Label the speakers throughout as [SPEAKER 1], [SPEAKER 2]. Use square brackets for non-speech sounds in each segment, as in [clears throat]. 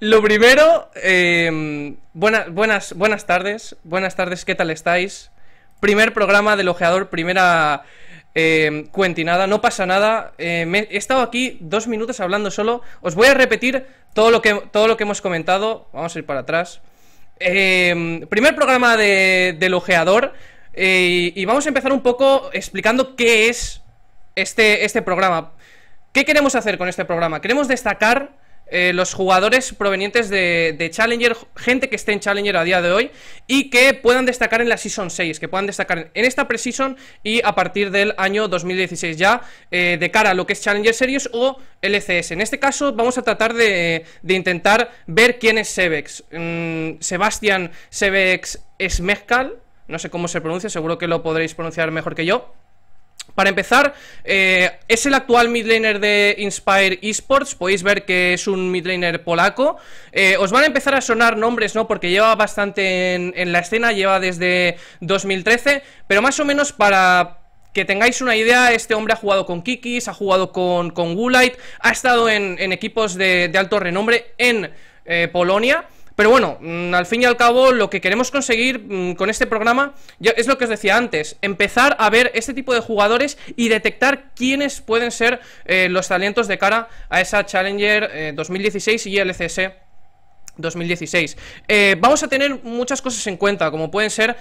[SPEAKER 1] Lo primero, eh, buenas, buenas tardes. Buenas tardes, ¿qué tal estáis? Primer programa del ojeador, primera eh, cuentinada, no pasa nada. Eh, he estado aquí dos minutos hablando solo. Os voy a repetir todo lo que, todo lo que hemos comentado. Vamos a ir para atrás. primer programa de, del ojeador. y vamos a empezar un poco explicando qué es este, este programa. ¿Qué queremos hacer con este programa? Queremos destacar eh, los jugadores provenientes de, Challenger, gente que esté en Challenger a día de hoy y que puedan destacar en la Season 6, que puedan destacar en esta pre-season, y a partir del año 2016 ya eh, de cara a lo que es Challenger Series o LCS. En este caso vamos a tratar de, intentar ver quién es Sebex. Sebastian mm, Sebastián Sebex Esmezcal, no sé cómo se pronuncia, seguro que lo podréis pronunciar mejor que yo. Para empezar, eh, es el actual midlaner de Inspire Esports, podéis ver que es un midlaner polaco. Eh, os van a empezar a sonar nombres, ¿no? Porque lleva bastante en, la escena, lleva desde 2013, pero más o menos para que tengáis una idea, este hombre ha jugado con Kikis, ha jugado con, con Woolite, ha estado en, equipos de, alto renombre en eh, Polonia. Pero bueno, mm, al fin y al cabo lo que queremos conseguir mm, con este programa es lo que os decía antes, empezar a ver este tipo de jugadores y detectar quiénes pueden ser eh, los talentos de cara a esa Challenger 2016 eh, y LCS 2016. Eh, vamos a tener muchas cosas en cuenta, como pueden ser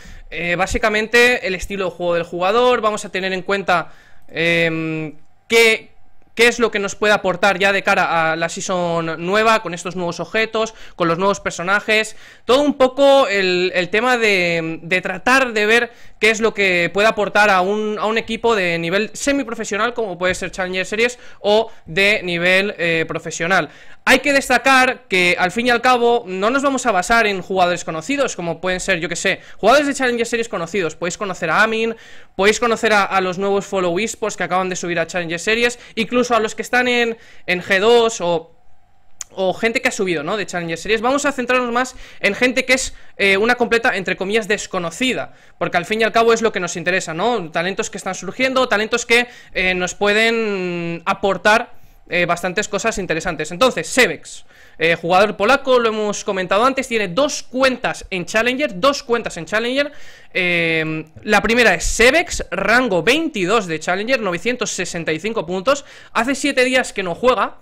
[SPEAKER 1] básicamente el estilo de juego del jugador, vamos a tener en cuenta... Em, qué, qué es lo que nos puede aportar ya de cara a la season nueva, con estos nuevos objetos, con los nuevos personajes, todo un poco el, tema de, tratar de ver qué es lo que puede aportar a un, equipo de nivel semiprofesional como puede ser Challenger Series o de nivel eh, profesional. Hay que destacar que, al fin y al cabo, no nos vamos a basar en jugadores conocidos, como pueden ser, yo que sé, jugadores de Challenger Series conocidos. Podéis conocer a Amin, podéis conocer a, los nuevos Follow Esports que acaban de subir a Challenger Series, incluso a los que están en, en G2 o o gente que ha subido, ¿no? De Challenger Series. Vamos a centrarnos más en gente que es eh, una completa, entre comillas, desconocida. Porque al fin y al cabo es lo que nos interesa, ¿no? Talentos que están surgiendo, talentos que eh, nos pueden aportar eh, bastantes cosas interesantes. Entonces, Sebex, eh, jugador polaco, lo hemos comentado antes, tiene dos cuentas en Challenger, dos cuentas en Challenger. Eh, la primera es Sebex, rango 22 de Challenger, 965 puntos. Hace 7 días que no juega,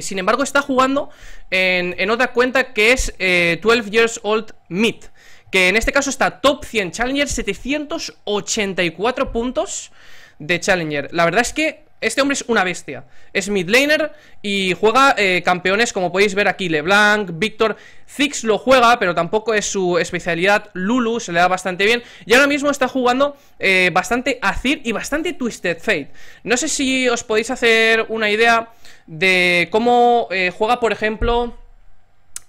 [SPEAKER 1] sin embargo, está jugando en, otra cuenta que es 12 Years Old Meat. Que en este caso está top 100 Challenger, 784 puntos de Challenger. La verdad es que este hombre es una bestia. Es midlaner y juega eh, campeones como podéis ver aquí, LeBlanc, Víctor. Zix lo juega, pero tampoco es su especialidad. Lulu se le da bastante bien. Y ahora mismo está jugando eh, bastante Azir y bastante Twisted Fate. No sé si os podéis hacer una idea de cómo eh, juega, por ejemplo,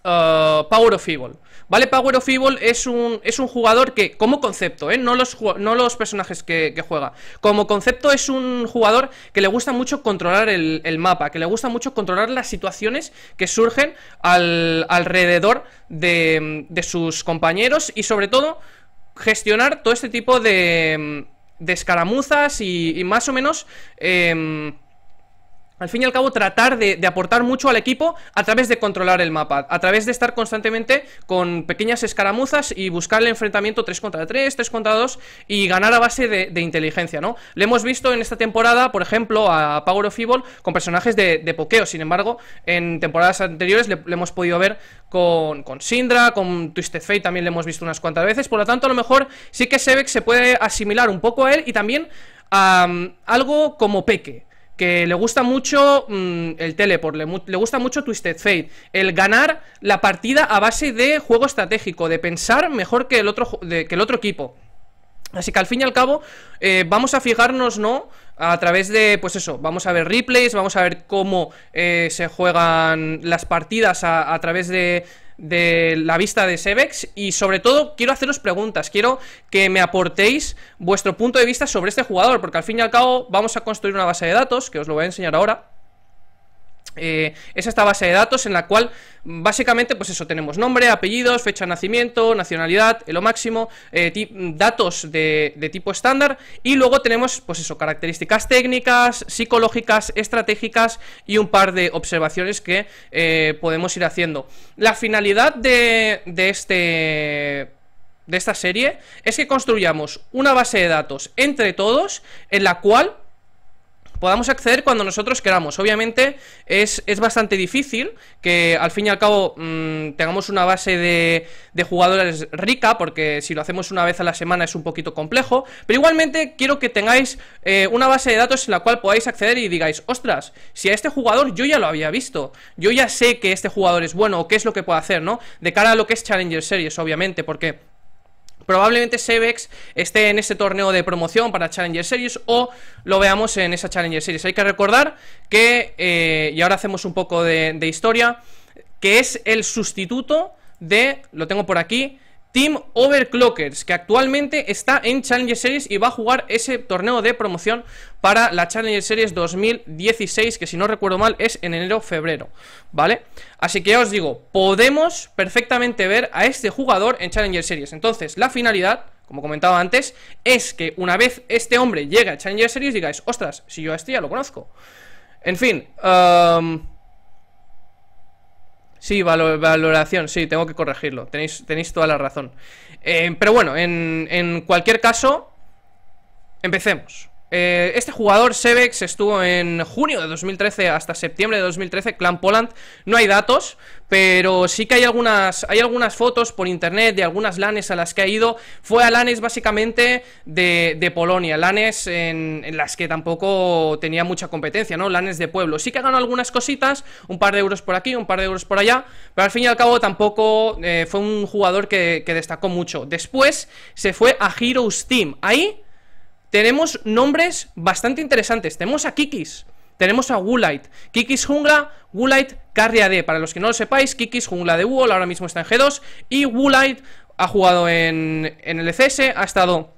[SPEAKER 1] Power of Evil. ¿Vale? Power of Evil es un, es un jugador que, como concepto, ¿eh? no, los, no los personajes que, juega, como concepto es un jugador que le gusta mucho controlar el, mapa, que le gusta mucho controlar las situaciones que surgen al, alrededor de, sus compañeros y sobre todo gestionar todo este tipo de, de escaramuzas y, más o menos... Em, al fin y al cabo tratar de, aportar mucho al equipo a través de controlar el mapa, a través de estar constantemente con pequeñas escaramuzas y buscar el enfrentamiento 3 contra 3, 3 contra 2 y ganar a base de, inteligencia, ¿no? Le hemos visto en esta temporada, por ejemplo, a Power of Evil con personajes de, pokeo, sin embargo, en temporadas anteriores le, hemos podido ver con, Sindra, Syndra, con Twisted Fate también le hemos visto unas cuantas veces, por lo tanto a lo mejor sí que Sebek se puede asimilar un poco a él y también a algo como Peque, que le gusta mucho mm, el teleport, le, le, gusta mucho Twisted Fate, el ganar la partida a base de juego estratégico, de pensar mejor que el otro, que el otro equipo. Así que al fin y al cabo eh, vamos a fijarnos, ¿no? A través de, pues eso, vamos a ver replays, vamos a ver cómo eh, se juegan las partidas a través de, de la vista de Sebex y sobre todo quiero haceros preguntas, quiero que me aportéis vuestro punto de vista sobre este jugador, porque al fin y al cabo vamos a construir una base de datos, que os lo voy a enseñar ahora, eh, es esta base de datos en la cual básicamente pues eso tenemos nombre, apellidos, fecha de nacimiento, nacionalidad, eh, lo máximo, eh, datos de, tipo estándar y luego tenemos pues eso características técnicas, psicológicas, estratégicas y un par de observaciones que podemos ir haciendo. La finalidad de este de esta serie es que construyamos una base de datos entre todos en la cual podamos acceder cuando nosotros queramos. Obviamente es, bastante difícil que al fin y al cabo mm, tengamos una base de, de jugadores rica, porque si lo hacemos una vez a la semana es un poquito complejo, pero igualmente quiero que tengáis eh, una base de datos en la cual podáis acceder y digáis, ostras, si a este jugador yo ya lo había visto, yo ya sé que este jugador es bueno o qué es lo que puede hacer, ¿no? De cara a lo que es Challenger Series, obviamente, porque... Probablemente Sebex esté en ese torneo de promoción para Challenger Series o lo veamos en esa Challenger Series. Hay que recordar que, eh, y ahora hacemos un poco de, de historia, que es el sustituto de, lo tengo por aquí, Team Overclockers, que actualmente está en Challenger Series y va a jugar ese torneo de promoción para la Challenger Series 2016, que si no recuerdo mal es en enero-febrero, ¿vale? Así que ya os digo, podemos perfectamente ver a este jugador en Challenger Series. Entonces, la finalidad, como comentaba antes, es que una vez este hombre llegue a Challenger Series digáis, ostras, si yo a este ya lo conozco. En fin, um, Sí, valoración, sí, tengo que corregirlo. Tenéis, tenéis toda la razón. Eh, pero bueno, en, en cualquier caso, empecemos. Eh, este jugador, Sebex, estuvo en junio de 2013 hasta septiembre de 2013, Clan Poland. No hay datos, pero sí que hay algunas, hay algunas fotos por internet de algunas lanes a las que ha ido. Fue a lanes básicamente de, Polonia, lanes en, las que tampoco tenía mucha competencia, ¿no? Lanes de pueblo. Sí que ganó algunas cositas, un par de euros por aquí, un par de euros por allá, pero al fin y al cabo tampoco eh, fue un jugador que, que destacó mucho. Después se fue a Heroes Team. Ahí tenemos nombres bastante interesantes. Tenemos a Kikis, tenemos a Woolite. Kikis jungla, Woolite carry AD. Para los que no lo sepáis, Kikis jungla de Wool. ahora mismo está en G2. Y Woolite ha jugado en, en el e ha estado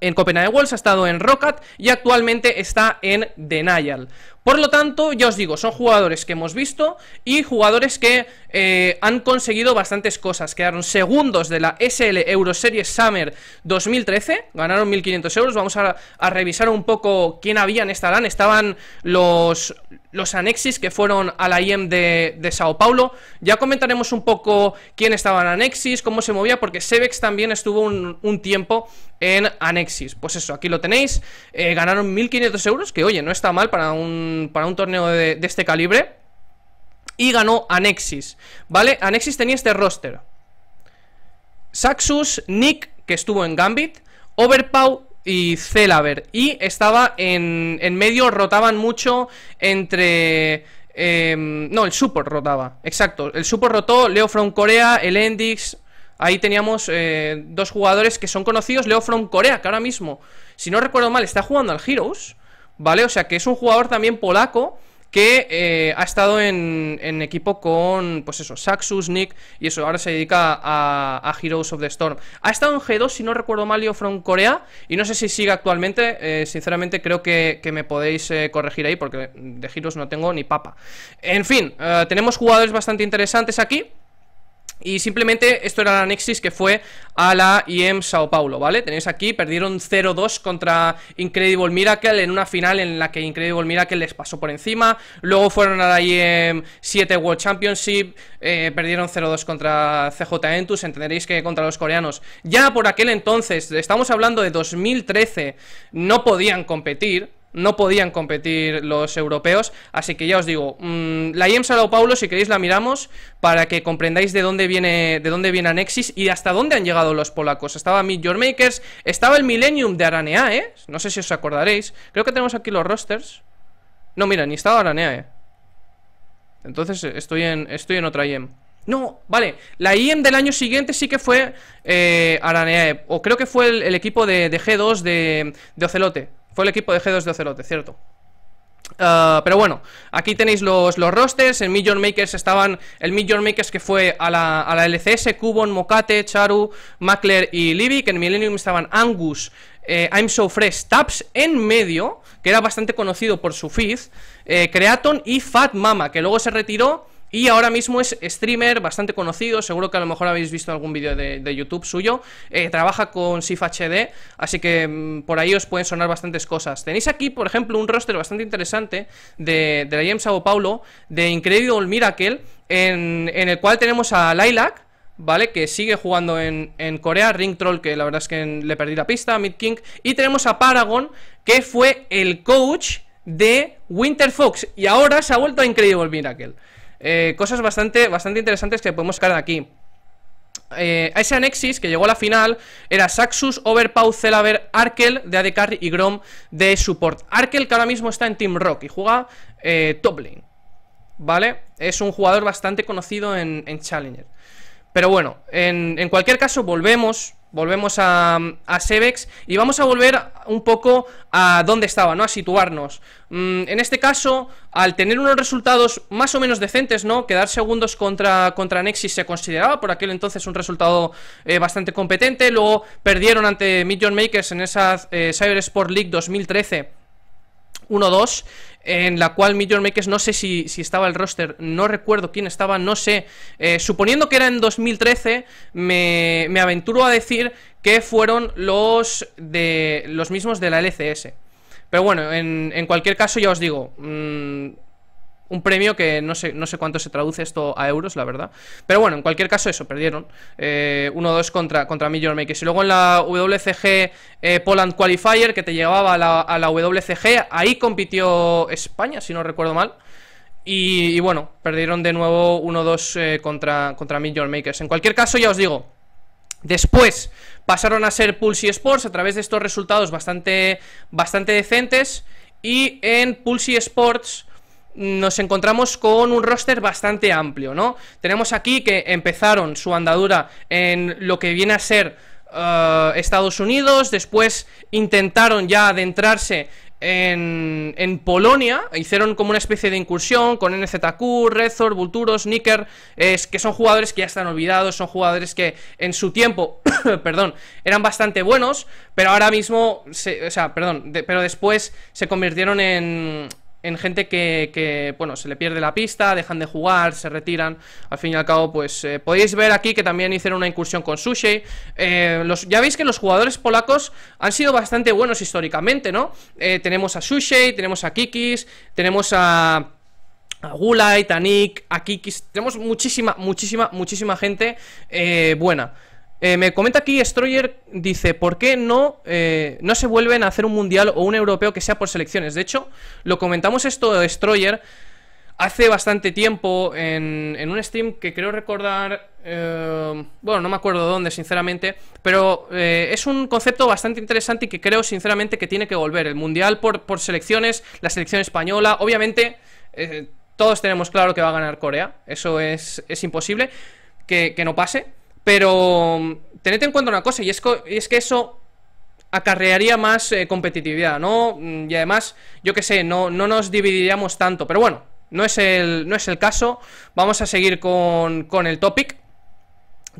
[SPEAKER 1] en Copenhague Wolves, ha estado en Rocket y actualmente está en Denial. Por lo tanto, ya os digo, son jugadores que hemos visto y jugadores que eh, han conseguido bastantes cosas. Quedaron segundos de la SL Euroseries Summer 2013, ganaron 1.500 euros. Vamos a, revisar un poco quién había en esta LAN. Estaban los, los Anexis que fueron a la IEM de, Sao Paulo. Ya comentaremos un poco quién estaba en Anexis, cómo se movía, porque Sebex también estuvo un, tiempo en Anexis. Pues eso, aquí lo tenéis. Eh, ganaron 1.500 euros, que oye, no está mal para un para un torneo de, este calibre. Y ganó Anexis, ¿vale? Anexis tenía este roster. Saxus, Nick, que estuvo en Gambit, Overpow y Celaver. Y estaba en, medio, rotaban mucho entre... Em, no, el support rotaba, exacto. El support rotó, Leo from Corea, el Endix... Ahí teníamos eh, dos jugadores que son conocidos, Leo from Corea, que ahora mismo, si no recuerdo mal, está jugando al Heroes. ¿vale? O sea que es un jugador también polaco que eh, ha estado en, equipo con, pues eso, Saxus, Nick, y eso, ahora se dedica a, a, Heroes of the Storm. Ha estado en G2, si no recuerdo mal, yo From Corea, y no sé si sigue actualmente, eh, sinceramente creo que, me podéis eh, corregir ahí, porque de Heroes no tengo ni papa. En fin, tenemos jugadores bastante interesantes aquí. Y simplemente esto era la Anexis que fue a la IEM Sao Paulo, ¿vale? Tenéis aquí, perdieron 0-2 contra Incredible Miracle en una final en la que Incredible Miracle les pasó por encima. Luego fueron a la IEM 7 World Championship, eh, perdieron 0-2 contra CJ Entus. Entenderéis que contra los coreanos, ya por aquel entonces, estamos hablando de 2013, no podían competir no podían competir los europeos. Así que ya os digo, mm, la IEM Sao Paulo, si queréis la miramos, para que comprendáis de dónde viene de dónde viene Anexis y hasta dónde han llegado los polacos. Estaba Mid Your Makers, estaba el Millennium de Aranea, ¿eh? No sé si os acordaréis. Creo que tenemos aquí los rosters. No, mira, ni estaba Aranea, ¿eh? Entonces eh, estoy en, estoy en otra IEM. No, vale, la IEM del año siguiente sí que fue eh, ¿eh? o creo que fue el, equipo de, G2 de, de Ocelote, fue el equipo de G2 de Ocelote, cierto. Ah, pero bueno, aquí tenéis los, rosters En Million Makers estaban El Million Makers que fue a la, LCS Cubon, Mokate, Charu, Mackler y Libby Que en Millennium estaban Angus, eh, I'm So Fresh, Taps en medio Que era bastante conocido por su fizz, eh, Creaton y Fat Mama Que luego se retiró y ahora mismo es streamer bastante conocido, seguro que a lo mejor habéis visto algún vídeo de, YouTube suyo. Eh, trabaja con SIF HD, así que mm, por ahí os pueden sonar bastantes cosas. Tenéis aquí, por ejemplo, un roster bastante interesante de, la James Sao Paulo, de Incredible Miracle, en, el cual tenemos a Lilac, ¿vale? Que sigue jugando en, Corea, Ring Troll, que la verdad es que le perdí la pista, Mid King, y tenemos a Paragon, que fue el coach de Winter Fox, y ahora se ha vuelto a Incredible Miracle. Eh, cosas bastante, bastante interesantes que podemos sacar de aquí. Eh, a ese Anexis que llegó a la final era Saxus, Overpaw, Celaver, Arkel de AD Carry y Grom de Support. Arkel que ahora mismo está en Team Rock y juega eh, top lane, ¿vale? Es un jugador bastante conocido en, Challenger. Pero bueno, en, en cualquier caso volvemos Volvemos a, a Sebex y vamos a volver un poco a dónde estaba, ¿no? A situarnos. Mm, en este caso, al tener unos resultados más o menos decentes, ¿no? Quedar segundos contra, contra Nexus se consideraba por aquel entonces un resultado eh, bastante competente. Luego perdieron ante Million Makers en esa eh, Cyber Sport League 2013. 1-2 en la cual Major Makers, no sé si, estaba el roster, no recuerdo quién estaba, no sé. Eh, suponiendo que era en 2013, me, me aventuro a decir que fueron los, de, los mismos de la LCS. Pero bueno, en, en cualquier caso ya os digo, mm, un premio que no sé, no sé cuánto se traduce esto a euros, la verdad. Pero bueno, en cualquier caso, eso, perdieron. 1-2 eh, contra, contra million Makers. Y luego en la WCG eh, Poland Qualifier, que te llevaba a la, WCG, ahí compitió España, si no recuerdo mal. Y, bueno, perdieron de nuevo 1-2 eh, contra, contra million Makers. En cualquier caso, ya os digo, después pasaron a ser Pulse Sports a través de estos resultados bastante, bastante decentes. Y en Pulse Sports nos encontramos con un roster bastante amplio, ¿no? Tenemos aquí que empezaron su andadura en lo que viene a ser eh, Estados Unidos, después intentaron ya adentrarse en, Polonia, hicieron como una especie de incursión con NZQ, Rezor, Vulturos, Sneaker, es, que son jugadores que ya están olvidados, son jugadores que en su tiempo, [coughs] perdón, eran bastante buenos, pero ahora mismo, o sea, perdón, pero después se convirtieron en en gente que, bueno, se le pierde la pista, dejan de jugar, se retiran. Al fin y al cabo, pues eh, podéis ver aquí que también hicieron una incursión con Sushi. Eh, los, ya veis que los jugadores polacos han sido bastante buenos históricamente, ¿no? Eh, tenemos a Sushi, tenemos a Kikis, tenemos a a Gulay, a Nick, a Kikis. Tenemos muchísima, muchísima, muchísima gente buena. Eh, me comenta aquí Stroyer, dice, ¿por qué no, eh, no se vuelven a hacer un mundial o un europeo que sea por selecciones? De hecho, lo comentamos esto de Stroyer hace bastante tiempo en, un stream que creo recordar, eh, bueno, no me acuerdo dónde, sinceramente, pero es un concepto bastante interesante y que creo, sinceramente, que tiene que volver. El mundial por, por selecciones, la selección española, obviamente... todos tenemos claro que va a ganar Corea, eso es, imposible que no pase, pero mm, tened en cuenta una cosa, y es, que eso acarrearía más eh, competitividad, ¿no? Mm, y además, yo qué sé, no, no nos dividiríamos tanto, pero bueno, no es el, no es el caso. Vamos a seguir con, el topic.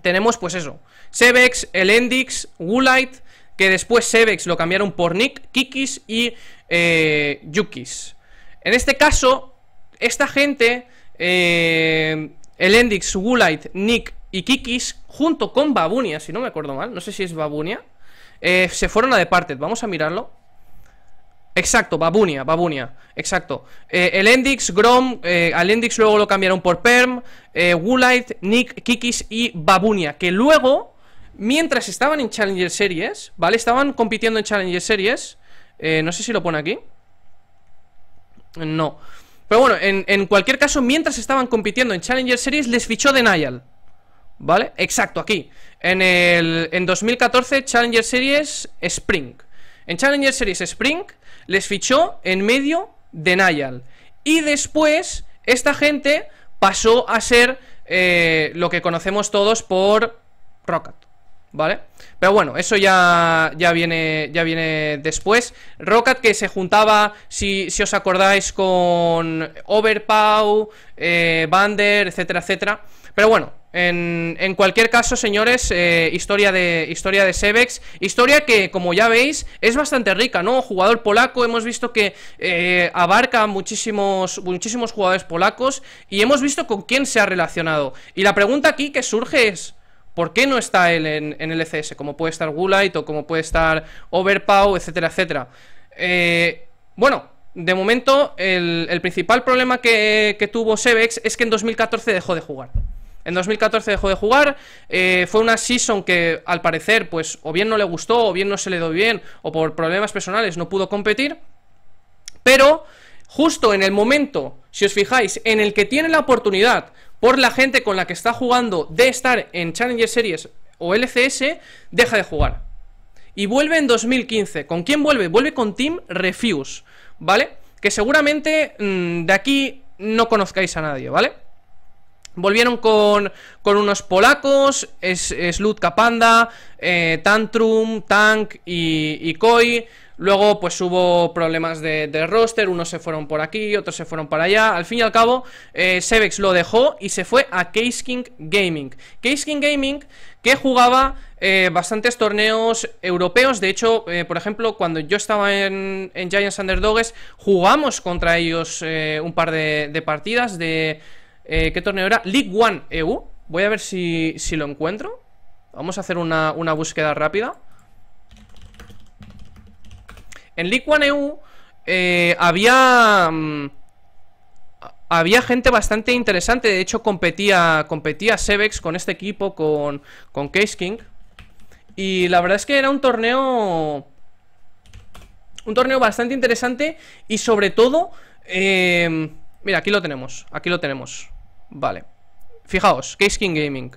[SPEAKER 1] Tenemos pues eso, Sebex, Elendix, Woolite, que después Sebex lo cambiaron por Nick, Kikis y eh, Yukis. En este caso, esta gente, eh, Elendix, Woolite, Nick y Kikis, junto con Babunia, si no me acuerdo mal, no sé si es Babunia, eh, se fueron a Departed. Vamos a mirarlo. Exacto, Babunia, Babunia, exacto. Eh, el Endix, Grom, eh, al Endix luego lo cambiaron por Perm, eh, Woolite, Nick, Kikis y Babunia, que luego, mientras estaban en Challenger Series, ¿vale? Estaban compitiendo en Challenger Series, no sé si lo pone aquí. No. Pero bueno, en, cualquier caso, mientras estaban compitiendo en Challenger Series, les fichó Denial ¿Vale? Exacto, aquí En el en 2014 Challenger Series Spring En Challenger Series Spring les fichó en medio de Nayal Y después esta gente pasó a ser eh, lo que conocemos todos por Rocket ¿Vale? Pero bueno, eso ya, ya, viene, ya viene después Rocket que se juntaba, si, si os acordáis, con Overpow, Bander, eh, etcétera, etcétera pero bueno, en, cualquier caso, señores, eh, historia de historia de Sebex, historia que, como ya veis, es bastante rica, ¿no? Jugador polaco, hemos visto que eh, abarca muchísimos, muchísimos jugadores polacos y hemos visto con quién se ha relacionado. Y la pregunta aquí que surge es, ¿por qué no está él en, el ECS? Como puede estar Gulite o como puede estar Overpow, etcétera, etcétera. Eh, bueno, de momento, el, principal problema que, que tuvo Sebex es que en 2014 dejó de jugar. En 2014 dejó de jugar, eh, fue una season que al parecer pues o bien no le gustó, o bien no se le dio bien, o por problemas personales no pudo competir, pero justo en el momento, si os fijáis, en el que tiene la oportunidad por la gente con la que está jugando de estar en Challenger Series o LCS, deja de jugar. Y vuelve en 2015. ¿Con quién vuelve? Vuelve con Team Refuse, ¿vale? Que seguramente mm, de aquí no conozcáis a nadie, ¿vale? Volvieron con, unos polacos, es, Slutka Panda, eh, Tantrum, Tank y, y, Koi. Luego pues hubo problemas de, roster, unos se fueron por aquí, otros se fueron para allá. Al fin y al cabo, eh, Sevex lo dejó y se fue a Case King Gaming. Case King Gaming que jugaba eh, bastantes torneos europeos. De hecho, eh, por ejemplo, cuando yo estaba en, en Giants Underdogs, jugamos contra ellos un par de partidas de, eh, ¿Qué torneo era? League One EU. Voy a ver si, lo encuentro. Vamos a hacer una, búsqueda rápida. En League One EU eh, había... Mm, había gente bastante interesante. De hecho, competía, competía Sebex con este equipo, con, Case King. Y la verdad es que era un torneo... Un torneo bastante interesante y sobre todo... Eh, mira, aquí lo tenemos, aquí lo tenemos Vale. Fijaos, Case King Gaming.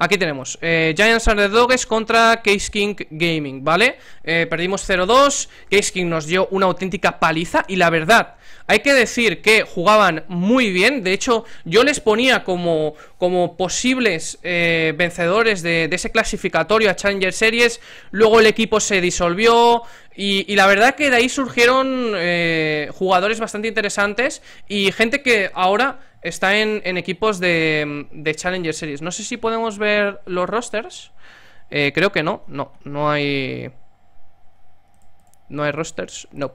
[SPEAKER 1] Aquí tenemos eh, Giants Dogs contra Case King Gaming, ¿vale? Eh, perdimos 0-2, Case King nos dio una auténtica paliza y la verdad, hay que decir que jugaban muy bien, de hecho yo les ponía como, como posibles eh, vencedores de, ese clasificatorio a Challenger Series, luego el equipo se disolvió y la verdad que de ahí surgieron eh, jugadores bastante interesantes y gente que ahora está en, equipos de, Challenger Series. No sé si podemos ver los rosters. Eh, creo que no, no, no hay... No hay rosters, no.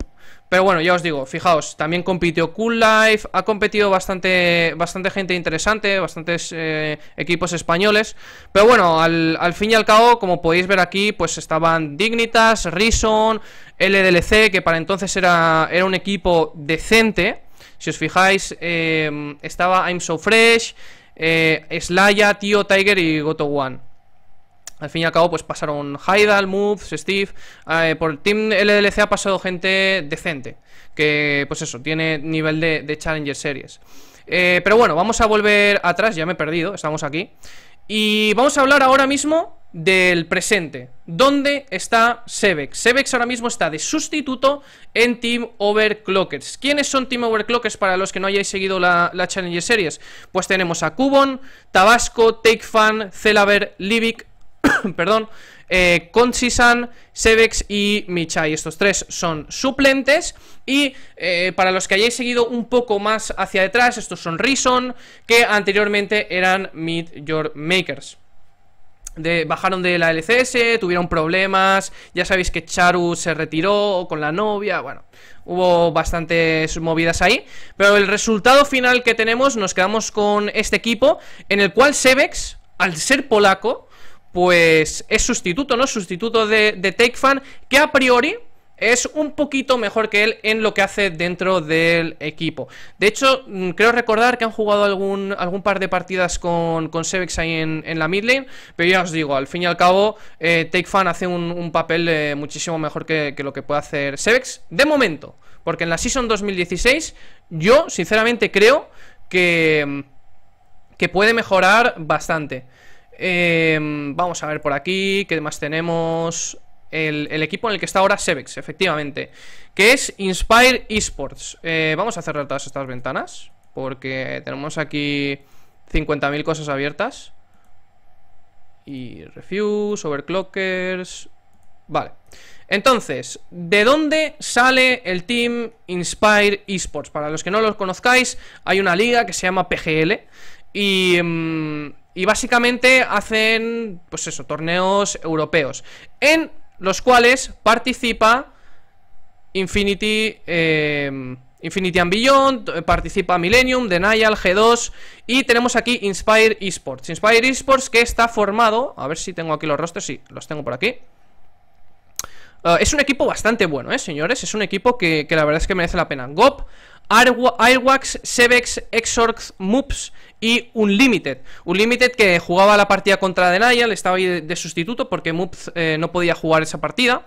[SPEAKER 1] Pero bueno, ya os digo, fijaos, también compitió Cool Life, ha competido bastante, bastante gente interesante, bastantes eh, equipos españoles. Pero bueno, al, fin y al cabo, como podéis ver aquí, pues estaban Dignitas, Reason, LDLC, que para entonces era, era un equipo decente. Si os fijáis, em, estaba I'm So Fresh, eh, Slaya, Tío, Tiger y Goto One. Al fin y al cabo, pues pasaron Heidal, Moves, Steve. Eh, por el Team LLC ha pasado gente decente. Que, pues eso, tiene nivel de, Challenger Series. Eh, pero bueno, vamos a volver atrás, ya me he perdido, estamos aquí. Y vamos a hablar ahora mismo del presente. ¿Dónde está Sebex? Sebex ahora mismo está de sustituto en Team Overclockers. ¿Quiénes son Team Overclockers para los que no hayáis seguido la, challenge Challenger Series? Pues tenemos a Cubon, Tabasco, Takefan, Celaver, Libic, [coughs] perdón, eh, Conchisan, Sebex y Michai. Estos tres son suplentes. Y eh, para los que hayáis seguido un poco más hacia detrás, estos son Rison, que anteriormente eran Meet Your Makers bajaron de la LCS, tuvieron problemas, ya sabéis que Charu se retiró con la novia, bueno, hubo bastantes movidas ahí, pero el resultado final que tenemos nos quedamos con este equipo en el cual Sebex, al ser polaco, pues es sustituto, ¿no? Sustituto de, de que a priori es un poquito mejor que él en lo que hace dentro del equipo. De hecho, mm, creo recordar que han jugado algún, algún par de partidas con, con Sevex ahí en, la mid lane, pero ya os digo, al fin y al cabo, eh, take Takefan hace un, papel eh, muchísimo mejor que, lo que puede hacer Sevex, de momento, porque en la Season 2016 yo sinceramente creo que, mm, que puede mejorar bastante. Eh, mm, vamos a ver por aquí, ¿qué más tenemos? el, equipo en el que está ahora Sebex efectivamente, que es Inspire Esports. Eh, vamos a cerrar todas estas ventanas, porque tenemos aquí 50.000 cosas abiertas. Y refuse, overclockers... Vale. Entonces, ¿de dónde sale el team Inspire Esports? Para los que no los conozcáis, hay una liga que se llama PGL y... Mm, y básicamente hacen, pues eso, torneos europeos. En los cuales participa Infinity, eh, Infinity and participa Millennium, Denial, G2 y tenemos aquí Inspire Esports. Inspire Esports que está formado, a ver si tengo aquí los rostros, sí, los tengo por aquí. Ah, es un equipo bastante bueno, ¿eh, señores? Es un equipo que, la verdad es que merece la pena. GOP, Airwax, Sevex, Exorx, Mups y Unlimited. Unlimited que jugaba la partida contra Denial, estaba ahí de, sustituto porque Mups eh, no podía jugar esa partida.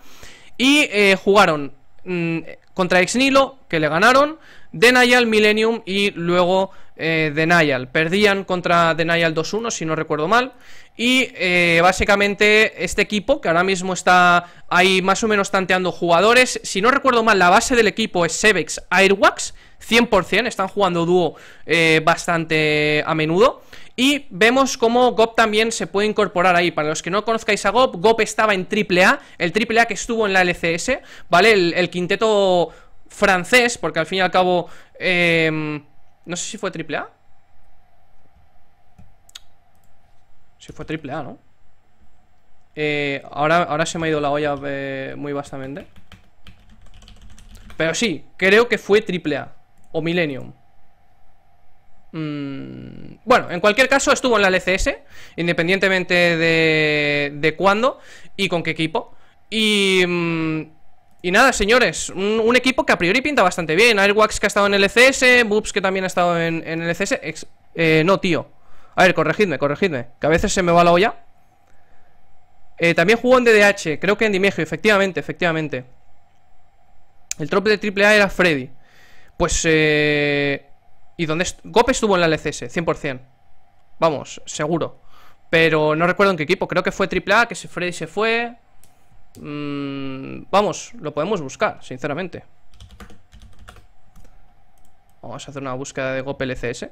[SPEAKER 1] Y eh, jugaron mm, contra Exnilo, que le ganaron. Denial, Millennium y luego eh, Denial. Perdían contra Denial 2-1, si no recuerdo mal. Y eh, básicamente este equipo, que ahora mismo está ahí más o menos tanteando jugadores, si no recuerdo mal, la base del equipo es Sevex Airwax, 100%, están jugando dúo eh, bastante a menudo. Y vemos cómo GOP también se puede incorporar ahí. Para los que no conozcáis a GOP, GOP estaba en AAA, el AAA que estuvo en la LCS, ¿vale? el quinteto francés, porque al fin y al cabo, em, no sé si fue AAA. Si fue AAA, ¿no? Eh, ahora, ahora se me ha ido la olla eh, muy vastamente. Pero sí, creo que fue AAA o Millennium. Mm, bueno, en cualquier caso estuvo en la LCS, independientemente de, de cuándo y con qué equipo. Y mm, y nada, señores, un, equipo que a priori pinta bastante bien. Airwax que ha estado en el LCS, e Boops que también ha estado en, el LCS. E eh, no, tío. A ver, corregidme, corregidme, que a veces se me va la olla. Eh, también jugó en DDH, creo que en Dimegio, efectivamente, efectivamente. El trope de AAA era Freddy. Pues, eh... ¿Y dónde? Gope estuvo en la LCS, 100%. Vamos, seguro. Pero no recuerdo en qué equipo, creo que fue AAA, que Freddy se fue... Mm, vamos, lo podemos buscar, sinceramente. Vamos a hacer una búsqueda de GOP LCS e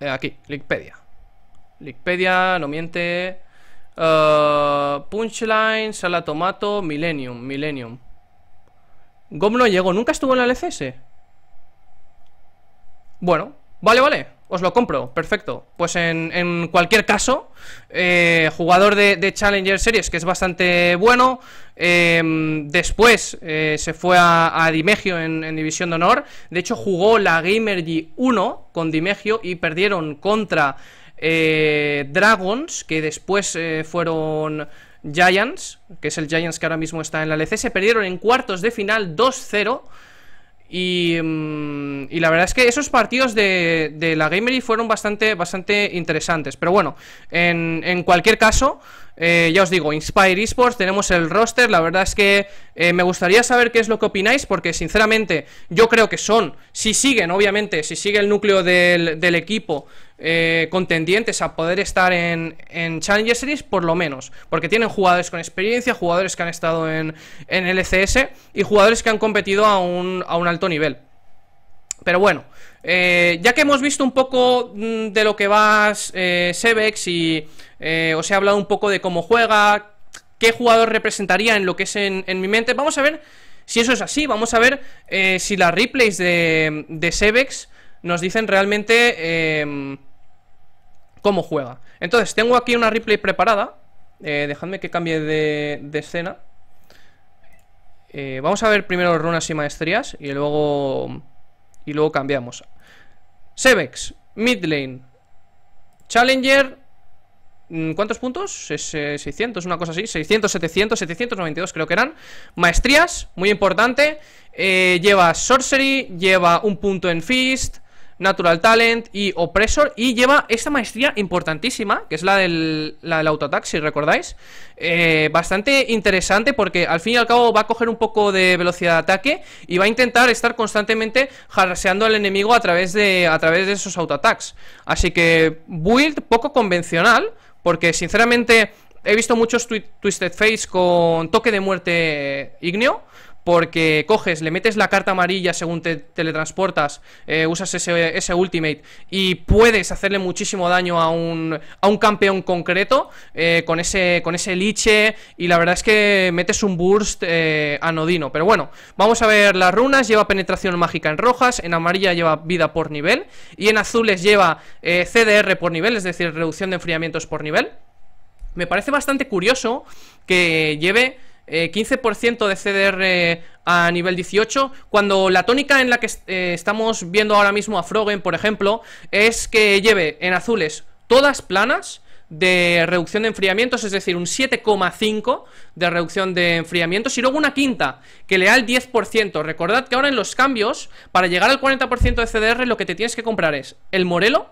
[SPEAKER 1] eh, aquí, Wikipedia. Wikipedia no miente. Eh, punchline, Sala Tomato, Millennium, Millennium. Gom no llegó, nunca estuvo en la LCS. E bueno, vale, vale os lo compro, perfecto. Pues en, cualquier caso, eh, jugador de, Challenger Series, que es bastante bueno. Eh, después eh, se fue a, Dimegio en, División de Honor. De hecho, jugó la Gamergy 1 con Dimegio y perdieron contra Dragons, que después fueron Giants, que es el Giants que ahora mismo está en la LC. Se perdieron en cuartos de final 2-0. Mm, y, la verdad es que esos partidos de, de la Gamery fueron bastante, bastante interesantes. Pero bueno, en, en cualquier caso, eh, ya os digo, Inspire Esports, tenemos el roster, la verdad es que eh, me gustaría saber qué es lo que opináis, porque sinceramente yo creo que son, si siguen, obviamente, si sigue el núcleo del, equipo, eh, contendientes a poder estar en, Challenger Series, por lo menos. Porque tienen jugadores con experiencia, jugadores que han estado en, en LCS e y jugadores que han competido a un alto nivel. Pero bueno, eh, ya que hemos visto un poco mm, de lo que va eh, Sebex y eh, os he hablado un poco de cómo juega, qué jugador representaría en lo que es en, mi mente, vamos a ver si eso es así, vamos a ver si las replays de, Sebex nos dicen realmente em, cómo juega. Entonces, tengo aquí una replay preparada, dejadme que cambie de, de escena. vamos a ver primero runas y maestrías y luego y luego cambiamos. Sevex midlane Challenger, mm, ¿cuántos puntos? 600, una cosa así, 600, 700, 792 creo que eran. Maestrías, muy importante. Eh, lleva Sorcery, lleva un punto en Fist. Natural Talent y Opresor y lleva esta maestría importantísima, que es la del, la auto-attack, si recordáis. Eh, bastante interesante porque al fin y al cabo va a coger un poco de velocidad de ataque y va a intentar estar constantemente haraseando al enemigo a través de, a través de esos auto-attacks. Así que build poco convencional porque sinceramente he visto muchos Twisted Face con toque de muerte ignio eh, porque coges, le metes la carta amarilla según te teletransportas, eh, usas ese, ultimate y puedes hacerle muchísimo daño a un, a un campeón concreto eh, con, ese, con liche y la verdad es que metes un burst eh, anodino. Pero bueno, vamos a ver las runas, lleva penetración mágica en rojas, en amarilla lleva vida por nivel y en azules lleva CDR por nivel, es decir, reducción de enfriamientos por nivel. Me parece bastante curioso que lleve 15% eh, de CDR a nivel 18, cuando la tónica en la que eh, estamos viendo ahora mismo a Frogen, por ejemplo, es que lleve en azules todas planas de reducción de enfriamientos, es decir, un 7,5 de reducción de enfriamientos y luego una quinta que le da el 10%. Recordad que ahora en los cambios, para llegar al 40% de CDR, lo que te tienes que comprar es el Morelo,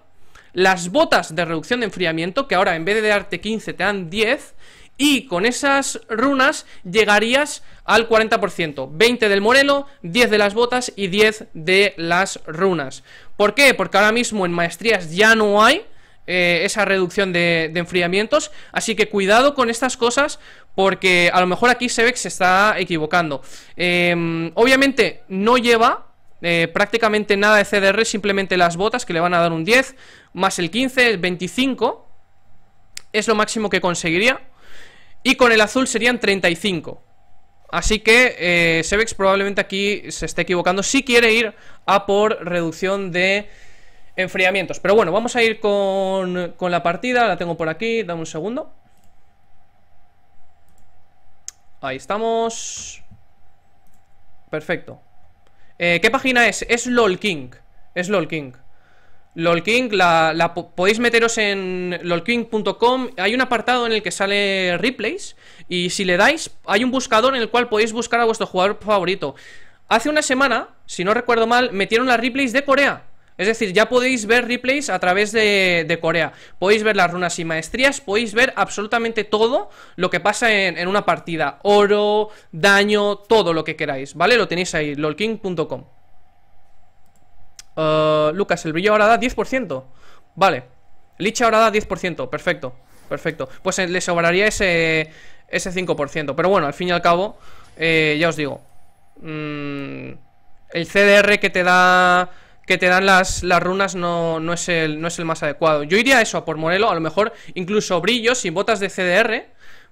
[SPEAKER 1] las botas de reducción de enfriamiento, que ahora en vez de darte 15 te dan 10, y con esas runas llegarías al 40%. 20 del Morelo, 10 de las botas y 10 de las runas. ¿Por qué? Porque ahora mismo en maestrías ya no hay eh, esa reducción de, enfriamientos, así que cuidado con estas cosas porque a lo mejor aquí se ve que se está equivocando. Em, obviamente no lleva eh, prácticamente nada de CDR, simplemente las botas que le van a dar un 10, más el 15, el 25 es lo máximo que conseguiría. Y con el azul serían 35 Así que eh, Sebex probablemente aquí se esté equivocando Si quiere ir a por reducción de enfriamientos Pero bueno, vamos a ir con, la partida La tengo por aquí, dame un segundo Ahí estamos Perfecto eh, ¿Qué página es? Es LOL King Es LOL King LolKing, la, podéis meteros en lolking.com, hay un apartado en el que sale replays y si le dais hay un buscador en el cual podéis buscar a vuestro jugador favorito. Hace una semana, si no recuerdo mal, metieron las replays de Corea. Es decir, ya podéis ver replays a través de, Corea. Podéis ver las runas y maestrías, podéis ver absolutamente todo lo que pasa en una partida. Oro, daño, todo lo que queráis, ¿vale? Lo tenéis ahí, lolking.com. Eh, Lucas, el brillo ahora da 10%. Vale. Lich ahora da 10%. Perfecto. Perfecto. Pues eh, le sobraría ese, 5%. Pero bueno, al fin y al cabo, eh, ya os digo. Mm, el CDR que te da que te dan las, runas no, es el, no es el más adecuado. Yo iría a eso, a por Morelo. A lo mejor incluso brillo, sin botas de CDR.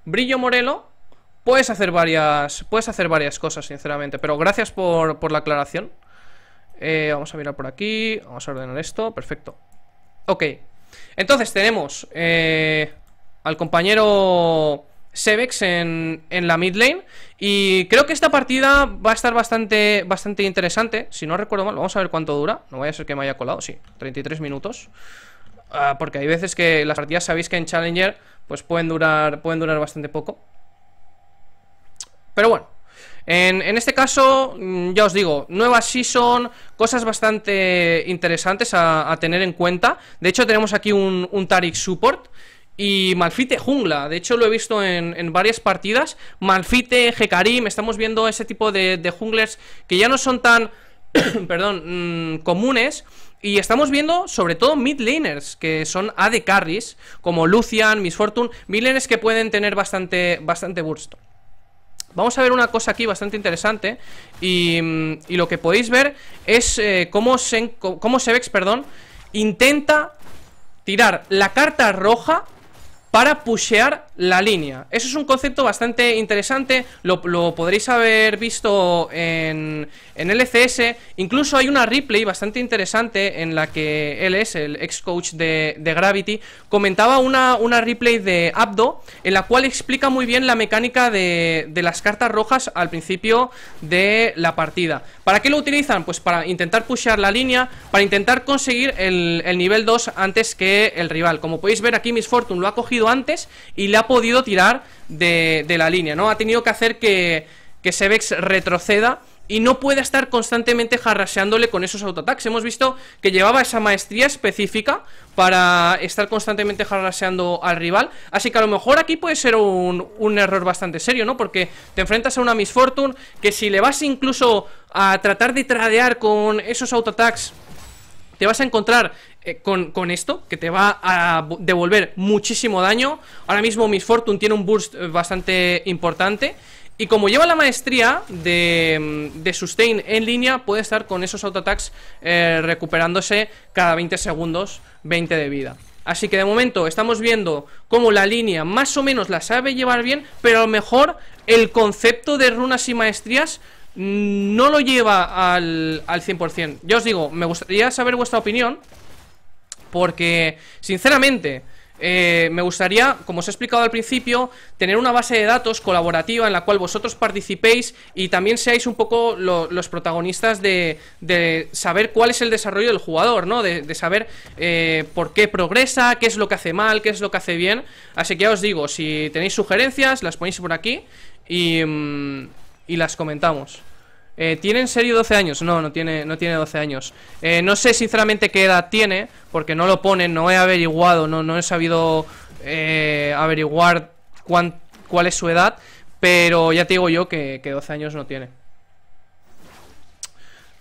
[SPEAKER 1] Brillo Morelo. Puedes hacer varias. Puedes hacer varias cosas, sinceramente. Pero gracias por la aclaración. Eh, vamos a mirar por aquí. Vamos a ordenar esto. Perfecto. Ok. Entonces tenemos eh, al compañero Sebex en, la mid lane. Y creo que esta partida va a estar bastante, bastante interesante. Si no recuerdo mal, vamos a ver cuánto dura. No vaya a ser que me haya colado. Sí, 33 minutos. Ah, porque hay veces que las partidas sabéis que en Challenger pues pueden durar, pueden durar bastante poco. Pero bueno, en, este caso, mm, ya os digo, nueva season, cosas bastante interesantes a, tener en cuenta. De hecho, tenemos aquí un, un Tarik Support. Y Malfite jungla, de hecho lo he visto en, varias partidas. Malfite, Hecarim, estamos viendo ese tipo de, junglers que ya no son tan, [coughs] perdón, mm, comunes. Y estamos viendo sobre todo mid laners, que son AD carries, como Lucian, Misfortune, mid laners que pueden tener bastante, bastante burst. Vamos a ver una cosa aquí bastante interesante y, mm, lo que podéis ver es eh, cómo, se, cómo Sevex, perdón, intenta tirar la carta roja para pushear la línea. Eso es un concepto bastante interesante, lo, podréis haber visto en, en, LCS. Incluso hay una replay bastante interesante en la que él es, el ex coach de, Gravity, comentaba una, una, replay de Abdo en la cual explica muy bien la mecánica de, las cartas rojas al principio de la partida. ¿Para qué lo utilizan? Pues para intentar pushear la línea, para intentar conseguir el, el nivel 2 antes que el rival. Como podéis ver aquí, Miss Fortune lo ha cogido antes y le ha podido tirar de, la línea, ¿no? Ha tenido que hacer que, que Sebex retroceda y no pueda estar constantemente jarraseándole con esos attacks. Hemos visto que llevaba esa maestría específica para estar constantemente jarraseando al rival. Así que a lo mejor aquí puede ser un, error bastante serio, ¿no? Porque te enfrentas a una misfortune que si le vas incluso a tratar de tradear con esos auto tags te vas a encontrar eh, con, esto, que te va a devolver muchísimo daño. Ahora mismo Miss Fortune tiene un burst eh, bastante importante. Y como lleva la maestría mm, de, sustain en línea, puede estar con esos auto-attacks eh, recuperándose cada 20 segundos 20 de vida. Así que de momento estamos viendo cómo la línea más o menos la sabe llevar bien, pero a lo mejor el concepto de runas y maestrías mm, no lo lleva al, al 100%. Yo os digo, me gustaría saber vuestra opinión porque, sinceramente, eh, me gustaría, como os he explicado al principio, tener una base de datos colaborativa en la cual vosotros participéis y también seáis un poco los protagonistas de, saber cuál es el desarrollo del jugador, ¿no? De, saber eh, por qué progresa, qué es lo que hace mal, qué es lo que hace bien. Así que ya os digo, si tenéis sugerencias, las ponéis por aquí y mm, las comentamos. Eh, ¿Tiene en serio 12 años? No, no tiene, no tiene 12 años. Eh, no sé sinceramente qué edad tiene, porque no lo ponen, no he averiguado, no, no he sabido eh, averiguar cuál es su edad, pero ya te digo yo que, 12 años no tiene.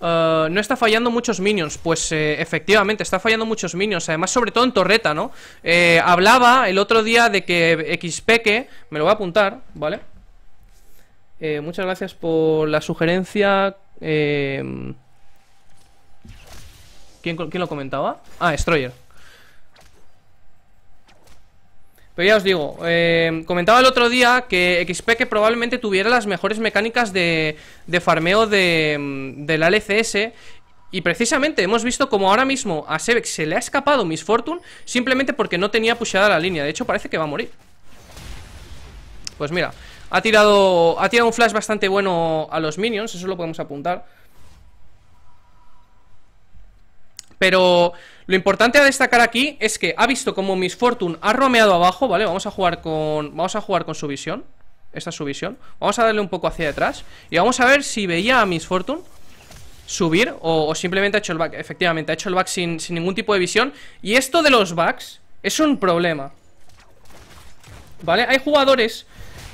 [SPEAKER 1] Eh, no está fallando muchos minions. Pues efectivamente, está fallando muchos minions. Además, sobre todo en torreta, ¿no? hablaba el otro día de que que me lo voy a apuntar, ¿vale? Eh, muchas gracias por la sugerencia. Eh, ¿Quién, lo comentaba? Ah, Destroyer. Pero ya os digo, eh, comentaba el otro día que XP que probablemente tuviera las mejores mecánicas de, de farmeo de, mm, de, la LCS y precisamente hemos visto como ahora mismo a Sebex se le ha escapado Miss Fortune simplemente porque no tenía pushada la línea, de hecho parece que va a morir. Pues mira, ha tirado, ha tirado un flash bastante bueno a los minions, eso lo podemos apuntar. Pero lo importante a destacar aquí es que ha visto como Miss Fortune ha romeado abajo, ¿vale? Vamos a jugar con, vamos a jugar con su visión. Esta es su visión. Vamos a darle un poco hacia detrás y vamos a ver si veía a Miss Fortune subir o, simplemente ha hecho el back. Efectivamente, ha hecho el back sin, sin ningún tipo de visión. Y esto de los backs es un problema. ¿Vale? Hay jugadores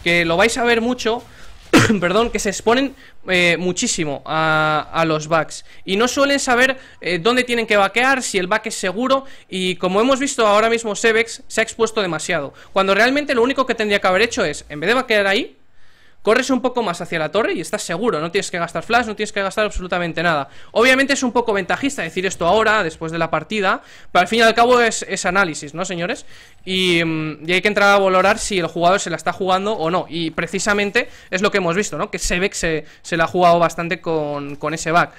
[SPEAKER 1] que lo vais a ver mucho, [clears throat] perdón, que se exponen eh, muchísimo a, a, los backs y no suelen saber eh, dónde tienen que vaquear, si el vaque es seguro y como hemos visto ahora mismo Sebex se ha expuesto demasiado, cuando realmente lo único que tendría que haber hecho es, en vez de vaquear ahí, corres un poco más hacia la torre y estás seguro, no tienes que gastar flash, no tienes que gastar absolutamente nada. Obviamente es un poco ventajista decir esto ahora, después de la partida, pero al fin y al cabo es, análisis, ¿no, señores? Mm, y, hay que entrar a valorar si el jugador se la está jugando o no, y precisamente es lo que hemos visto, ¿no? Que Sebek se, se la ha jugado bastante con, con ese back.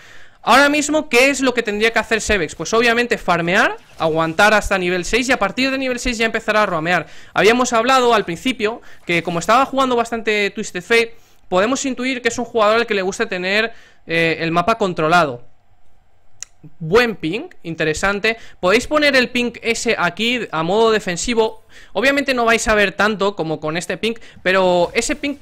[SPEAKER 1] Ahora mismo, ¿qué es lo que tendría que hacer Sevex? Pues obviamente farmear, aguantar hasta nivel 6 y a partir de nivel 6 ya empezar a roamear. Habíamos hablado al principio que como estaba jugando bastante Twisted Fate, podemos intuir que es un jugador al que le gusta tener eh, el mapa controlado. Buen ping, interesante Podéis poner el ping ese aquí a modo defensivo Obviamente no vais a ver tanto como con este ping Pero ese ping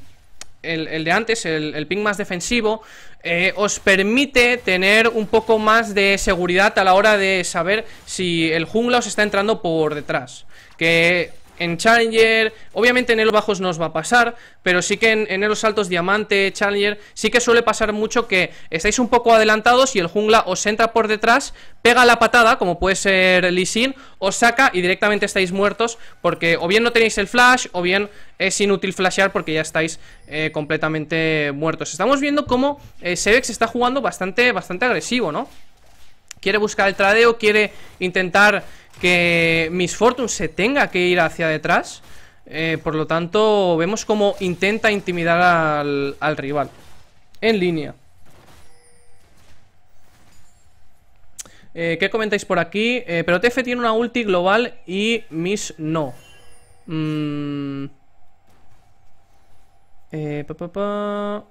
[SPEAKER 1] el, de antes, el, ping más defensivo, eh, os permite tener un poco más de seguridad a la hora de saber si el jungla os está entrando por detrás. Que en Challenger, obviamente en el bajos no os va a pasar, pero sí que en, en los altos diamante, Challenger, sí que suele pasar mucho que estáis un poco adelantados y el jungla os entra por detrás, pega la patada, como puede ser Lee Sin, os saca y directamente estáis muertos porque o bien no tenéis el flash o bien es inútil flashear porque ya estáis eh, completamente muertos. Estamos viendo cómo eh, Sebex está jugando bastante, bastante agresivo, ¿no? Quiere buscar el tradeo, quiere intentar que Miss Fortune se tenga que ir hacia detrás. Eh, por lo tanto, vemos como intenta intimidar al, rival. En línea. Eh, ¿Qué comentáis por aquí? Eh, pero TF tiene una ulti global y Miss no. Mmm Eh, pa,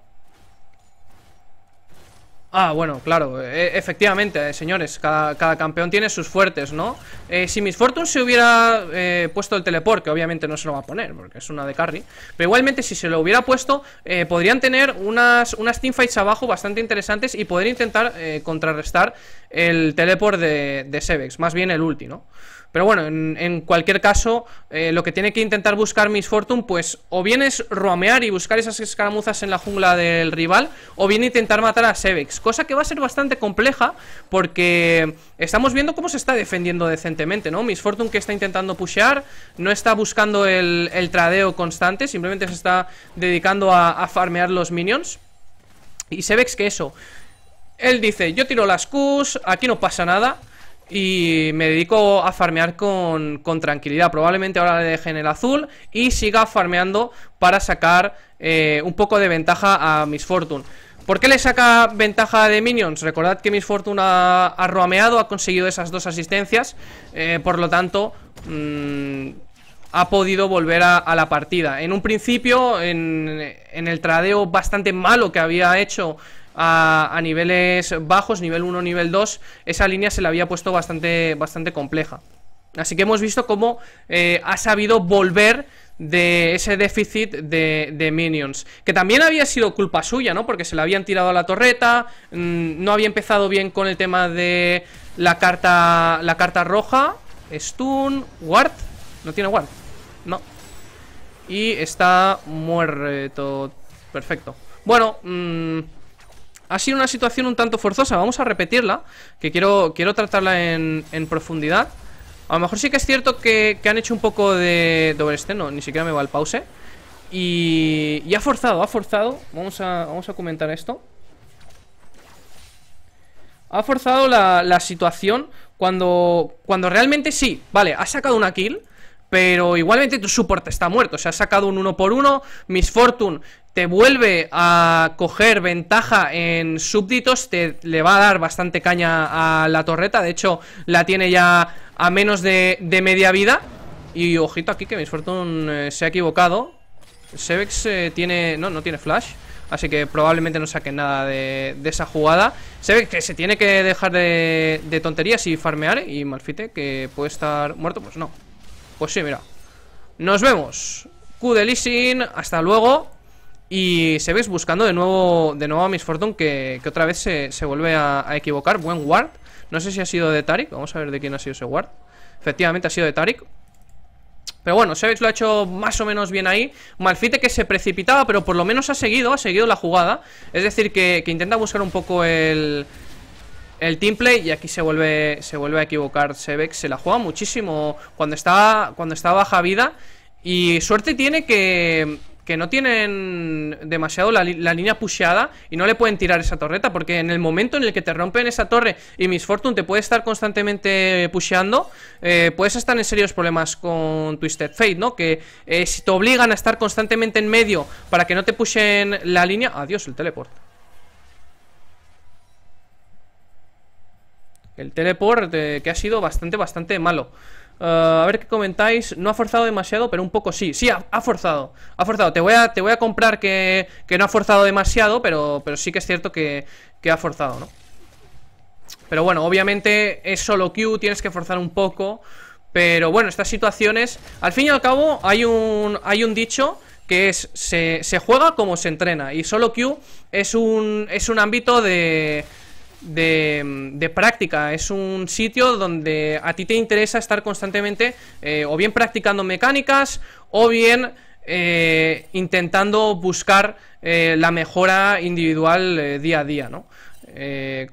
[SPEAKER 1] Ah, bueno, claro, e, efectivamente, señores, cada, campeón tiene sus fuertes, ¿no? Eh, si Miss Fortune se hubiera eh, puesto el teleport, que obviamente no se lo va a poner, porque es una de carry, pero igualmente si se lo hubiera puesto, eh, podrían tener unas, unas teamfights abajo bastante interesantes y poder intentar contrarrestar el teleport de, de Sevex, más bien el ulti, ¿no? Pero bueno, en, cualquier caso, eh, lo que tiene que intentar buscar Miss Fortune, pues o bien es roamear y buscar esas escaramuzas en la jungla del rival, o bien intentar matar a Sevex, cosa que va a ser bastante compleja porque estamos viendo cómo se está defendiendo decentemente, ¿no? Miss Fortune que está intentando pushear, no está buscando el, tradeo constante, simplemente se está dedicando a, farmear los minions. Y Sevex que eso, él dice, yo tiro las Qs, aquí no pasa nada y me dedico a farmear con, tranquilidad. Probablemente ahora le deje en el azul y siga farmeando para sacar eh, un poco de ventaja a Miss Fortune. ¿Por qué le saca ventaja de minions? Recordad que Miss Fortune ha, roameado, ha conseguido esas dos asistencias. Eh, por lo tanto, mm, ha podido volver a, la partida. En un principio, en, en el tradeo bastante malo que había hecho a, niveles bajos, nivel 1, nivel 2, esa línea se la había puesto bastante, bastante compleja. Así que hemos visto cómo eh, ha sabido volver de ese déficit de, minions. Que también había sido culpa suya, ¿no? Porque se la habían tirado a la torreta, mm, no había empezado bien con el tema de la carta, la carta roja. Stun, ward. No tiene ward. No. Y está muerto. Perfecto. Bueno, mmm, ha sido una situación un tanto forzosa, vamos a repetirla, que quiero, quiero tratarla en, profundidad. A lo mejor sí que es cierto que, han hecho un poco de doble no, ni siquiera me va el pause. Y, ha forzado, ha forzado, vamos a, vamos a comentar esto. Ha forzado la, situación cuando, cuando realmente sí, vale, ha sacado una kill. Pero igualmente tu soporte está muerto. O ha sacado un 1 por 1 Miss Fortune te vuelve a coger ventaja en súbditos, te le va a dar bastante caña a la torreta, de hecho la tiene ya a menos de, media vida. Y ojito aquí que Miss Fortune eh, se ha equivocado. Sevex eh, tiene... no, no tiene flash. Así que probablemente no saque nada de, esa jugada Se ve que se tiene que dejar de, tonterías y farmear Y Malfite, que puede estar muerto, pues no Pues sí, mira Nos vemos Q de Sin, hasta luego y se buscando de nuevo, de nuevo a Miss Fortune que, otra vez se, vuelve a, equivocar. Buen ward. No sé si ha sido de Tarik. Vamos a ver de quién ha sido ese ward. Efectivamente ha sido de Tarik. Pero bueno, Sevex lo ha hecho más o menos bien ahí Malfite que se precipitaba, pero por lo menos ha seguido, ha seguido la jugada Es decir, que, intenta buscar un poco el, el team y aquí se vuelve, se vuelve a equivocar Sebex, se la juega muchísimo cuando está, cuando está baja vida y suerte tiene que, que no tienen demasiado la, línea pusheada y no le pueden tirar esa torreta, porque en el momento en el que te rompen esa torre y Miss Fortune te puede estar constantemente pusheando, eh, puedes estar en serios problemas con Twisted Fate, ¿no? Que eh, si te obligan a estar constantemente en medio para que no te pushen la línea... Adiós el teleport. El teleport eh, que ha sido bastante, bastante malo. Eh, a ver qué comentáis. No ha forzado demasiado, pero un poco sí. Sí, ha, forzado. Ha forzado. Te voy a, te voy a comprar que, no ha forzado demasiado, pero, pero sí que es cierto que, ha forzado, ¿no? Pero bueno, obviamente es solo Q, tienes que forzar un poco. Pero bueno, estas situaciones... Al fin y al cabo, hay un, hay un dicho que es se, se, juega como se entrena y solo Q es un, es un ámbito de, de, práctica. Es un sitio donde a ti te interesa estar constantemente eh, o bien practicando mecánicas o bien eh, intentando buscar eh, la mejora individual día a día, ¿no?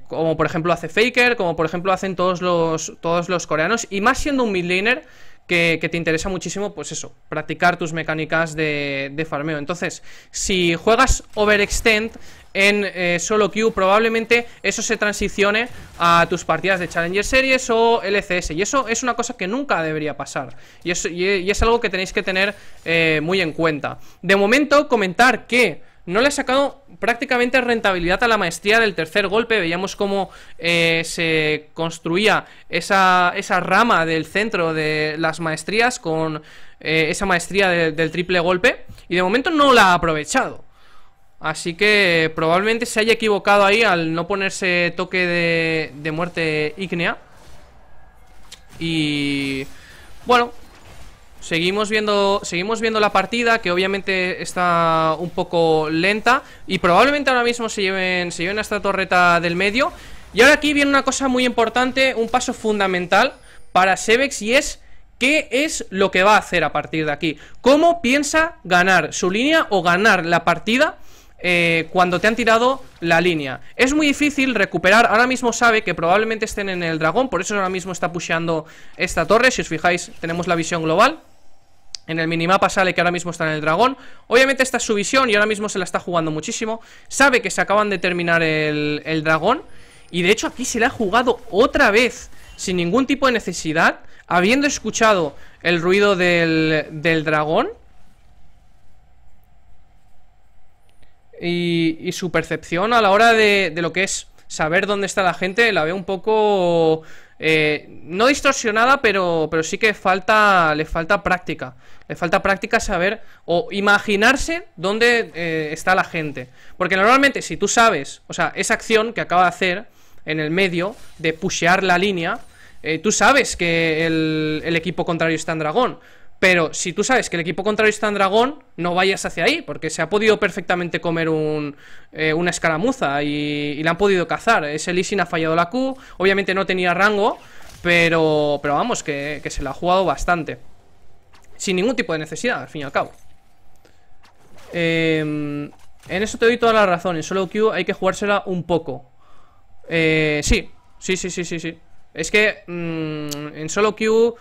[SPEAKER 1] como por ejemplo hace Faker, como por ejemplo hacen todos los, todos los coreanos, y más siendo un midlaner, que, que, te interesa muchísimo, pues eso, practicar tus mecánicas de, de farmeo. Entonces, si juegas Overextend, en eh, solo queue, probablemente eso se transicione a tus partidas de Challenger Series o LCS. Y eso es una cosa que nunca debería pasar. Y es, es algo que tenéis que tener eh, muy en cuenta. De momento, comentar que no le ha sacado prácticamente rentabilidad a la maestría del tercer golpe. Veíamos cómo eh, se construía esa, rama del centro de las maestrías con esa maestría del triple golpe. Y de momento no la ha aprovechado. Así que probablemente se haya equivocado ahí al no ponerse toque de, de muerte ígnea. Y bueno, seguimos viendo, seguimos viendo la partida que obviamente está un poco lenta y probablemente ahora mismo se lleven, se lleven a esta torreta del medio. Y ahora aquí viene una cosa muy importante, un paso fundamental para Sebex y es qué es lo que va a hacer a partir de aquí. ¿Cómo piensa ganar su línea o ganar la partida? Eh, cuando te han tirado la línea. Es muy difícil recuperar, ahora mismo sabe que probablemente estén en el dragón, por eso ahora mismo está pusheando esta torre, si os fijáis tenemos la visión global. En el minimapa sale que ahora mismo está en el dragón Obviamente esta es su visión y ahora mismo se la está jugando muchísimo Sabe que se acaban de terminar el, dragón Y de hecho aquí se la ha jugado otra vez Sin ningún tipo de necesidad Habiendo escuchado el ruido del, del dragón y, su percepción a la hora de, de, lo que es saber dónde está la gente la veo un poco eh, no distorsionada pero pero sí que falta le falta práctica le falta práctica saber o imaginarse dónde eh, está la gente porque normalmente si tú sabes o sea esa acción que acaba de hacer en el medio de pushear la línea eh, tú sabes que el equipo contrario está en dragón pero si tú sabes que el equipo contrario está en dragón, no vayas hacia ahí, porque se ha podido perfectamente comer un, eh, una escaramuza y, la han podido cazar. Ese Sin ha fallado la Q, obviamente no tenía rango, pero, pero vamos, que, se la ha jugado bastante. Sin ningún tipo de necesidad, al fin y al cabo. Em, en eso te doy toda la razón. En solo Q hay que jugársela un poco. Eh, sí, sí, sí, sí, sí, sí. Es que mm, en solo Q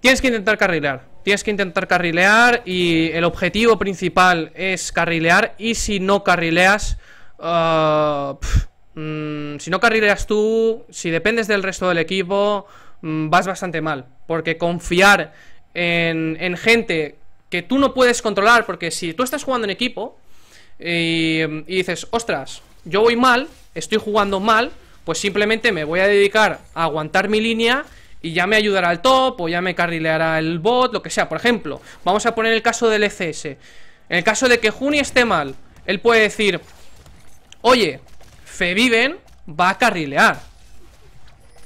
[SPEAKER 1] Tienes que intentar carrilear. Tienes que intentar carrilear y el objetivo principal es carrilear y si no carrileas... Ah, mm, si no carrileas tú, si dependes del resto del equipo, mm, vas bastante mal. Porque confiar en, gente que tú no puedes controlar, porque si tú estás jugando en equipo y, eh, y dices, ostras, yo voy mal, estoy jugando mal, pues simplemente me voy a dedicar a aguantar mi línea y ya me ayudará al top o ya me carrileará el bot, lo que sea. Por ejemplo, vamos a poner el caso del ECS. En el caso de que Juni esté mal, él puede decir, oye, Feviven va a carrilear.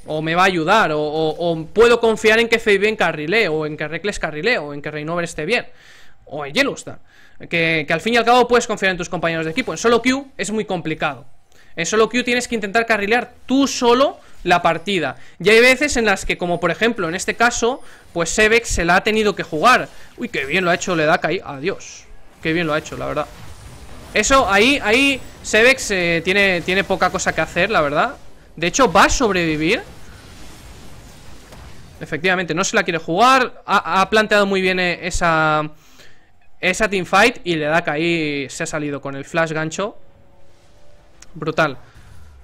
[SPEAKER 1] O me va a ayudar, o, puedo confiar en que Feviven carrilee, o en que Recles carrilee, o en que Reinover esté bien. O en Yellowstone. Que, que al fin y al cabo puedes confiar en tus compañeros de equipo. En solo Q es muy complicado. En solo Q tienes que intentar carrilear tú solo la partida. Y hay veces en las que, como por ejemplo en este caso, pues Sebex se la ha tenido que jugar. Uy, qué bien lo ha hecho le da caí, Adiós. Qué bien lo ha hecho, la verdad. Eso, ahí, ahí Sebex eh, tiene, tiene poca cosa que hacer, la verdad. De hecho, va a sobrevivir. Efectivamente, no se la quiere jugar. Ha, planteado muy bien eh, esa, esa teamfight y le da ahí se ha salido con el flash gancho. Brutal.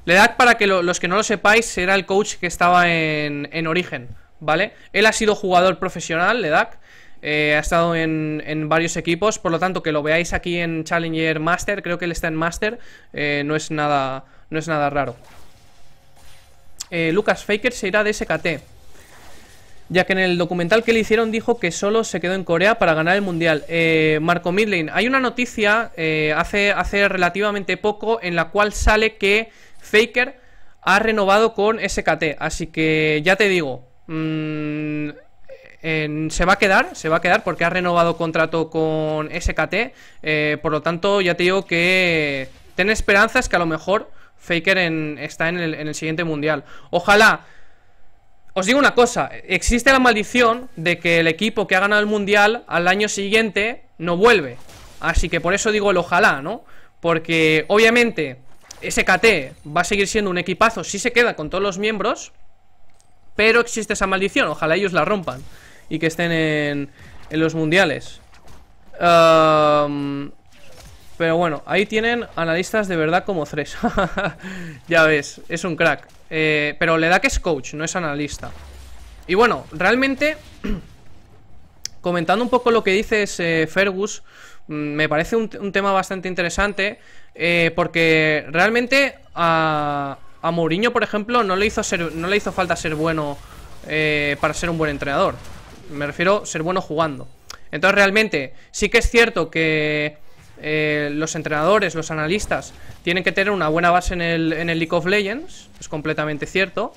[SPEAKER 1] La para que los que no lo sepáis, era el coach que estaba en, en Origen, ¿vale? Él ha sido jugador profesional, Ledak. Eh, ha estado en, en, varios equipos, por lo tanto que lo veáis aquí en Challenger Master, creo que él está en Master, eh, no, es nada, no es nada raro. Eh, Lucas Faker se irá de SKT, ya que en el documental que le hicieron dijo que solo se quedó en Corea para ganar el Mundial. Eh, Marco Midlane, hay una noticia hace, hace relativamente poco en la cual sale que... Faker ha renovado con SKT. Así que ya te digo, mm, se va a quedar, se va a quedar porque ha renovado contrato con SKT. Eh, por lo tanto, ya te digo que ten esperanzas que a lo mejor Faker está en el, siguiente mundial. Ojalá. Os digo una cosa, existe la maldición de que el equipo que ha ganado el mundial al año siguiente no vuelve. Así que por eso digo el ojalá, ¿no? Porque obviamente SKT va a seguir siendo un equipazo si se queda con todos los miembros, pero existe esa maldición. Ojalá ellos la rompan y que estén en, los mundiales. pero bueno, ahí tienen analistas de verdad como tres. [laughs] ya ves, es un crack. Eh, pero le da que es coach, no es analista. Y bueno, realmente, [clears throat] comentando un poco lo que dices, Fergus. Mm, me parece un, tema bastante interesante eh, porque realmente a, a, Mourinho, por ejemplo, no le hizo, no le hizo falta ser bueno eh, para ser un buen entrenador. Me refiero a ser bueno jugando. Entonces realmente sí que es cierto que eh, los entrenadores, los analistas, tienen que tener una buena base en el, League of Legends, es completamente cierto,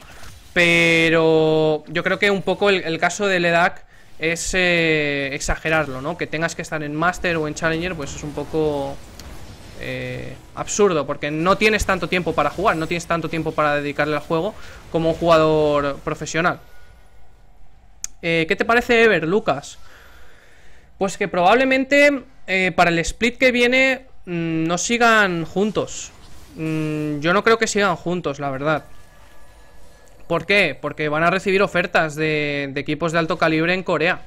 [SPEAKER 1] pero yo creo que un poco el, el caso de EDAC es eh, exagerarlo, ¿no? Que tengas que estar en Master o en Challenger, pues es un poco eh, absurdo, porque no tienes tanto tiempo para jugar, no tienes tanto tiempo para dedicarle al juego como un jugador profesional. Eh, ¿Qué te parece Ever, Lucas? Pues que probablemente para el split que viene mm, no sigan juntos. Mm, yo no creo que sigan juntos, la verdad. ¿Por qué? Porque van a recibir ofertas de, equipos de alto calibre en Corea.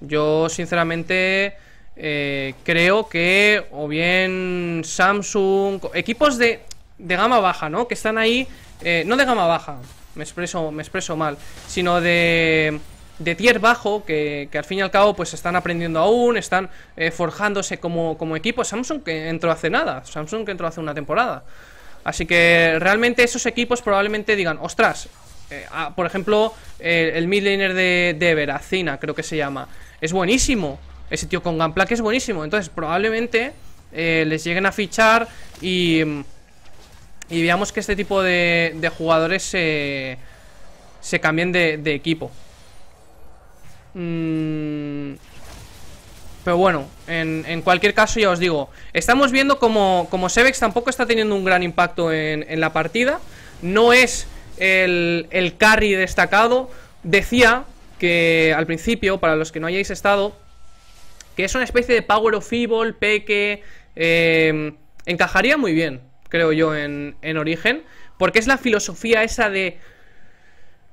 [SPEAKER 1] Yo, sinceramente, eh, creo que o bien Samsung, equipos de, gama baja, ¿no? Que están ahí, eh, no de gama baja, me expreso, me expreso mal, sino de, de tier bajo, que, al fin y al cabo pues están aprendiendo aún, están eh, forjándose como, como equipo. Samsung que entró hace nada, Samsung que entró hace una temporada. Así que realmente esos equipos probablemente digan, ostras, eh, ah, por ejemplo, el midlaner de, de Veracina, creo que se llama, es buenísimo. Ese tío con que es buenísimo. Entonces, probablemente eh, les lleguen a fichar y, y veamos que este tipo de, jugadores se, se cambien de, equipo. Mm, pero bueno, en, cualquier caso ya os digo, estamos viendo como, como Sevex tampoco está teniendo un gran impacto en la partida. No es el, el carry destacado, decía que al principio, para los que no hayáis estado, que es una especie de Power of Evil, Peque, em, encajaría muy bien, creo yo, en, en origen, porque es la filosofía esa de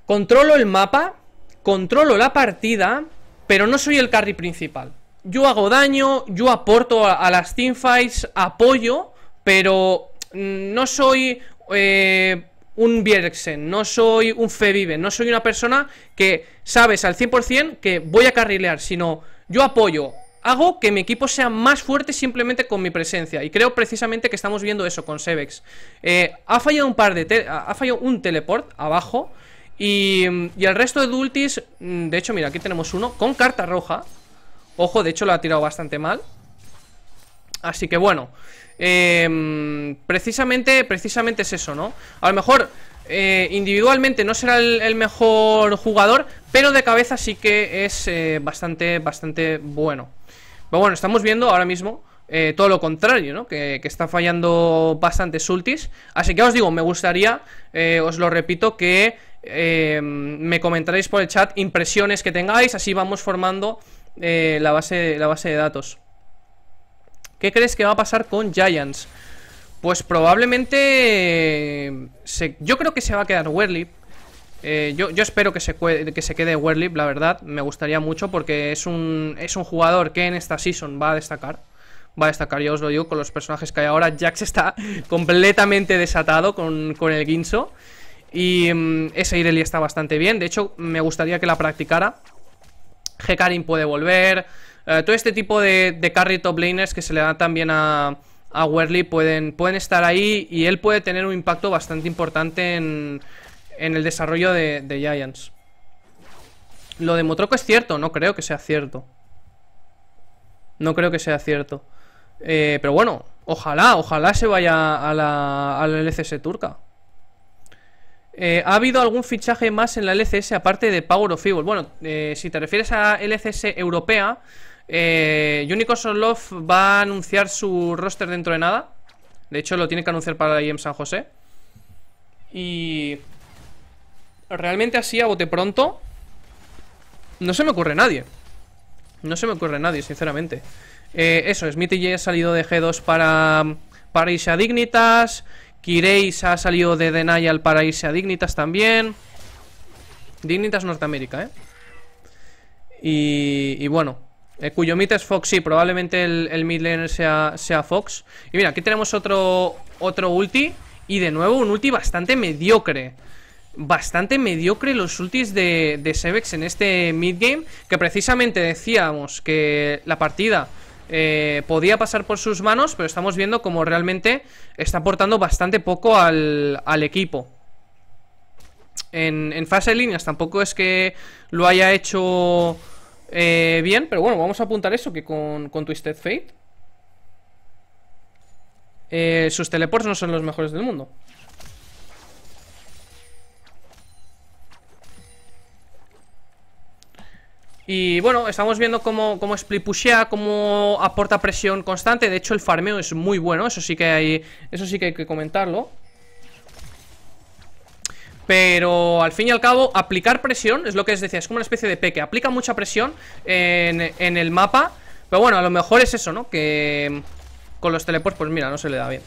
[SPEAKER 1] controlo el mapa, controlo la partida, pero no soy el carry principal. Yo hago daño, yo aporto a, a las teamfights, apoyo, pero mm, no soy eh, un Bierksen, no soy un vive no soy una persona que sabes al 100% que voy a carrilear, sino yo apoyo, hago que mi equipo sea más fuerte simplemente con mi presencia. Y creo precisamente que estamos viendo eso con Sebex. Eh, ha fallado un par de... Ha fallado un teleport abajo. Y, y el resto de dultis... Mm, de hecho, mira, aquí tenemos uno con carta roja. Ojo, de hecho lo ha tirado bastante mal. Así que bueno... Em, precisamente, precisamente es eso, ¿no? A lo mejor eh, individualmente no será el, mejor jugador, pero de cabeza sí que es eh, bastante, bastante bueno. Pero bueno, estamos viendo ahora mismo eh, todo lo contrario, ¿no? Que, que, está fallando bastante Sultis. Así que os digo, me gustaría, os lo repito, que em, me comentaréis por el chat impresiones que tengáis, así vamos formando la, base, la base de datos. ¿Qué crees que va a pasar con Giants? Pues probablemente... yo creo que se va a quedar Werlip. Eh, yo, espero que se, que se quede Werlip, la verdad. Me gustaría mucho porque es un, es un jugador que en esta season va a destacar. Va a destacar, ya os lo digo, con los personajes que hay ahora. Jax está [laughs] completamente desatado con, con el guinso. Y mm, ese Irelia está bastante bien. De hecho, me gustaría que la practicara. Hecarim puede volver. Eh, todo este tipo de, carry top laners que se le da también a, a Werly pueden, pueden estar ahí y él puede tener un impacto bastante importante en, el desarrollo de, Giants. Lo de Motroco es cierto, no creo que sea cierto. No creo que sea cierto. Eh, pero bueno, ojalá, ojalá se vaya a la, a la LCS turca. Eh, ¿Ha habido algún fichaje más en la LCS aparte de Power of Evil? Bueno, eh, si te refieres a LCS europea, eh, of Love va a anunciar su roster dentro de nada. De hecho, lo tiene que anunciar para la IEM San José. Y... Realmente así, a bote pronto, no se me ocurre nadie. No se me ocurre nadie, sinceramente. Eh, eso, Smith y J ha salido de G2 para, para Isha Dignitas. Kireis ha salido de Denial para irse a Dignitas también. Dignitas Norteamérica, ¿eh? Y, y bueno, el eh, cuyo mito es Fox, sí, probablemente el, el mid sea, sea, Fox Y mira, aquí tenemos otro, otro ulti Y de nuevo un ulti bastante mediocre Bastante mediocre los ultis de, de Sevex en este mid game Que precisamente decíamos que la partida eh, podía pasar por sus manos, pero estamos viendo como realmente está aportando bastante poco al, equipo. En, fase de líneas tampoco es que lo haya hecho eh, bien, pero bueno, vamos a apuntar eso que con, con Twisted Fate. Eh, sus teleports no son los mejores del mundo. Y bueno, estamos viendo cómo, cómo split pushea, cómo aporta presión constante. De hecho, el farmeo es muy bueno, eso sí que hay. Eso sí que hay que comentarlo. Pero al fin y al cabo, aplicar presión es lo que les decía, es como una especie de peque. Aplica mucha presión en, en el mapa. Pero bueno, a lo mejor es eso, ¿no? Que con los teleports, pues mira, no se le da bien.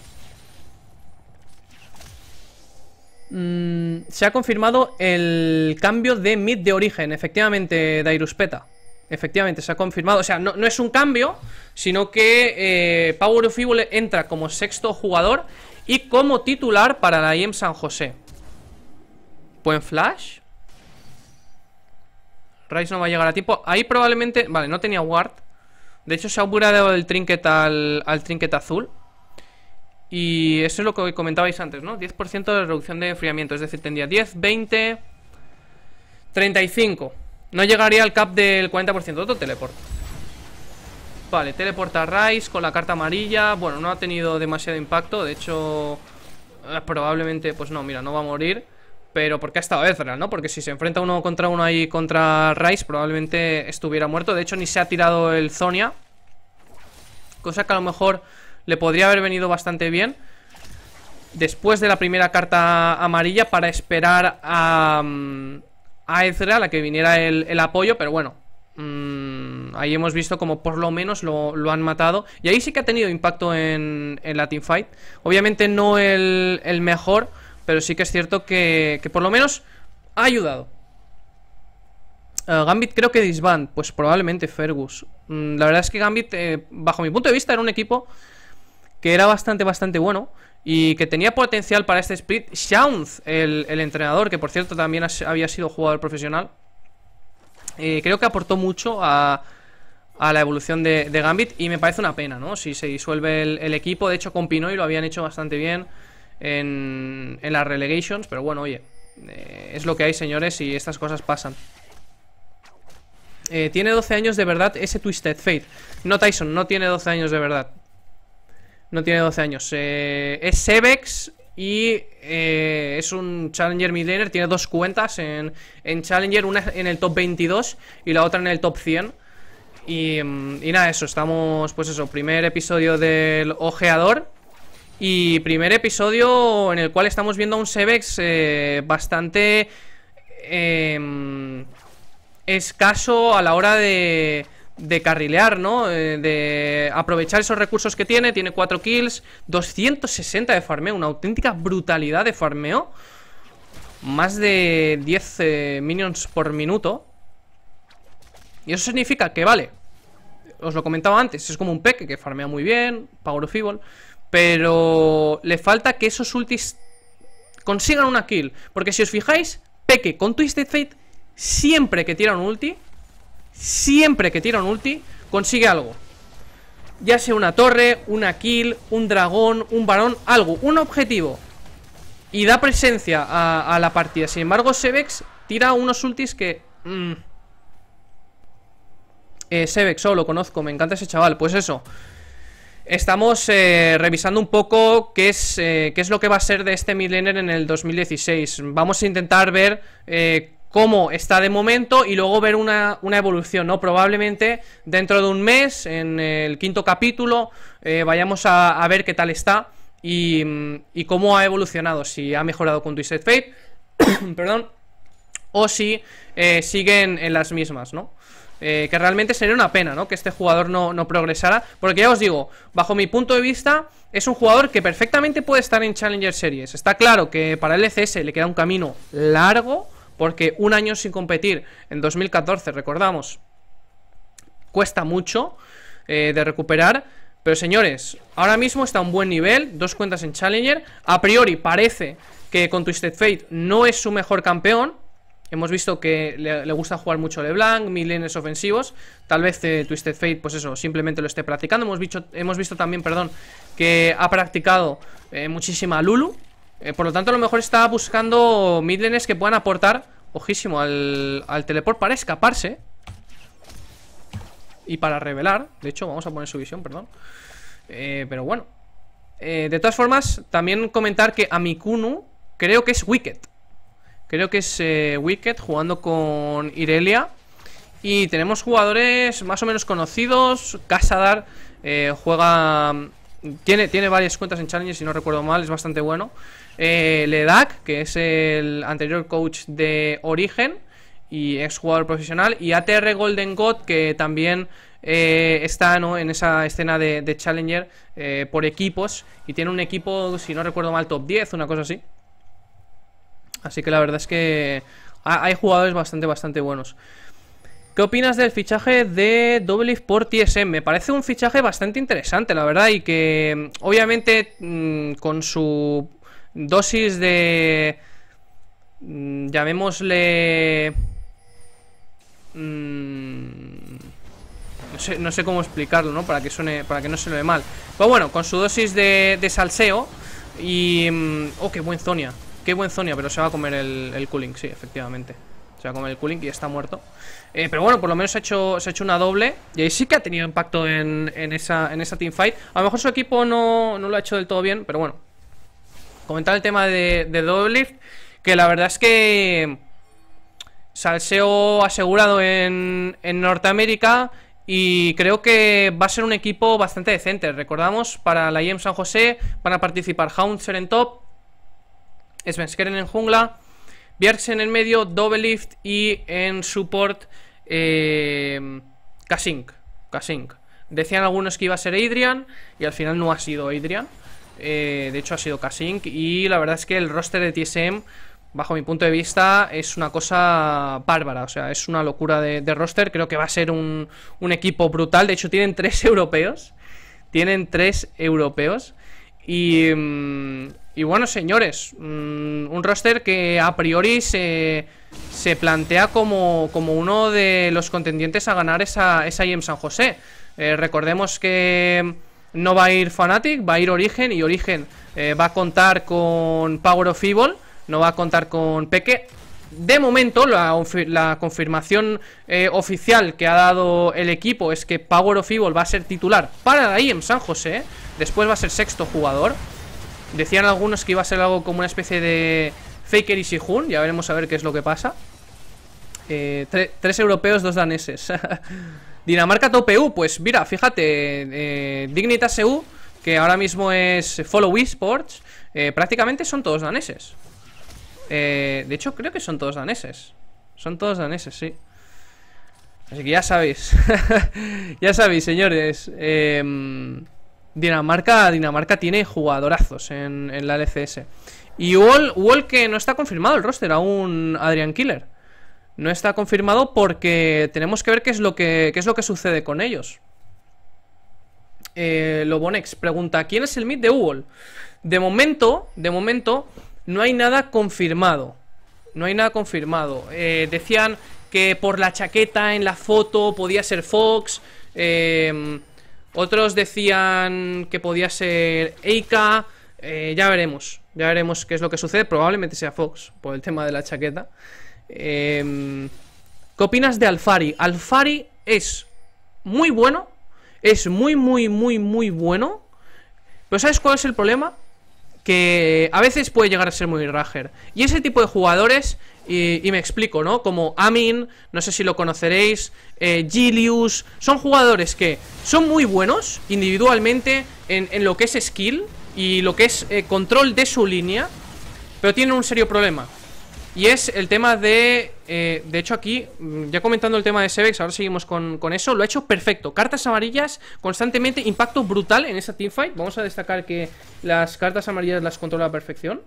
[SPEAKER 1] Mm, se ha confirmado el cambio de mid de origen, efectivamente, Peta Efectivamente, se ha confirmado. O sea, no, es un cambio, sino que eh, Power of Evil entra como sexto jugador y como titular para la IEM San José. Buen flash. Rice no va a llegar a tiempo. Ahí probablemente... Vale, no tenía ward. De hecho, se ha burado el trinket al, al trinket azul. Y eso es lo que comentabais antes, ¿no? 10% de reducción de enfriamiento, es decir, tendría 10, 20, 35. No llegaría al cap del 40%. Otro teleport. Vale, teleporta a Rice con la carta amarilla. Bueno, no ha tenido demasiado impacto. De hecho, eh, probablemente, pues no, mira, no va a morir. Pero porque ha estado Ezra, ¿no? Porque si se enfrenta uno contra uno ahí contra Rice, probablemente estuviera muerto. De hecho, ni se ha tirado el Zonia. Cosa que a lo mejor le podría haber venido bastante bien Después de la primera carta amarilla Para esperar a, mm, a Ezra, a la que viniera el, apoyo Pero bueno mm, Ahí hemos visto como por lo menos lo, han matado Y ahí sí que ha tenido impacto en, en la teamfight Obviamente no el, mejor Pero sí que es cierto que, que por lo menos ha ayudado eh, Gambit creo que disband, pues probablemente Fergus. Mm, la verdad es que Gambit, eh, bajo mi punto de vista, era un equipo que era bastante, bastante bueno y que tenía potencial para este split. Shounz el, entrenador, que por cierto también había sido jugador profesional, eh, creo que aportó mucho a, la evolución de, Gambit y me parece una pena, ¿no? Si se disuelve el, equipo, de hecho con Pinoy lo habían hecho bastante bien en, las relegations, pero bueno, oye, eh, es lo que hay, señores, y estas cosas pasan. Eh, tiene 12 años de verdad ese Twisted Fate. No, Tyson, no tiene 12 años de verdad. No tiene 12 años. Eh, es sevex y eh, es un Challenger midlaner. Tiene dos cuentas en, Challenger, una en el top 22 y la otra en el top 100. Mm, y, nada, eso, estamos, pues eso, primer episodio del Ojeador. Y primer episodio en el cual estamos viendo a un sevex eh, bastante mm, escaso a la hora de, de carrilear, ¿no? Eh, de aprovechar esos recursos que tiene. Tiene 4 kills, 260 de farmeo, una auténtica brutalidad de farmeo. Más de 10 eh, minions por minuto. Y eso significa que, vale, os lo comentaba antes, es como un peque que farmea muy bien, Power of Evil, pero le falta que esos ultis consigan una kill. Porque si os fijáis, peque con Twisted Fate, siempre que tira un ulti, siempre que tira un ulti, consigue algo. Ya sea una torre, una kill, un dragón, un varón, algo, un objetivo. Y da presencia a, la partida. Sin embargo, Sevex tira unos ultis que... Mm. Eh, Sevex, oh, lo conozco, me encanta ese chaval. Pues eso. Estamos eh, revisando un poco qué es, eh, qué es lo que va a ser de este Midlaner en el 2016. Vamos a intentar ver cómo está de momento y luego ver una, evolución, ¿no? Probablemente dentro de un mes, en el quinto capítulo, eh, vayamos a, ver qué tal está y, mm, y, cómo ha evolucionado, si ha mejorado con Twisted Fate, [coughs] perdón, o si eh, siguen en las mismas, ¿no? Eh, que realmente sería una pena, ¿no? Que este jugador no, no, progresara. Porque ya os digo, bajo mi punto de vista, es un jugador que perfectamente puede estar en Challenger Series. Está claro que para el ECS... le queda un camino largo porque un año sin competir, en 2014, recordamos, cuesta mucho eh, de recuperar. Pero señores, ahora mismo está a un buen nivel, dos cuentas en Challenger. A priori parece que con Twisted Fate no es su mejor campeón. Hemos visto que le, gusta jugar mucho LeBlanc, milenios ofensivos. Tal vez eh, Twisted Fate, pues eso, simplemente lo esté practicando. Hemos, visto, también, perdón, que ha practicado eh, muchísima Lulu. Eh, por lo tanto, a lo mejor está buscando midlenes que puedan aportar, ojísimo, al, teleport para escaparse. Y para revelar. De hecho, vamos a poner su visión, perdón. Eh, pero bueno. Eh, de todas formas, también comentar que Amikunu creo que es Wicked. Creo que es Wicked jugando con Irelia. Y tenemos jugadores más o menos conocidos. Casadar juega... Tiene, tiene varias cuentas en Challenges, si no recuerdo mal, es bastante bueno eh, Ledak, que es el anterior coach de Origen y ex jugador profesional, y ATR Golden God, que también eh, está en esa escena de, Challenger eh, por equipos, y tiene un equipo, si no recuerdo mal, top 10, una cosa así. Así que la verdad es que hay jugadores bastante, bastante buenos. ¿Qué opinas del fichaje de Leaf por TSM? Me parece un fichaje bastante interesante, la verdad, y que obviamente mm, con su dosis de... Mm, llamémosle... Mm, no sé, cómo explicarlo, ¿no? Para que suene, para que no mal. Pero pues bueno, con su dosis de, de salseo y... Mm, oh, qué buen Zonia. Qué buen Zonia, pero se va a comer el, cooling, sí, efectivamente. Se va a comer el cooling y está muerto. Eh, pero bueno, por lo menos se ha, hecho, se ha hecho una doble. Y ahí sí que ha tenido impacto en, esa, en esa teamfight. A lo mejor su equipo no, no lo ha hecho del todo bien, pero bueno, Comentar el tema de, de Doublelift, que la verdad es que salseo asegurado en, Norteamérica y creo que va a ser un equipo bastante decente. Recordamos, para la IEM San José van a participar Haunzer en top, Svenskeren en jungla, Bjergsen en medio, Doublelift y en support eh, Decían algunos que iba a ser Adrian y al final no ha sido Adrian. Eh, de hecho ha sido Kasink y la verdad es que el roster de TSM bajo mi punto de vista, es una cosa bárbara. O sea, es una locura de, roster. Creo que va a ser un, equipo brutal. De hecho, tienen tres [laughs] europeos. Tienen tres europeos. Y, mm, y bueno, señores, mm, un roster que a priori se, se plantea como, como, uno de los contendientes a ganar esa, esa IEM San José. Eh, recordemos que no va a ir Fnatic, va a ir Origen y Origen eh, va a contar con Power of Evil, no va a contar con Peque. De momento, la, confirmación eh, oficial que ha dado el equipo es que Power of Evil va a ser titular para ahí en San José, después va a ser sexto jugador. Decían algunos que iba a ser algo como una especie de Faker y Sihun, ya veremos a ver qué es lo que pasa. Eh, tres europeos, dos daneses. [laughs] Dinamarca tope U, pues mira, fíjate, eh, Dignitas EU, que ahora mismo es Follow Esports, eh, prácticamente son todos daneses. Eh, de hecho, creo que son todos daneses. Son todos daneses, sí. Así que ya sabéis. [laughs] ya sabéis, señores. Em, Dinamarca, Dinamarca tiene jugadorazos en, la LCS. Y Wall, Wall que no está confirmado el roster aún, Adrian Killer. No está confirmado porque tenemos que ver qué es lo que, es lo que sucede con ellos. Eh, Lobonex pregunta, ¿quién es el mid de UOL? De momento, de momento, no hay nada confirmado. No hay nada confirmado. Eh, decían que por la chaqueta en la foto podía ser Fox. Eh, otros decían que podía ser Eika. ya veremos. Ya veremos qué es lo que sucede. Probablemente sea Fox por el tema de la chaqueta. Em, ¿Qué opinas de Alfari? Alfari es muy bueno. Es muy, muy, muy, muy bueno. Pero ¿sabes cuál es el problema? Que a veces puede llegar a ser muy rager. Y ese tipo de jugadores, y, me explico, ¿no? Como Amin, no sé si lo conoceréis, eh, Gilius, son jugadores que son muy buenos individualmente en, lo que es skill y lo que es eh, control de su línea, pero tienen un serio problema. Y es el tema de... Eh, de hecho aquí, mm, ya comentando el tema de Sebex ahora seguimos con, con, eso, lo ha hecho perfecto. Cartas amarillas constantemente, impacto brutal en esa teamfight. Vamos a destacar que las cartas amarillas las controla a perfección.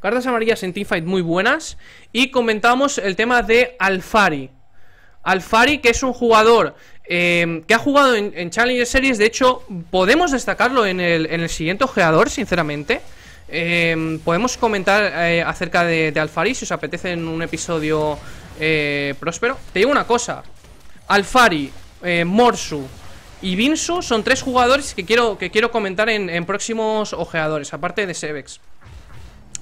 [SPEAKER 1] Cartas amarillas en teamfight muy buenas. Y comentamos el tema de Alfari. Alfari, que es un jugador Em, que ha jugado en, Challenger Series. De hecho, podemos destacarlo en el, siguiente ojeador, sinceramente. Em, podemos comentar eh, acerca de, Alfari si os apetece en un episodio eh, próspero. Te digo una cosa: Alfari, eh, Morsu y Vinsu son tres jugadores que quiero, que quiero comentar en, próximos ojeadores, aparte de Sevex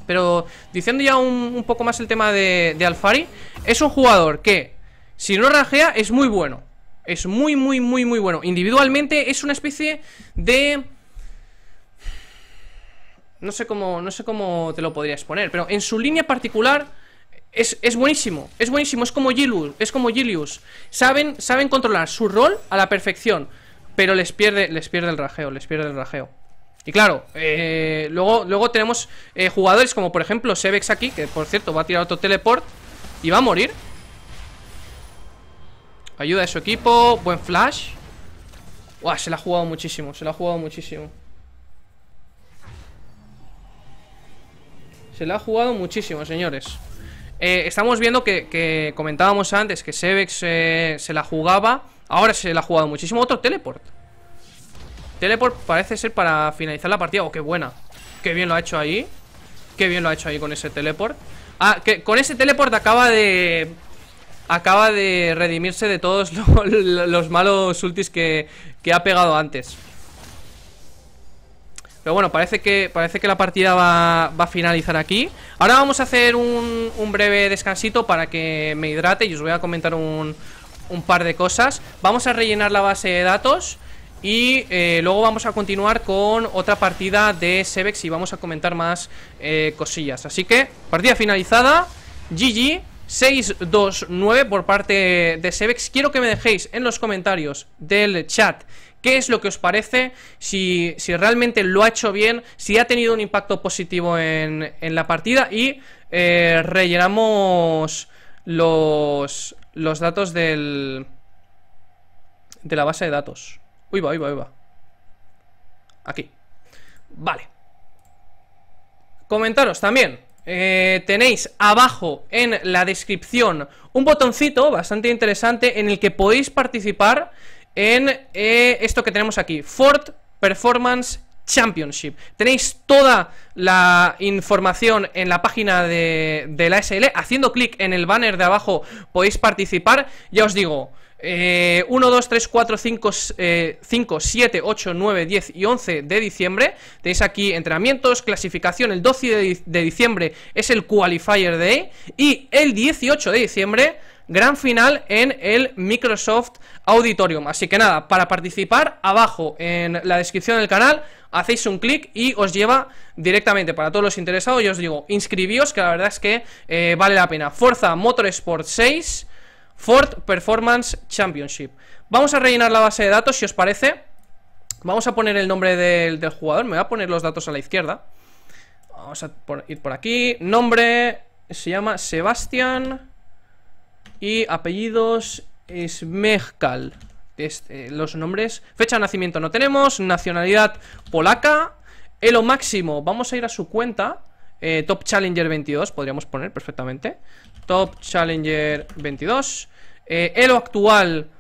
[SPEAKER 1] Pero diciendo ya un, poco más el tema de, de Alfari, es un jugador que, si no rajea, es muy bueno. Es muy, muy, muy, muy bueno. Individualmente es una especie de... No sé cómo, no sé cómo te lo podrías poner, pero en su línea particular es, buenísimo. Es buenísimo, es como Gilius. Es como Gilius. Saben, saben controlar su rol a la perfección, pero les pierde, les pierde el rajeo, les pierde el rajeo. Y claro, eh, luego, luego tenemos eh, jugadores como por ejemplo Sevex aquí, que por cierto va a tirar otro teleport y va a morir. Ayuda a su equipo. Buen flash. Uah, se la ha jugado muchísimo. Se la ha jugado muchísimo. Se la ha jugado muchísimo, señores. Eh, estamos viendo que, comentábamos antes que Sevex eh, se la jugaba. Ahora se la ha jugado muchísimo. Otro teleport. Teleport parece ser para finalizar la partida. Oh, qué buena. Qué bien lo ha hecho ahí. Qué bien lo ha hecho ahí con ese teleport. Ah, que con ese teleport acaba de acaba de redimirse de todos [laughs] los, malos ultis que, ha pegado antes. Pero bueno, parece que, parece que la partida va, a finalizar aquí. Ahora vamos a hacer un, un, breve descansito para que me hidrate y os voy a comentar un, un par de cosas. Vamos a rellenar la base de datos. Y eh, luego vamos a continuar con otra partida de Sebex y vamos a comentar más eh, cosillas. Así que, partida finalizada. GG. 629 por parte de Sebex. Quiero que me dejéis en los comentarios del chat qué es lo que os parece, si, realmente lo ha hecho bien, si ha tenido un impacto positivo en, la partida y eh, rellenamos los, los datos del, de la base de datos. Uy, va, uy, va, va. Aquí. Vale. Comentaros también eh, tenéis abajo en la descripción un botoncito bastante interesante en el que podéis participar en eh, esto que tenemos aquí, Ford Performance Championship. Tenéis toda la información en la página de la SL. Haciendo clic en el banner de abajo podéis participar. Ya os digo, 1, 2, 3, 4, 5, 5, 7, 8, 9, 10 y 11 de diciembre. Tenéis aquí entrenamientos, clasificación. El 12 de, diciembre es el Qualifier Day. Y el 18 de diciembre gran final en el Microsoft Auditorium. Así que nada, para participar, abajo en la descripción del canal hacéis un clic y os lleva directamente para todos los interesados. Yo os digo, inscribíos, que la verdad es que eh, vale la pena. Fuerza Motorsport 6. Ford Performance Championship Vamos a rellenar la base de datos, si os parece Vamos a poner el nombre del, jugador Me voy a poner los datos a la izquierda Vamos a ir por aquí Nombre, se llama Sebastián Y apellidos Es este, Los nombres, fecha de nacimiento no tenemos Nacionalidad polaca Elo máximo, vamos a ir a su cuenta eh, Top Challenger 22 Podríamos poner perfectamente Top Challenger 22 eh, elo actual.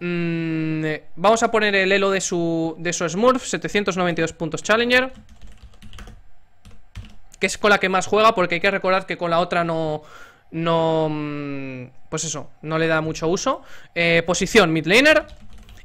[SPEAKER 1] Mm, vamos a poner el elo de su, de su Smurf. 792 puntos Challenger. Que es con la que más juega. Porque hay que recordar que con la otra no. No. Mm, pues eso. No le da mucho uso. Eh, posición midlaner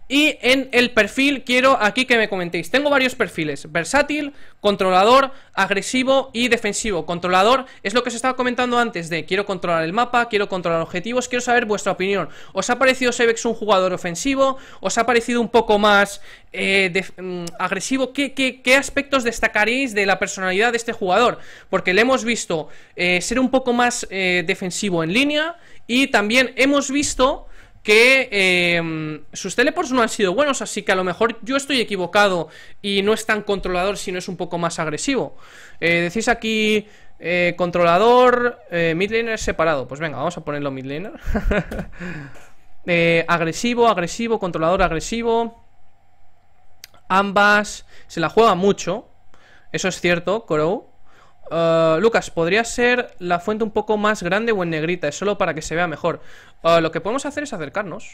[SPEAKER 1] y en el perfil quiero aquí que me comentéis. Tengo varios perfiles. Versátil, controlador, agresivo y defensivo. Controlador es lo que os estaba comentando antes de quiero controlar el mapa, quiero controlar objetivos, quiero saber vuestra opinión. ¿Os ha parecido Sebex un jugador ofensivo? ¿Os ha parecido un poco más eh, mm, agresivo? ¿Qué, aspectos destacaréis de la personalidad de este jugador? Porque le hemos visto eh, ser un poco más eh, defensivo en línea y también hemos visto que em, sus teleports no han sido buenos, así que a lo mejor yo estoy equivocado y no es tan controlador, sino es un poco más agresivo. Eh, decís aquí eh, controlador, eh, midlaner separado. Pues venga, vamos a ponerlo midlaner. [laughs] agresivo, agresivo, controlador agresivo. Ambas se la juega mucho. Eso es cierto, Crow. Eh, Lucas, podría ser la fuente un poco más grande o en negrita, es solo para que se vea mejor. Eh, lo que podemos hacer es acercarnos.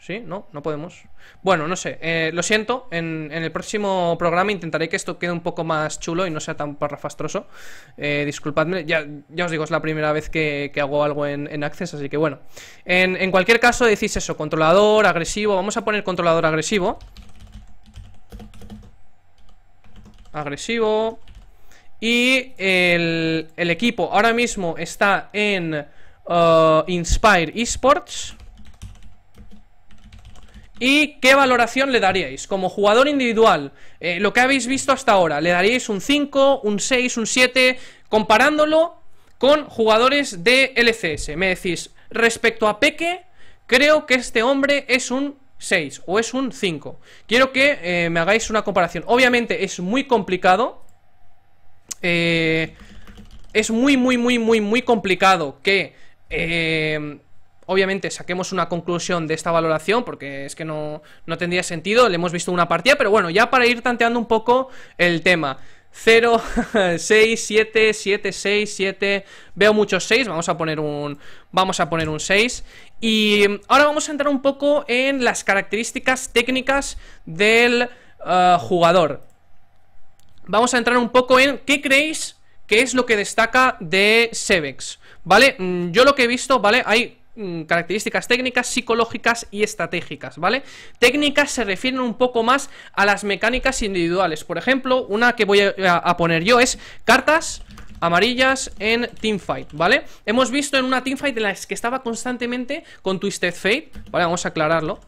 [SPEAKER 1] ¿Sí? ¿No? ¿No podemos? Bueno, no sé, eh, lo siento, en, el próximo programa intentaré que esto quede un poco más chulo y no sea tan parrafastroso. disculpadme, ya, os digo, es la primera vez que, hago algo en, Access, así que bueno. en cualquier caso decís eso, controlador, agresivo, vamos a poner controlador agresivo. Agresivo, y el, equipo ahora mismo está en uh, Inspire Esports. ¿Y qué valoración le daríais? Como jugador individual, eh, lo que habéis visto hasta ahora, ¿le daríais un 5, un 6, un 7? Comparándolo con jugadores de LCS. Me decís, respecto a Peque, creo que este hombre es un 6 o es un 5. Quiero que eh, me hagáis una comparación. Obviamente es muy complicado eh, es muy, muy, muy, muy, muy complicado que... Eh, obviamente saquemos una conclusión de esta valoración, porque es que no, no, tendría sentido, le hemos visto una partida, pero bueno, ya para ir tanteando un poco el tema. 0, 6, 7, 7, 6, 7, veo muchos 6, vamos a poner un vamos a poner un 6 y ahora vamos a entrar un poco en las características técnicas del eh, jugador vamos a entrar un poco en qué creéis que es lo que destaca de Sevex, ¿vale? Mm, yo lo que he visto, ¿vale? Hay mm, características técnicas, psicológicas y estratégicas, ¿vale? Técnicas se refieren un poco más a las mecánicas individuales. Por ejemplo, una que voy a, poner yo es cartas amarillas en teamfight, ¿vale? Hemos visto en una teamfight en la que estaba constantemente con Twisted Fate, ¿vale? Vamos a aclararlo.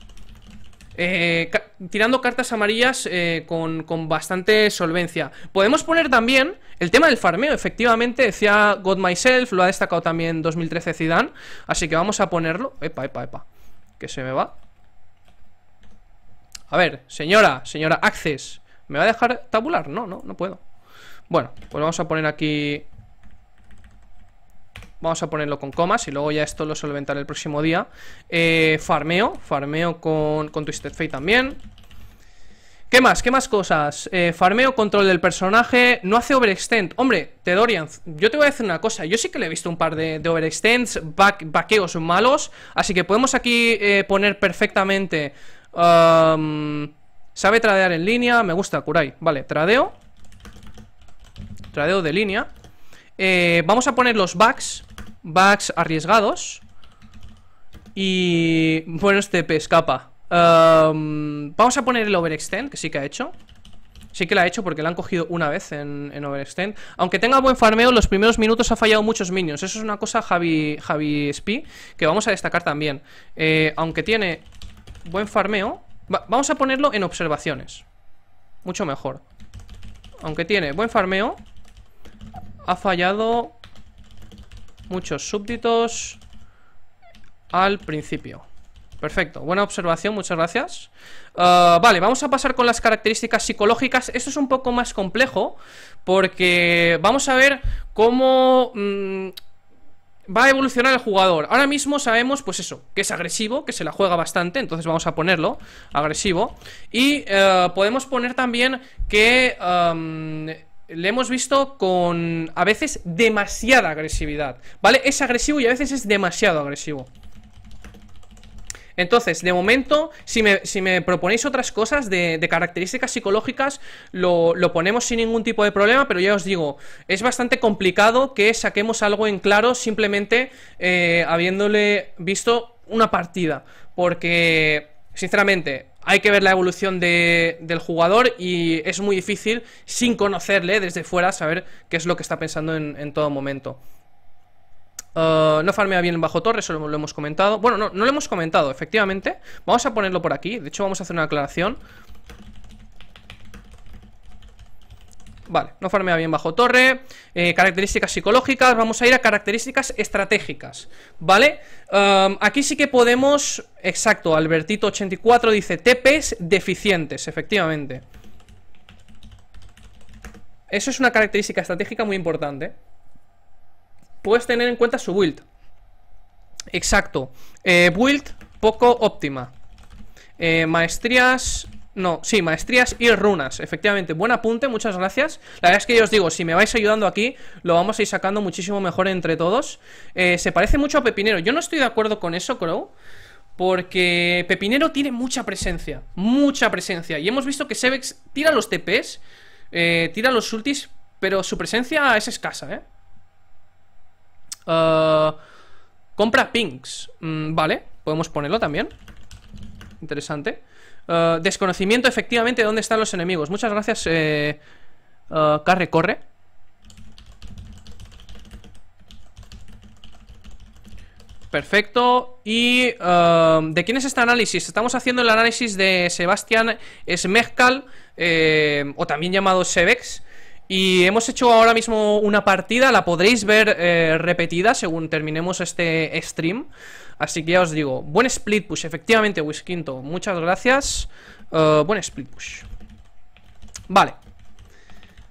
[SPEAKER 1] Eh, tirando cartas amarillas eh, con, con, bastante solvencia. Podemos poner también el tema del farmeo, efectivamente, decía God Myself, lo ha destacado también 2013 Zidane, así que vamos a ponerlo. Epa, epa, epa, que se me va. A ver, señora, señora Access, ¿me va a dejar tabular? No, no, no puedo. Bueno, pues vamos a poner aquí vamos a ponerlo con comas y luego ya esto lo solventaré el próximo día. Eh, farmeo, farmeo con, con Twisted Fate también. ¿Qué más? ¿Qué más cosas? Eh, farmeo, control del personaje, no hace overextend. Hombre, Tedorian, yo te voy a decir una cosa. Yo sí que le he visto un par de, overextends, back, vaqueos malos. Así que podemos aquí eh, poner perfectamente... Um, sabe tradear en línea, me gusta Kurai. Vale, tradeo. Tradeo de línea. vamos a poner los backs Bugs arriesgados. Y... Bueno, este pez escapa. Em, vamos a poner el overextend, que sí que ha hecho. Sí que la ha hecho porque la han cogido una vez en, Overextend. Aunque tenga buen farmeo, los primeros minutos ha fallado muchos minions. Eso es una cosa, Javi, Javi Spi, que vamos a destacar también. Eh, aunque tiene buen farmeo, vamos a ponerlo en observaciones. Mucho mejor. Aunque tiene buen farmeo, ha fallado muchos súbditos al principio. Perfecto, buena observación, muchas gracias uh, Vale, vamos a pasar con las características psicológicas Esto es un poco más complejo Porque vamos a ver cómo... Mm, va a evolucionar el jugador. Ahora mismo sabemos, pues eso, que es agresivo, que se la juega bastante, entonces vamos a ponerlo agresivo. Y uh, podemos poner también que um, le hemos visto con a veces demasiada agresividad, ¿vale? Es agresivo y a veces es demasiado agresivo. Entonces, de momento, si me, proponéis otras cosas de, características psicológicas, lo, ponemos sin ningún tipo de problema, pero ya os digo, es bastante complicado que saquemos algo en claro simplemente eh, habiéndole visto una partida, porque, sinceramente, hay que ver la evolución del jugador y es muy difícil, sin conocerle desde fuera, saber qué es lo que está pensando en, todo momento. Uh, no farmea bien bajo torre, eso lo, hemos comentado. Bueno, no, no, lo hemos comentado, efectivamente. Vamos a ponerlo por aquí. De hecho, vamos a hacer una aclaración. Vale, no farmea bien bajo torre eh, Características psicológicas Vamos a ir a características estratégicas ¿Vale? Em, aquí sí que podemos Exacto, Albertito84 dice TPs deficientes, efectivamente Eso es una característica estratégica muy importante Puedes tener en cuenta su build Exacto eh, Build poco óptima eh, Maestrías no, sí, maestrías y runas, efectivamente. Buen apunte, muchas gracias. La verdad es que yo os digo, si me vais ayudando aquí, lo vamos a ir sacando muchísimo mejor entre todos. Eh, se parece mucho a Pepinero. Yo no estoy de acuerdo con eso, Crow. Porque Pepinero tiene mucha presencia. Mucha presencia. Y hemos visto que Sebex tira los TPs, eh, tira los ultis, pero su presencia es escasa, ¿eh? Ah, compra Pinks. Mm, vale, podemos ponerlo también. Interesante. Eh, desconocimiento, efectivamente, dónde están los enemigos. Muchas gracias, eh, eh, Carre, corre. Perfecto. ¿Y de quién es este análisis? Estamos haciendo el análisis de Sebastián Smezcal, o también llamado Sebex. Y hemos hecho ahora mismo una partida, la podréis ver repetida según terminemos este stream. Así que ya os digo, buen split push, efectivamente, Wisquinto. Muchas gracias. Eh, buen split push. Vale.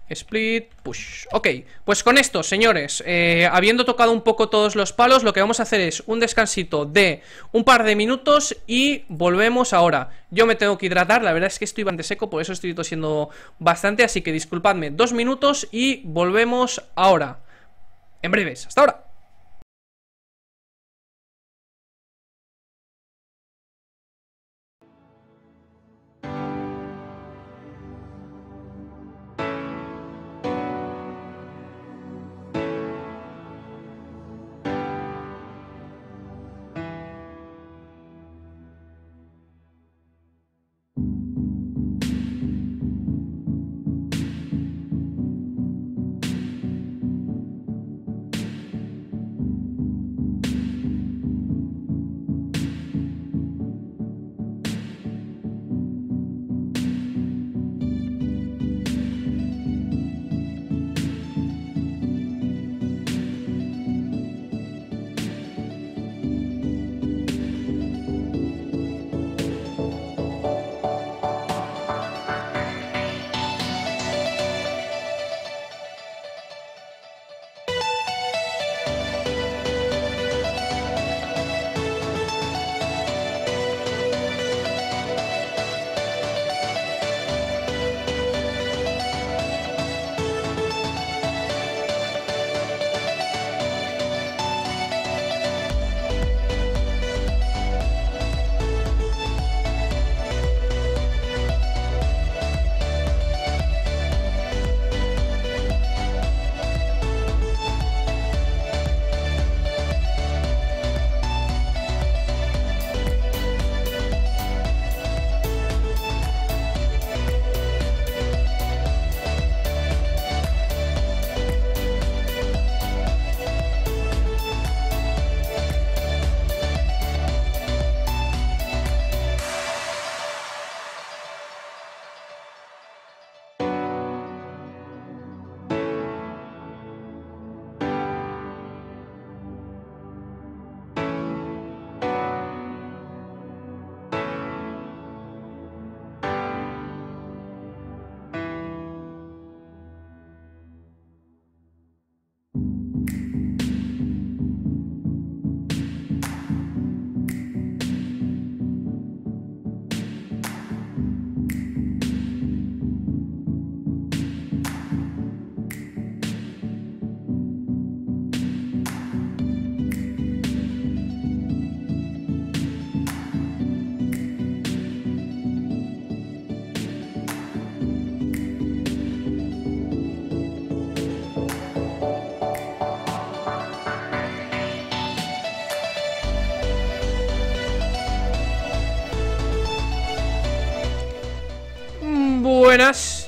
[SPEAKER 1] Split, push Ok, pues con esto, señores eh, Habiendo tocado un poco todos los palos Lo que vamos a hacer es un descansito de Un par de minutos y volvemos ahora Yo me tengo que hidratar La verdad es que estoy bastante seco, por eso estoy tosiendo Bastante, así que disculpadme Dos minutos y volvemos ahora En breves, hasta ahora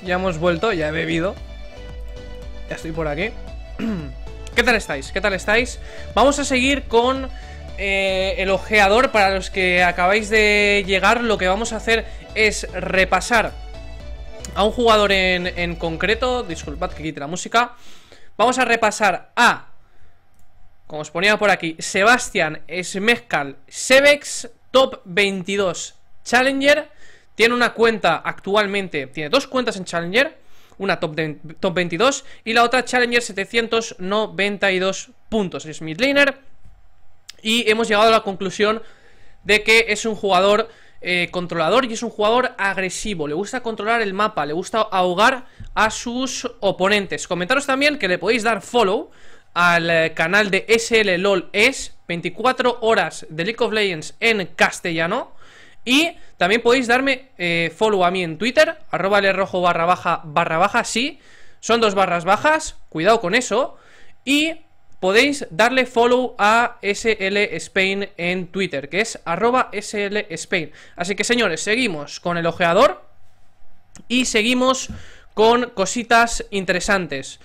[SPEAKER 1] ya hemos vuelto, ya he bebido. Ya estoy por aquí. [clears throat] ¿Qué tal estáis? ¿Qué tal estáis? Vamos a seguir con eh, el ojeador. Para los que acabáis de llegar, lo que vamos a hacer es repasar a un jugador en, concreto. Disculpad que quite la música. Vamos a repasar a como os ponía por aquí, Sebastián Smechkal, Sebex, top 22 Challenger tiene una cuenta actualmente, tiene dos cuentas en Challenger, una top, top 22 y la otra Challenger 792 puntos. Es midlaner y hemos llegado a la conclusión de que es un jugador eh, controlador y es un jugador agresivo. Le gusta controlar el mapa, le gusta ahogar a sus oponentes. Comentaros también que le podéis dar follow al eh, canal de lol es 24 horas de League of Legends en castellano y también podéis darme eh, follow a mí en Twitter, arroba rojo barra baja barra baja, sí. Son dos barras bajas, cuidado con eso. Y podéis darle follow a SL Spain en Twitter, que es arroba SL Spain. Así que señores, seguimos con el ojeador y seguimos con cositas interesantes.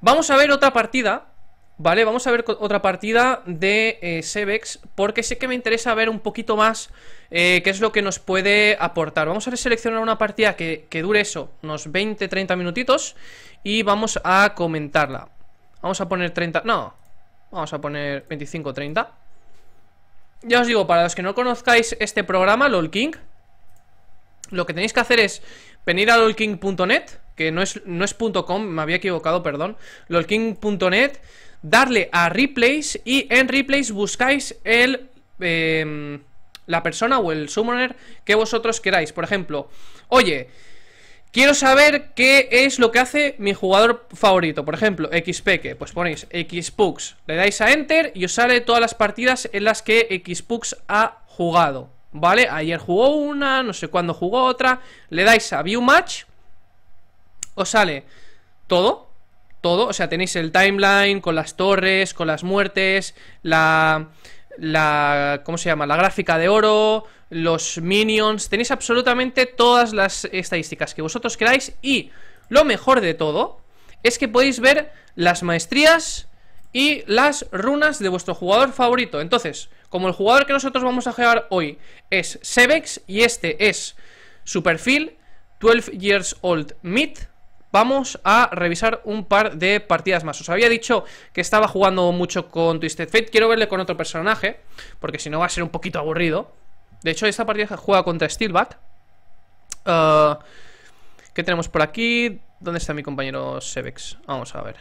[SPEAKER 1] Vamos a ver otra partida Vale, vamos a ver otra partida de eh, Sebex, porque sé que me interesa ver un poquito más eh, qué es lo que nos puede aportar. Vamos a seleccionar una partida que, dure eso, unos 20-30 minutitos, y vamos a comentarla. Vamos a poner 30, no, vamos a poner 25-30. Ya os digo, para los que no conozcáis este programa, LOLKing King, lo que tenéis que hacer es venir a lolking.net, que no es, no es .com, me había equivocado, perdón, lolking.net darle a replays y en replays buscáis el... Em, la persona o el summoner que vosotros queráis. Por ejemplo, oye, quiero saber qué es lo que hace mi jugador favorito. Por ejemplo, que Pues ponéis Xpux, le dais a Enter y os sale todas las partidas en las que Xpux ha jugado. ¿Vale? Ayer jugó una, no sé cuándo jugó otra. Le dais a View Match. Os sale todo todo. O sea, tenéis el timeline con las torres, con las muertes, la. La. ¿Cómo se llama? La gráfica de oro, los minions. Tenéis absolutamente todas las estadísticas que vosotros queráis. Y lo mejor de todo es que podéis ver las maestrías y las runas de vuestro jugador favorito. Entonces, como el jugador que nosotros vamos a jugar hoy es Sebex y este es su perfil, 12 years old mid, vamos a revisar un par de partidas más. Os había dicho que estaba jugando mucho con Twisted Fate, quiero verle con otro personaje, porque si no va a ser un poquito aburrido. De hecho, esta partida juega contra Steelback. Ah, ¿Qué tenemos por aquí? ¿Dónde está mi compañero Sevex? Vamos a ver.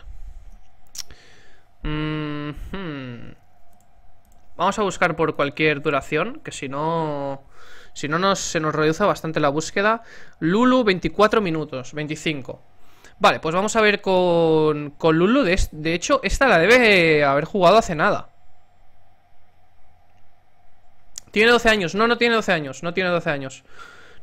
[SPEAKER 1] Mm-hmm. Vamos a buscar por cualquier duración, que si no... Si no, se nos reduce bastante la búsqueda. Lulu, 24 minutos, 25. Vale, pues vamos a ver con, con Lulu. De, hecho, esta la debe haber jugado hace nada. Tiene 12 años. No, no tiene 12 años. No tiene 12 años.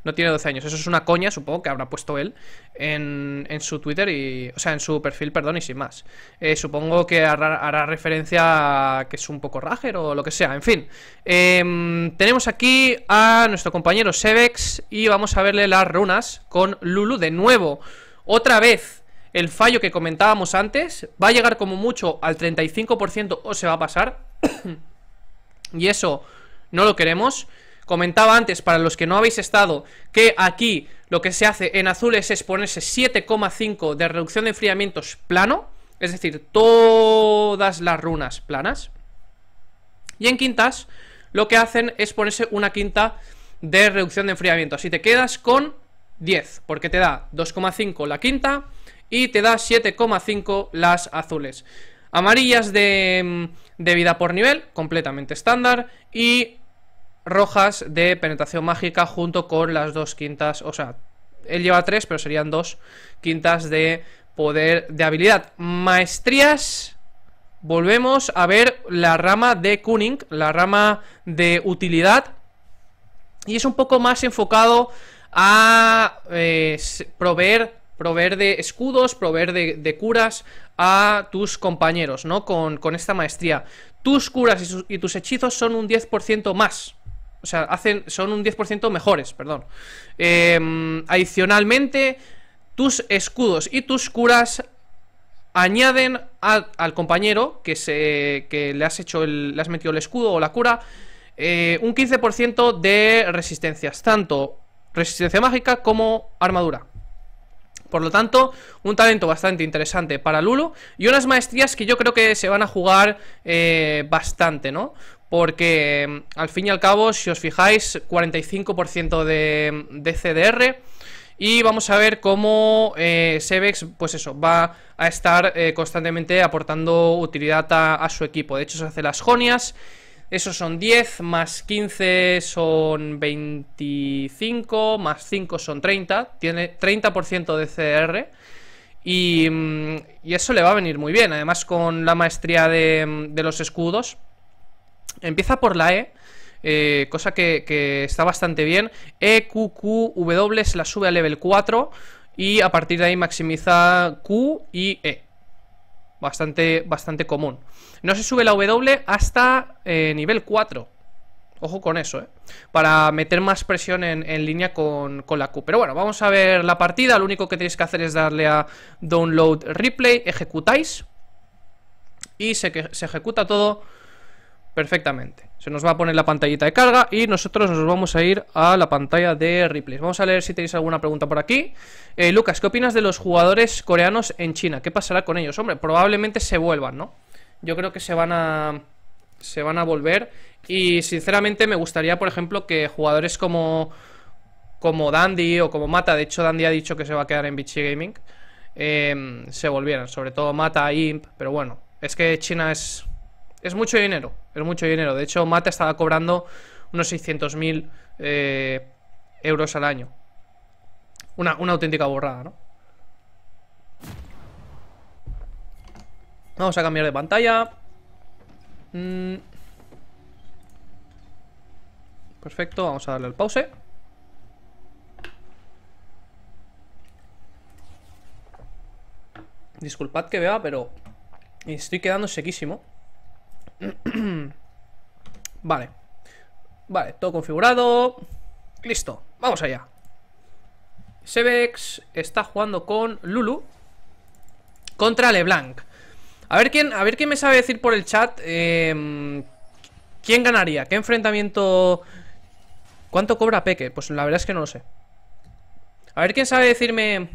[SPEAKER 1] No tiene 12 años. Eso es una coña, supongo, que habrá puesto él en, su Twitter y... O sea, en su perfil, perdón, y sin más. Eh, supongo que hará, referencia a que es un poco rager o lo que sea. En fin. Em, tenemos aquí a nuestro compañero Sevex y vamos a verle las runas con Lulu de nuevo. Otra vez, el fallo que comentábamos antes va a llegar como mucho al 35% o se va a pasar. [coughs] y eso no lo queremos. Comentaba antes, para los que no habéis estado, que aquí lo que se hace en azul es ponerse 7,5 de reducción de enfriamientos plano. Es decir, todas las runas planas. Y en quintas, lo que hacen es ponerse una quinta de reducción de enfriamiento. Así te quedas con 10, porque te da 2,5 la quinta y te da 7,5 las azules. Amarillas de, mm, de vida por nivel, completamente estándar, y rojas de penetración mágica junto con las dos quintas, o sea, él lleva 3, pero serían dos quintas de poder de habilidad. Maestrías, volvemos a ver la rama de Kuning, la rama de utilidad, y es un poco más enfocado a eh, proveer proveer de escudos, proveer de, curas a tus compañeros, ¿no? Con, esta maestría. Tus curas y, tus hechizos son un 10% más. O sea, hacen, son un 10% mejores, perdón. Em, adicionalmente, tus escudos y tus curas añaden al compañero que, se, le, has hecho el, le has metido el escudo o la cura eh, un 15% de resistencias, tanto resistencia mágica como armadura. Por lo tanto, un talento bastante interesante para Lulu y unas maestrías que yo creo que se van a jugar eh, bastante, ¿no? Porque mm, al fin y al cabo, si os fijáis, 45% de, mm, CDR y vamos a ver cómo eh, Sebex, pues eso, va a estar eh, constantemente aportando utilidad a, a, su equipo. De hecho, se hace las jonias esos son 10, más 15 son 25, más 5 son 30. Tiene 30% de CR. Mm, y, eso le va a venir muy bien. Además, con la maestría de, mm, los escudos. Empieza por la E. Eh, cosa que, que, está bastante bien. E, Q, Q, W se la sube a level 4. Y a partir de ahí maximiza Q y E bastante, bastante común. No se sube la W hasta eh, nivel 4. Ojo con eso, ¿eh? Para meter más presión en, línea con, la Q. Pero bueno, vamos a ver la partida. Lo único que tenéis que hacer es darle a Download Replay. Ejecutáis. Y se ejecuta todo perfectamente. Se nos va a poner la pantallita de carga y nosotros nos vamos a ir a la pantalla de replays. Vamos a leer si tenéis alguna pregunta por aquí. Eh, Lucas, ¿qué opinas de los jugadores coreanos en China? ¿Qué pasará con ellos? Hombre, probablemente se vuelvan, ¿no? Yo creo que se van a... Se van a volver. Y sinceramente me gustaría, por ejemplo, que jugadores como... Como Dandy o como Mata. De hecho, Dandy ha dicho que se va a quedar en Vichy Gaming. Eh, se volvieran. Sobre todo Mata, Imp. Pero bueno, es que China es es mucho dinero, es mucho dinero. De hecho, Mate estaba cobrando unos 600.000 eh, euros al año. Una, auténtica borrada, ¿no? Vamos a cambiar de pantalla. Mm. Perfecto, vamos a darle al pause. Disculpad que vea, pero estoy quedando sequísimo. [clears throat] vale. Vale, todo configurado. Listo, vamos allá. Sebex está jugando con Lulu contra LeBlanc. A ver quién, a ver quién me sabe decir por el chat. Eh, ¿Quién ganaría? ¿Qué enfrentamiento? ¿Cuánto cobra Peque? Pues la verdad es que no lo sé. A ver quién sabe decirme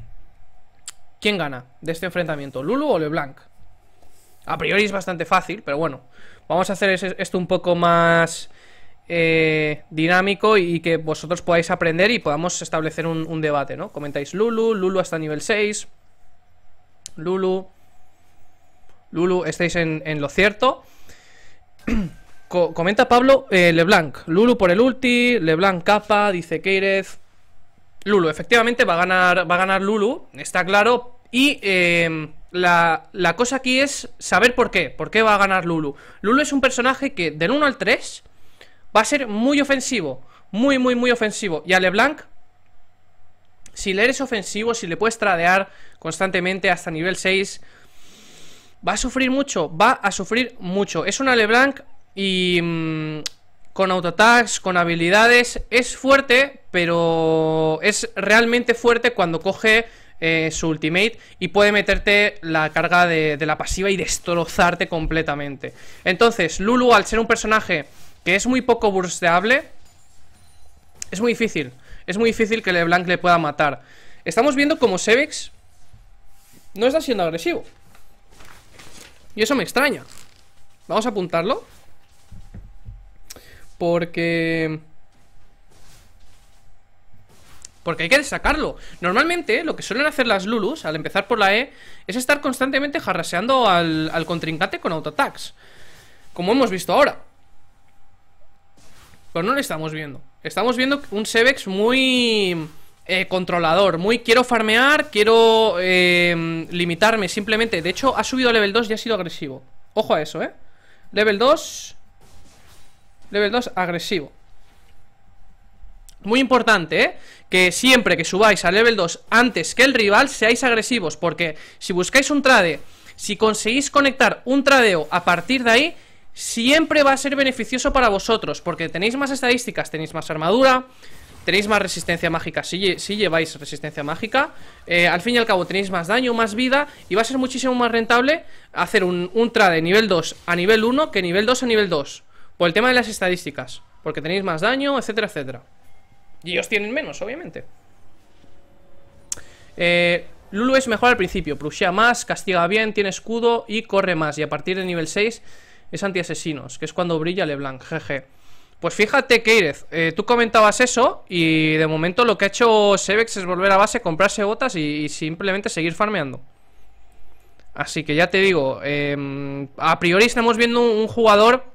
[SPEAKER 1] quién gana de este enfrentamiento, Lulu o LeBlanc. A priori es bastante fácil, pero bueno. Vamos a hacer esto un poco más eh, dinámico y que vosotros podáis aprender y podamos establecer un, debate, ¿no? Comentáis Lulu, Lulu hasta nivel 6, Lulu, Lulu, estáis en, lo cierto. [clears throat] comenta Pablo eh, Leblanc, Lulu por el ulti, Leblanc capa, dice Keirez. Lulu, efectivamente va a ganar, va a ganar Lulu, está claro. Y eh, la, cosa aquí es saber por qué. ¿Por qué va a ganar Lulu? Lulu es un personaje que del 1 al 3 va a ser muy ofensivo. Muy, muy, muy ofensivo. Y a LeBlanc, si le eres ofensivo, si le puedes tradear constantemente hasta nivel 6, va a sufrir mucho. Va a sufrir mucho. Es una LeBlanc y... Mm, con auto attacks con habilidades, es fuerte, pero es realmente fuerte cuando coge eh, su ultimate y puede meterte la carga de, la pasiva y destrozarte completamente. Entonces, Lulu, al ser un personaje que es muy poco bursteable, es muy difícil. Es muy difícil que LeBlanc le pueda matar. Estamos viendo como Sevix no está siendo agresivo. Y eso me extraña. Vamos a apuntarlo. Porque... Porque hay que destacarlo. Normalmente, lo que suelen hacer las Lulus, al empezar por la E, es estar constantemente jarraseando al, al contrincante con auto-attacks Como hemos visto ahora. Pero pues no lo estamos viendo. Estamos viendo un Sevex muy eh, controlador. Muy quiero farmear, quiero em, limitarme simplemente. De hecho, ha subido a level 2 y ha sido agresivo. Ojo a eso, ¿eh? Level 2... Level 2, agresivo. Muy importante, ¿eh? Que siempre que subáis al level 2 antes que el rival, seáis agresivos. Porque si buscáis un trade, si conseguís conectar un tradeo a partir de ahí, siempre va a ser beneficioso para vosotros. Porque tenéis más estadísticas, tenéis más armadura, tenéis más resistencia mágica. Si, lleváis resistencia mágica, eh, al fin y al cabo tenéis más daño, más vida. Y va a ser muchísimo más rentable hacer un, un trade nivel 2 a nivel 1 que nivel 2 a nivel 2. Por el tema de las estadísticas. Porque tenéis más daño, etcétera, etcétera. Y ellos tienen menos, obviamente. Eh, Lulu es mejor al principio, Prusia más, castiga bien, tiene escudo y corre más. Y a partir de nivel 6 es antiasesinos, que es cuando brilla LeBlanc, jeje. Pues fíjate, Keireth. Eh, tú comentabas eso y de momento lo que ha hecho Sebex es volver a base, comprarse botas y, simplemente seguir farmeando. Así que ya te digo, em, a priori estamos viendo un jugador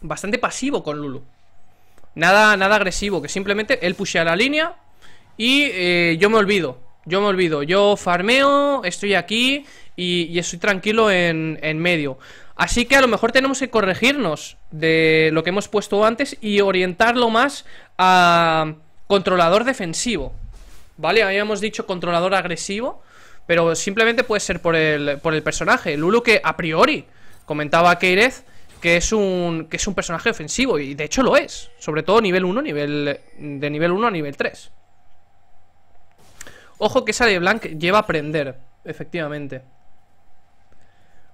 [SPEAKER 1] bastante pasivo con Lulu. Nada, agresivo, que simplemente él a la línea y eh, yo me olvido. Yo me olvido. Yo farmeo, estoy aquí y, estoy tranquilo en, medio. Así que a lo mejor tenemos que corregirnos de lo que hemos puesto antes y orientarlo más a controlador defensivo. ¿Vale? Habíamos dicho controlador agresivo, pero simplemente puede ser por el, por el personaje. Lulu que a priori comentaba Keirez que es un que es un personaje ofensivo y de hecho lo es, sobre todo nivel 1, nivel de nivel 1 a nivel 3. Ojo que esa Leblanc lleva a prender efectivamente.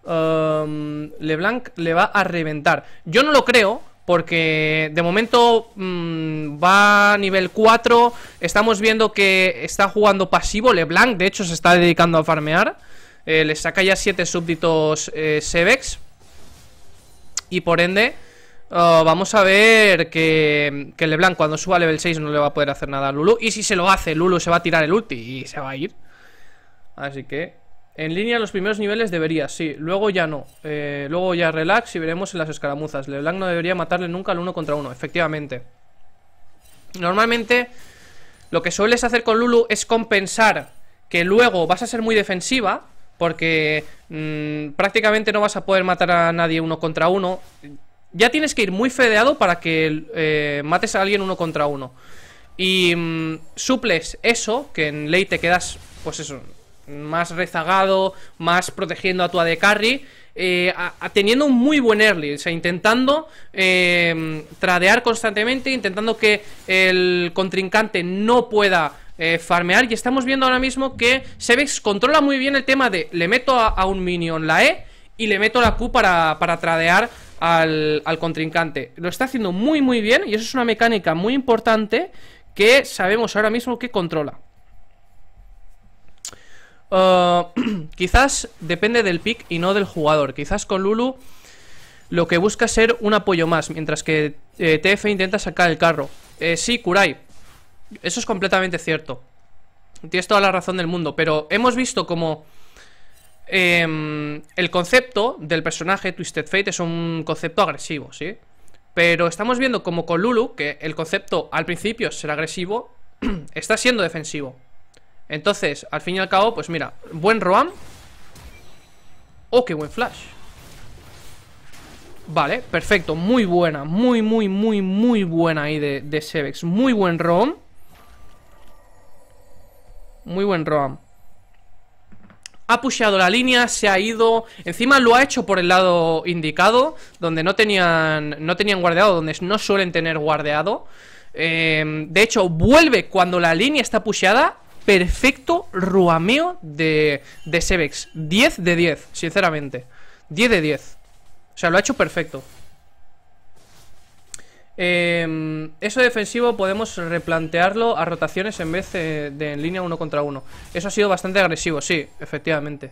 [SPEAKER 1] Um, LeBlanc le va a reventar. Yo no lo creo, porque de momento mm, va a nivel 4. Estamos viendo que está jugando pasivo. LeBlanc, de hecho, se está dedicando a farmear. Eh, le saca ya 7 súbditos eh, Sevex y por ende oh, vamos a ver que, que LeBlanc cuando suba a level 6 no le va a poder hacer nada a Lulu. Y si se lo hace, Lulu se va a tirar el ulti y se va a ir. Así que en línea los primeros niveles debería, sí. Luego ya no. Eh, luego ya relax y veremos en las escaramuzas. LeBlanc no debería matarle nunca al uno contra uno, efectivamente. Normalmente lo que sueles hacer con Lulu es compensar que luego vas a ser muy defensiva porque mm, prácticamente no vas a poder matar a nadie uno contra uno. Ya tienes que ir muy fedeado para que eh, mates a alguien uno contra uno. Y mm, suples eso, que en ley te quedas, pues eso, más rezagado, más protegiendo a tu AD carry, eh, teniendo un muy buen early, o sea, intentando eh, tradear constantemente, intentando que el contrincante no pueda eh, farmear. Y estamos viendo ahora mismo que Sevex controla muy bien el tema de le meto a, un minion la E y le meto la Q para, tradear al, contrincante. Lo está haciendo muy muy bien y eso es una mecánica muy importante que sabemos ahora mismo que controla. Ah, [clears throat] quizás depende del pick y no del jugador. Quizás con Lulu lo que busca ser un apoyo más, mientras que eh, TF intenta sacar el carro. Eh, sí, Kurai, eso es completamente cierto. Tienes toda la razón del mundo, pero hemos visto como... Em, el concepto del personaje Twisted Fate es un concepto agresivo, ¿sí? Pero estamos viendo como con Lulu, que el concepto al principio ser agresivo, [clears throat] está siendo defensivo. Entonces, al fin y al cabo, pues mira, buen Roam. Oh, qué buen flash. Vale, perfecto, muy buena, muy, muy, muy, muy buena ahí de, de Sevex. Muy buen Roam. Muy buen Roam. Ha pusheado la línea, se ha ido. Encima lo ha hecho por el lado indicado, donde no tenían, no tenían guardeado, donde no suelen tener guardeado. Em, de hecho, vuelve cuando la línea está pusheada. Perfecto ruameo de, de Sebex. 10 de 10, sinceramente. 10 de 10. O sea, lo ha hecho perfecto. Em, eso defensivo podemos replantearlo a rotaciones en vez de, en línea uno contra uno. Eso ha sido bastante agresivo, sí, efectivamente.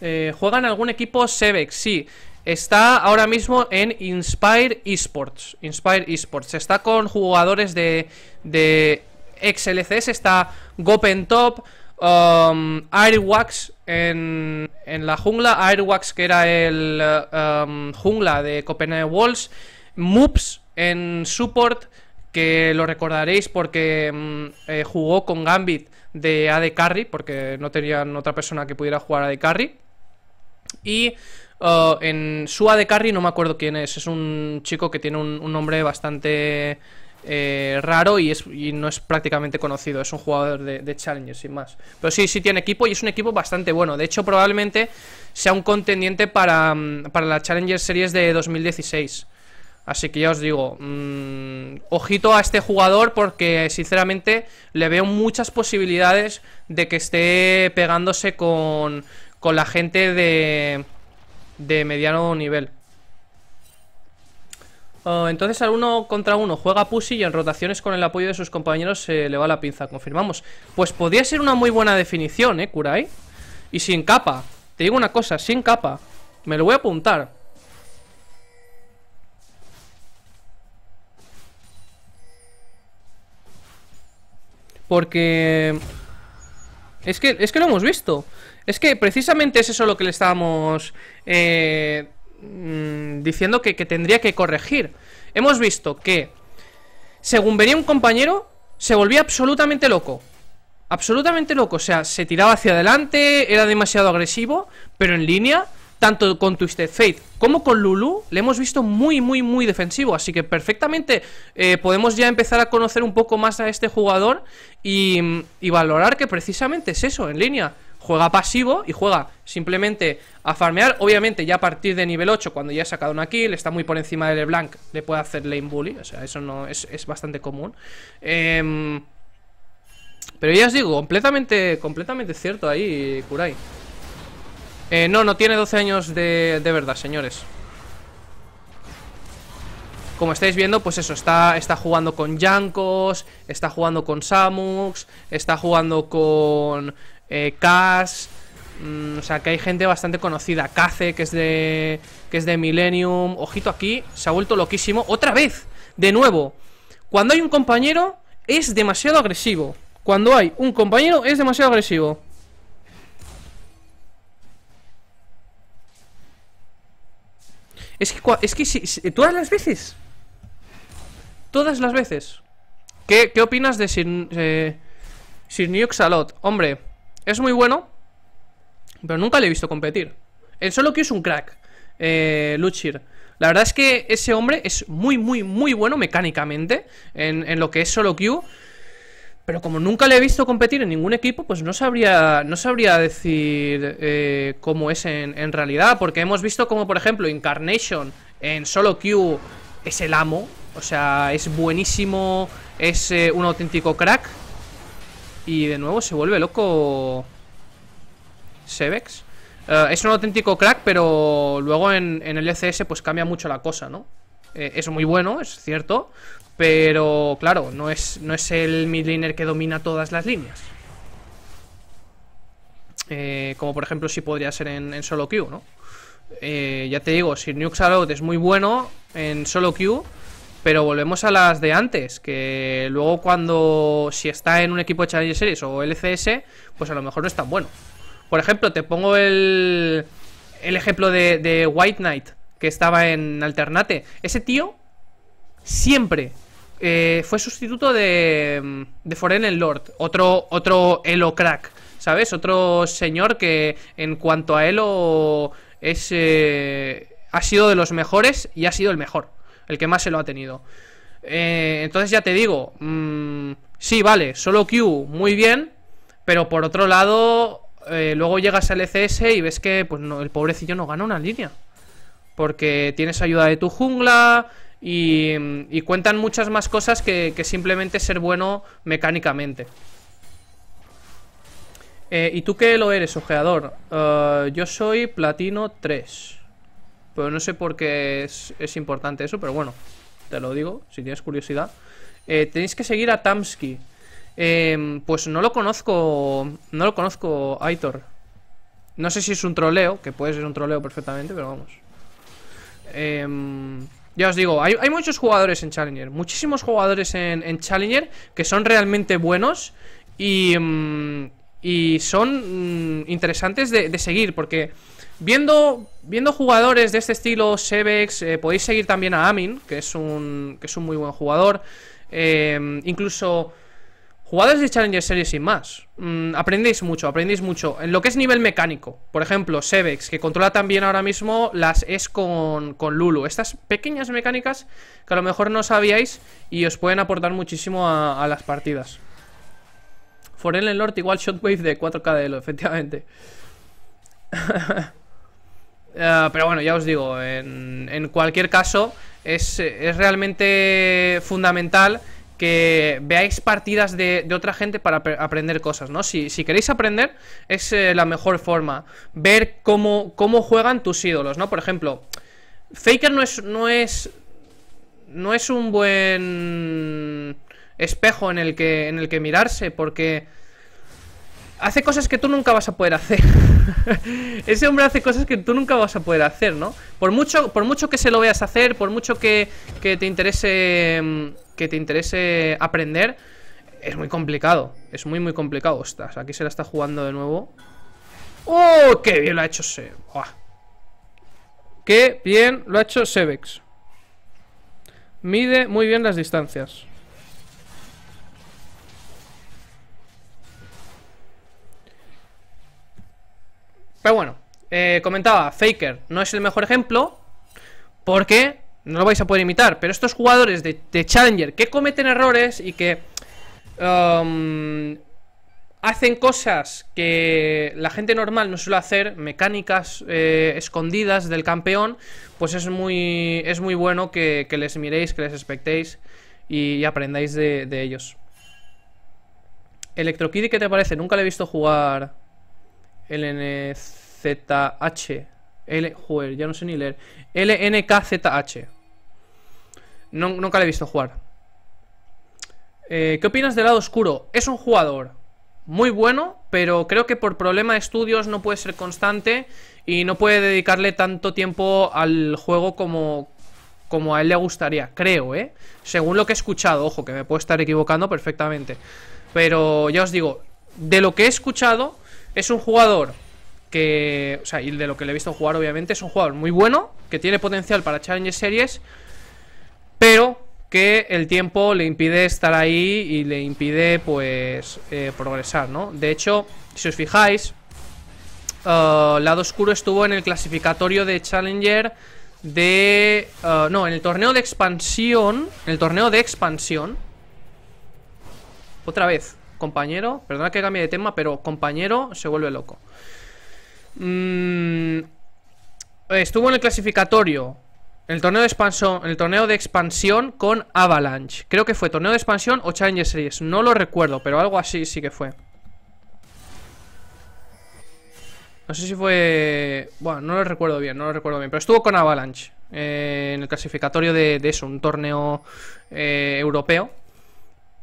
[SPEAKER 1] Eh, ¿Juega en algún equipo Sebex? Sí. Está ahora mismo en Inspire Esports. Inspire Esports. Está con jugadores de, de e Está Gopen Top. Um, Airwax en, en, la jungla, Airwax que era el uh, um, jungla de Copenhagen Walls, Moops en support, que lo recordaréis porque um, eh, jugó con Gambit de AD Carry, porque no tenían otra persona que pudiera jugar AD Carry. Y uh, en su AD Carry no me acuerdo quién es, es un chico que tiene un nombre bastante... Eh, raro y, no es prácticamente conocido. Es un jugador de, Challenger, sin más. Pero sí, sí tiene equipo y es un equipo bastante bueno. De hecho, probablemente sea un contendiente para, mm, la Challenger Series de 2016. Así que ya os digo, mm, ojito a este jugador porque sinceramente le veo muchas posibilidades de que esté pegándose con, con la gente de, de mediano nivel. Oh, entonces al uno contra uno juega Pussy y en rotaciones con el apoyo de sus compañeros se le va la pinza, confirmamos. Pues podría ser una muy buena definición, ¿eh, Kurai? Y sin capa. Te digo una cosa, sin capa. Me lo voy a apuntar. Porque... Es que, es que lo hemos visto. Es que precisamente es eso lo que le estábamos... Eh Mm, diciendo que, tendría que corregir. Hemos visto que, según venía un compañero, se volvía absolutamente loco absolutamente loco. O sea, se tiraba hacia adelante, era demasiado agresivo, pero en línea, tanto con Twisted Fate como con Lulu, le hemos visto muy, muy, muy defensivo. Así que perfectamente eh, podemos ya empezar a conocer un poco más a este jugador y valorar que precisamente es eso, en línea juega pasivo y juega simplemente a farmear. Obviamente, ya a partir de nivel 8, cuando ya ha sacado una kill, está muy por encima de LeBlanc, le puede hacer lane bully. O sea, eso no es, bastante común. Em, pero ya os digo, completamente, completamente cierto ahí, Kurai. Eh, no, no tiene 12 años de, de verdad, señores como estáis viendo, pues eso, está, está jugando con Jankos, está jugando con Samux, está jugando con, eh, Cash, mm, o sea, que hay gente bastante conocida. Kaze, que es de que es de Millennium. Ojito aquí, se ha vuelto loquísimo. Otra vez, de nuevo. Cuando hay un compañero, es demasiado agresivo. Cuando hay un compañero, es demasiado agresivo. Es que, es que todas las veces. Todas las veces. ¿Qué, opinas de Sir, eh, Sir Hombre. Es muy bueno, pero nunca le he visto competir. El eh, solo que es un crack, eh, Luchir. La verdad es que ese hombre es muy, muy, muy bueno mecánicamente en, lo que es solo Q. Pero como nunca le he visto competir en ningún equipo, pues no sabría, no sabría decir eh, cómo es en, realidad. Porque hemos visto como, por ejemplo, Incarnation en solo Q es el amo. O sea, es buenísimo, es eh, un auténtico crack. Y de nuevo se vuelve loco Sevex. Eh, es un auténtico crack, pero luego en, el ECS pues cambia mucho la cosa, ¿no? Eh, es muy bueno, es cierto, pero claro, no es, no es el midliner que domina todas las líneas. Eh, como por ejemplo si podría ser en, solo queue. ¿no? ya te digo, si Nukes Out es muy bueno en solo queue... Pero volvemos a las de antes, que luego cuando si está en un equipo de Challenger Series o LCS, pues a lo mejor no es tan bueno. Por ejemplo, te pongo el, el ejemplo de, White Knight, que estaba en Alternate. Ese tío siempre eh, fue sustituto de, mm, de Foreign Lord, otro, otro Elo crack, ¿sabes? Otro señor que en cuanto a Elo es, eh, ha sido de los mejores y ha sido el mejor el que más se lo ha tenido. Eh, entonces ya te digo, mmm, sí, vale, solo Q, muy bien, pero por otro lado, eh, luego llegas al ECS y ves que pues el pobrecillo no gana una línea. Porque tienes ayuda de tu jungla y, cuentan muchas más cosas que, simplemente ser bueno mecánicamente. Eh, ¿Y tú qué lo eres, ojeador? yo soy platino 3. Pero no sé por qué es, importante eso, pero bueno, te lo digo, si tienes curiosidad. Eh, tenéis que seguir a Tamsky. Em, pues no lo conozco, no lo conozco, Aitor. No sé si es un troleo, que puede ser un troleo perfectamente, pero vamos. Em, ya os digo, hay, muchos jugadores en Challenger, muchísimos jugadores en, Challenger que son realmente buenos y, mm, y son mm, interesantes de seguir, porque Viendo, viendo jugadores de este estilo, Sebex, eh, podéis seguir también a Amin, que es un, es un muy buen jugador. Eh, incluso jugadores de Challenger Series sin más. Mm, aprendéis mucho, aprendéis mucho. En lo que es nivel mecánico, por ejemplo, Sevex que controla también ahora mismo las es con, Lulu. Estas pequeñas mecánicas que a lo mejor no sabíais y os pueden aportar muchísimo a, las partidas. Forel en el norte igual Shotwave de 4K de lo, efectivamente. [laughs] Eh, pero bueno, ya os digo, en, cualquier caso, es, realmente fundamental que veáis partidas de, otra gente para aprender cosas, ¿no? Si, queréis aprender, es eh, la mejor forma. Ver cómo, cómo juegan tus ídolos, ¿no? Por ejemplo, Faker no es, no es. No es un buen espejo en el que, en el que mirarse, porque hace cosas que tú nunca vas a poder hacer. [laughs] Ese hombre hace cosas que tú nunca vas a poder hacer, ¿no? Por mucho, por mucho que se lo veas hacer, por mucho que, te interese. Mm, que te interese aprender. Es muy complicado. Es muy, muy complicado. Ostras, aquí se la está jugando de nuevo. ¡Oh! ¡Qué bien lo ha hecho Sebex! ¡Qué bien lo ha hecho Sebex! Mide muy bien las distancias. Pero bueno, eh, comentaba, Faker no es el mejor ejemplo porque no lo vais a poder imitar, pero estos jugadores de, Challenger que cometen errores y que um, hacen cosas que la gente normal no suele hacer, mecánicas eh, escondidas del campeón, pues es muy, es muy bueno que, les miréis, que les expectéis y, aprendáis de, de ellos. Electrokid, ¿qué te parece? Nunca le he visto jugar LNZH. L, joder, ya no sé ni leer. LNKZH. No, nunca le he visto jugar. Eh, ¿Qué opinas del lado oscuro? Es un jugador muy bueno, pero creo que por problema de estudios no puede ser constante y no puede dedicarle tanto tiempo al juego como, como a él le gustaría, creo, ¿eh? Según lo que he escuchado, ojo, que me puedo estar equivocando perfectamente. Pero ya os digo, de lo que he escuchado, es un jugador que, o sea, y de lo que le he visto jugar obviamente, es un jugador muy bueno, que tiene potencial para Challenger Series, pero que el tiempo le impide estar ahí y le impide pues eh, progresar, ¿no? De hecho, si os fijáis, uh, Lado Oscuro estuvo en el clasificatorio de Challenger de... Uh, no, en el torneo de expansión, en el torneo de expansión, otra vez, compañero, perdona que cambie de tema, pero compañero se vuelve loco. Mm, estuvo en el clasificatorio, el torneo de expansión, el torneo de expansión con Avalanche. Creo que fue torneo de expansión o Challenger Series, no lo recuerdo, pero algo así sí que fue. No sé si fue... Bueno, no lo recuerdo bien, no lo recuerdo bien. Pero estuvo con Avalanche eh, en el clasificatorio de, eso, un torneo eh, europeo.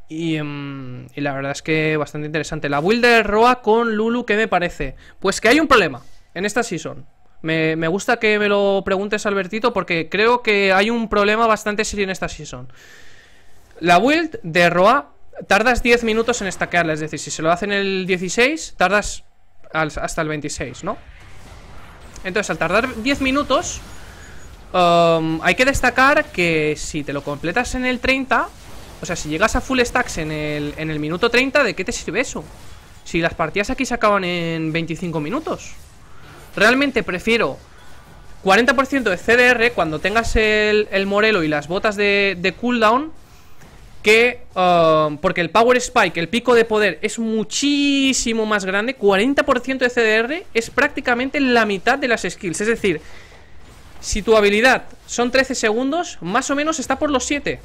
[SPEAKER 1] Mm, y, la verdad es que bastante interesante. La build de Roa con Lulu, ¿qué me parece? Pues que hay un problema en esta season. Me, me, gusta que me lo preguntes, Albertito, porque creo que hay un problema bastante serio en esta season. La build de Roa tardas 10 minutos en stackearla, es decir, si se lo hace en el 16, tardas hasta el 26, ¿no? Entonces, al tardar 10 minutos, um, hay que destacar que si te lo completas en el 30, o sea, si llegas a full stacks en el, minuto 30, ¿de qué te sirve eso? Si las partidas aquí se acaban en 25 minutos. Realmente prefiero 40% de CDR cuando tengas el, Morelo y las botas de, de cooldown. Que, um, porque el Power Spike, el pico de poder, es muchísimo más grande. 40% de CDR es prácticamente la mitad de las skills. Es decir, si tu habilidad son 13 segundos, más o menos está por los 7.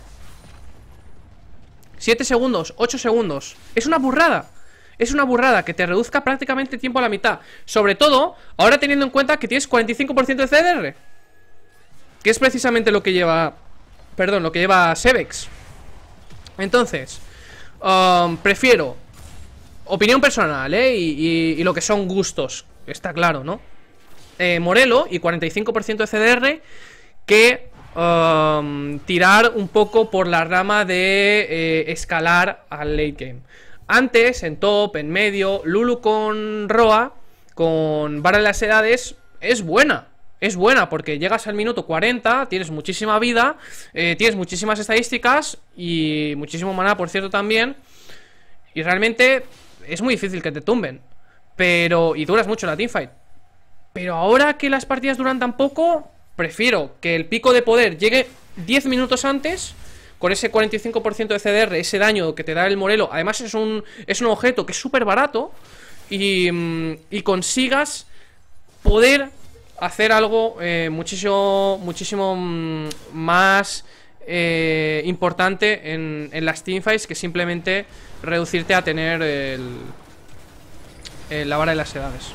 [SPEAKER 1] 7 segundos, 8 segundos. Es una burrada. Es una burrada que te reduzca prácticamente el tiempo a la mitad. Sobre todo, ahora teniendo en cuenta que tienes 45% de CDR. Que es precisamente lo que lleva... Perdón, lo que lleva Sebex. Entonces, um, prefiero... Opinión personal, ¿eh? Y, y, lo que son gustos. Está claro, ¿no? Eh, Morelo y 45% de CDR que Um, tirar un poco por la rama de eh, escalar al late game. Antes, en top, en medio, Lulu con Roa, con Vara de las Edades, es buena. Es buena porque llegas al minuto 40, tienes muchísima vida, eh, tienes muchísimas estadísticas y muchísimo maná, por cierto, también. Y realmente es muy difícil que te tumben. Pero. Y duras mucho la teamfight. Pero ahora que las partidas duran tan poco, prefiero que el pico de poder llegue 10 minutos antes con ese 45% de CDR, ese daño que te da el Morelo, además es un, es un objeto que es súper barato mm, y, consigas poder hacer algo eh, muchísimo, muchísimo mm, más eh, importante en, en, las teamfights que simplemente reducirte a tener la vara de las edades.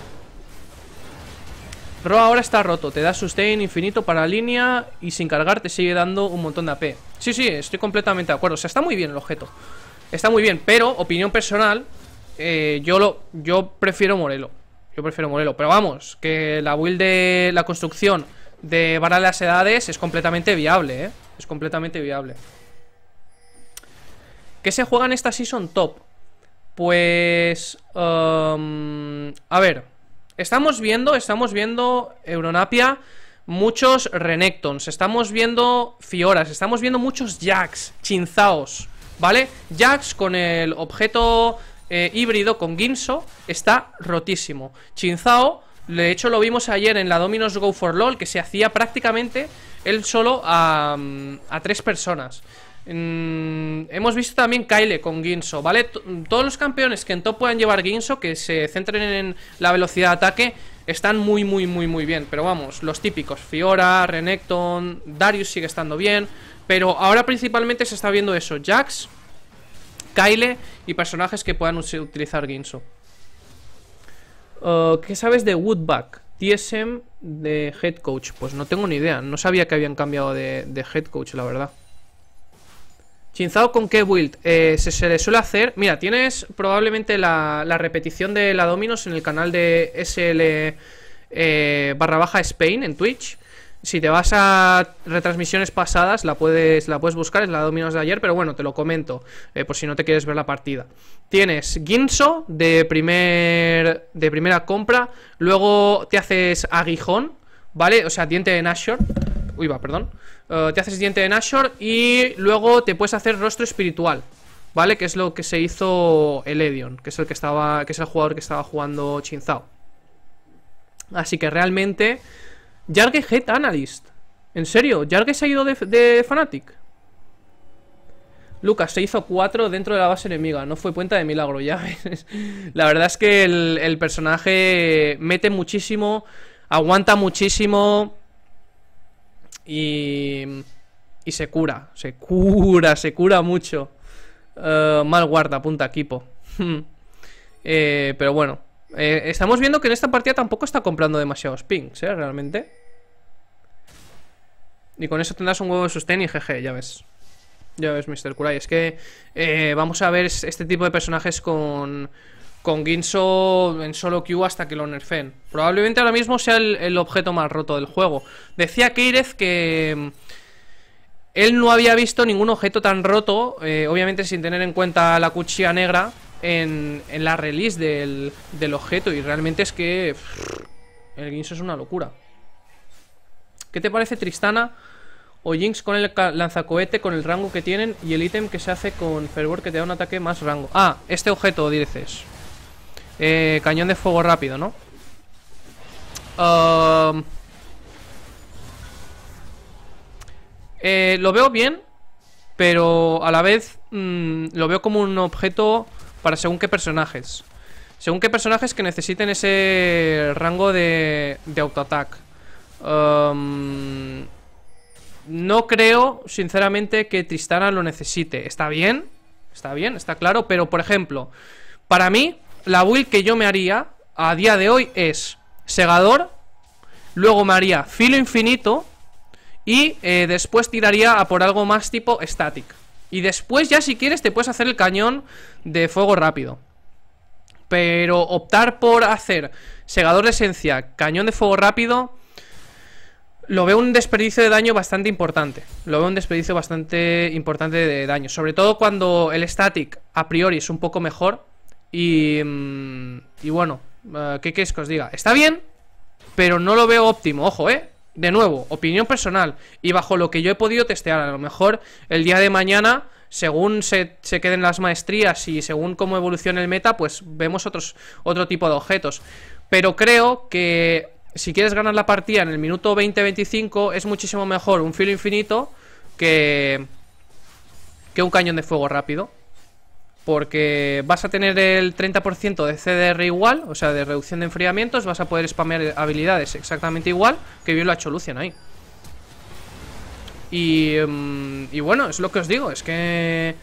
[SPEAKER 1] Pero ahora está roto, te da sustain infinito para línea y sin cargar te sigue dando un montón de AP. Sí, sí, estoy completamente de acuerdo. O sea, está muy bien el objeto. Está muy bien, pero, opinión personal, eh, yo, lo, yo prefiero Morelo. Yo prefiero Morelo. Pero vamos, que la build de la construcción de Vara las Edades es completamente viable, ¿eh? Es completamente viable. ¿Qué se juega en esta Season Top? Pues... Um, a ver... Estamos viendo, estamos viendo Euronapia muchos Renectons, estamos viendo Fioras, estamos viendo muchos Jacks Chinzaos, ¿vale? Jacks con el objeto eh, híbrido, con Ginso, está rotísimo. Chinzao, de hecho lo vimos ayer en la Dominos Go for LOL, que se hacía prácticamente él solo a, mm, a tres personas hemos visto también Kyle con Ginso, ¿vale? todos los campeones que en top puedan llevar Ginso, que se centren en la velocidad de ataque, están muy, muy, muy, muy bien. Pero vamos, los típicos, Fiora, Renekton, Darius sigue estando bien. Pero ahora principalmente se está viendo eso, Jax, Kyle y personajes que puedan utilizar Ginso. Uh, ¿Qué sabes de Woodback? TSM de Head Coach. Pues no tengo ni idea, no sabía que habían cambiado de Head Coach, la verdad. Quinzado con qué build? Eh, se, le suele hacer... Mira, tienes probablemente la, repetición de la Dominos en el canal de SL eh, barra baja Spain en Twitch. Si te vas a retransmisiones pasadas, la puedes, la puedes buscar, es la Dominos de ayer, pero bueno, te lo comento, eh, por si no te quieres ver la partida. Tienes Ginso de, primer, de primera compra, luego te haces Aguijón, ¿vale? O sea, diente de Nashor. Uy, va, perdón. Eh, te haces diente de Nashor y luego te puedes hacer rostro espiritual. ¿Vale? Que es lo que se hizo el Edion, que es el que estaba. Que es el jugador que estaba jugando Chinzao. Así que realmente. Jarge Head Analyst. En serio, Jarge se ha ido de, Fanatic. Lucas, se hizo 4 dentro de la base enemiga. No fue cuenta de milagro, ya [laughs] La verdad es que el, el personaje mete muchísimo, aguanta muchísimo. Y, y se cura, se cura, se cura mucho. Eh, mal guarda, punta equipo. [laughs] Eh, pero bueno, eh, estamos viendo que en esta partida tampoco está comprando demasiados pings, ¿eh? Realmente. Y con eso tendrás un huevo de sustain y GG, ya ves. Ya ves, Mr. Kurai. Es que vamos a ver este tipo de personajes con con Ginso en solo Q hasta que lo nerfen. Probablemente ahora mismo sea el, objeto más roto del juego. Decía Keirez que mm, él no había visto ningún objeto tan roto, eh, obviamente sin tener en cuenta la cuchilla negra, en, la release del, objeto. Y realmente es que el Ginso es una locura. ¿Qué te parece Tristana o Jinx con el lanzacohete, con el rango que tienen y el ítem que se hace con fervor que te da un ataque más rango? Ah, este objeto, dices. Eh, cañón de fuego rápido, ¿no? Eh, lo veo bien, pero a la vez mm, lo veo como un objeto para según qué personajes. Según qué personajes que necesiten ese rango de, de autoataque. no creo, sinceramente, que Tristana lo necesite. Está bien, está bien, está claro, pero por ejemplo, para mí, la build que yo me haría a día de hoy es segador, luego me haría filo infinito y eh, después tiraría a por algo más tipo static. Y después ya si quieres te puedes hacer el cañón de fuego rápido. Pero optar por hacer segador de esencia, cañón de fuego rápido, lo veo un desperdicio de daño bastante importante. Lo veo un desperdicio bastante importante de daño. Sobre todo cuando el static a priori es un poco mejor Mm, y, bueno, eh, ¿qué queréis que os diga? Está bien, pero no lo veo óptimo, ojo, ¿eh? De nuevo, opinión personal. Y bajo lo que yo he podido testear, a lo mejor el día de mañana según se, queden las maestrías y según cómo evolucione el meta, pues vemos otros, otro tipo de objetos. Pero creo que si quieres ganar la partida en el minuto 20-25 es muchísimo mejor un filo infinito que, que un cañón de fuego rápido porque vas a tener el 30% de CDR igual, o sea, de reducción de enfriamientos, vas a poder spamear habilidades exactamente igual, que bien lo ha hecho Lucian ahí. Y, mm, y bueno, es lo que os digo, es que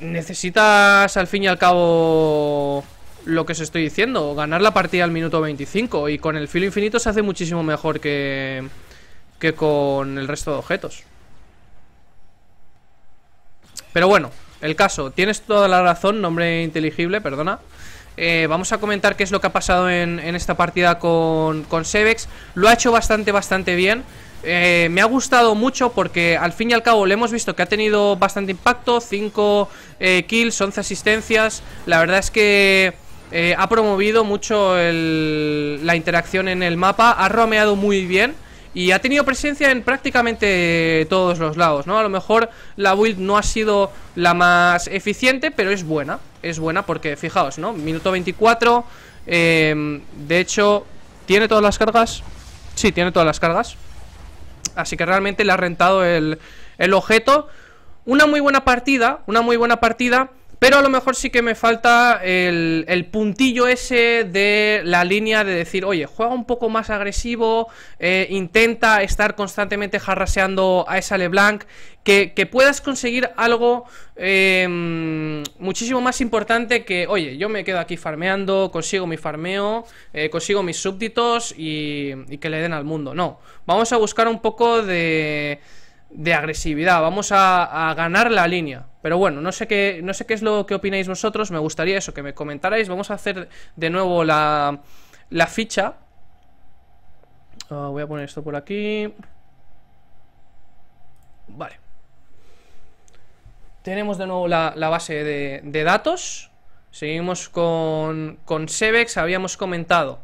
[SPEAKER 1] necesitas al fin y al cabo lo que os estoy diciendo, ganar la partida al minuto 25 y con el filo infinito se hace muchísimo mejor que, que con el resto de objetos. Pero bueno, el caso, tienes toda la razón, nombre inteligible, perdona. Eh, vamos a comentar qué es lo que ha pasado en, esta partida con, Sevex. Sebex. Lo ha hecho bastante, bastante bien. Eh, me ha gustado mucho porque al fin y al cabo le hemos visto que ha tenido bastante impacto. 5 eh, kills, 11 asistencias. La verdad es que ha promovido mucho la interacción en el mapa. Ha romeado muy bien y ha tenido presencia en prácticamente todos los lados, ¿no? A lo mejor la build no ha sido la más eficiente, pero es buena, es buena porque, fijaos, ¿no? Minuto 24, em, de hecho, ¿tiene todas las cargas? Sí, tiene todas las cargas. Así que realmente le ha rentado el, el objeto. Una muy buena partida, una muy buena partida pero a lo mejor sí que me falta el, puntillo ese de la línea de decir, oye, juega un poco más agresivo, eh, intenta estar constantemente jarraseando a esa LeBlanc, que, que puedas conseguir algo em, muchísimo más importante que, oye, yo me quedo aquí farmeando, consigo mi farmeo, eh, consigo mis súbditos y que le den al mundo. No, vamos a buscar un poco de de agresividad. Vamos a, ganar la línea. Pero bueno, no sé qué, no sé qué es lo que opináis vosotros. Me gustaría eso, que me comentarais. Vamos a hacer de nuevo la, ficha. Ah, voy a poner esto por aquí. Vale. Tenemos de nuevo la, base de, datos. Seguimos con, con Sebex. Habíamos comentado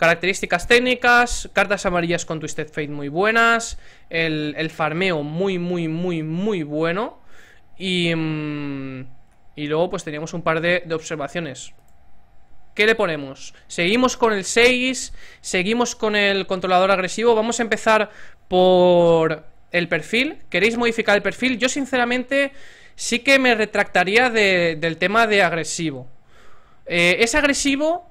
[SPEAKER 1] Características técnicas, cartas amarillas con Twisted Fate muy buenas, el, farmeo muy, muy, muy, muy bueno. Y, mm, y luego pues teníamos un par de, observaciones. ¿Qué le ponemos? Seguimos con el 6, seguimos con el controlador agresivo. Vamos a empezar por el perfil. ¿Queréis modificar el perfil? Yo sinceramente sí que me retractaría del tema de agresivo. Eh, es agresivo,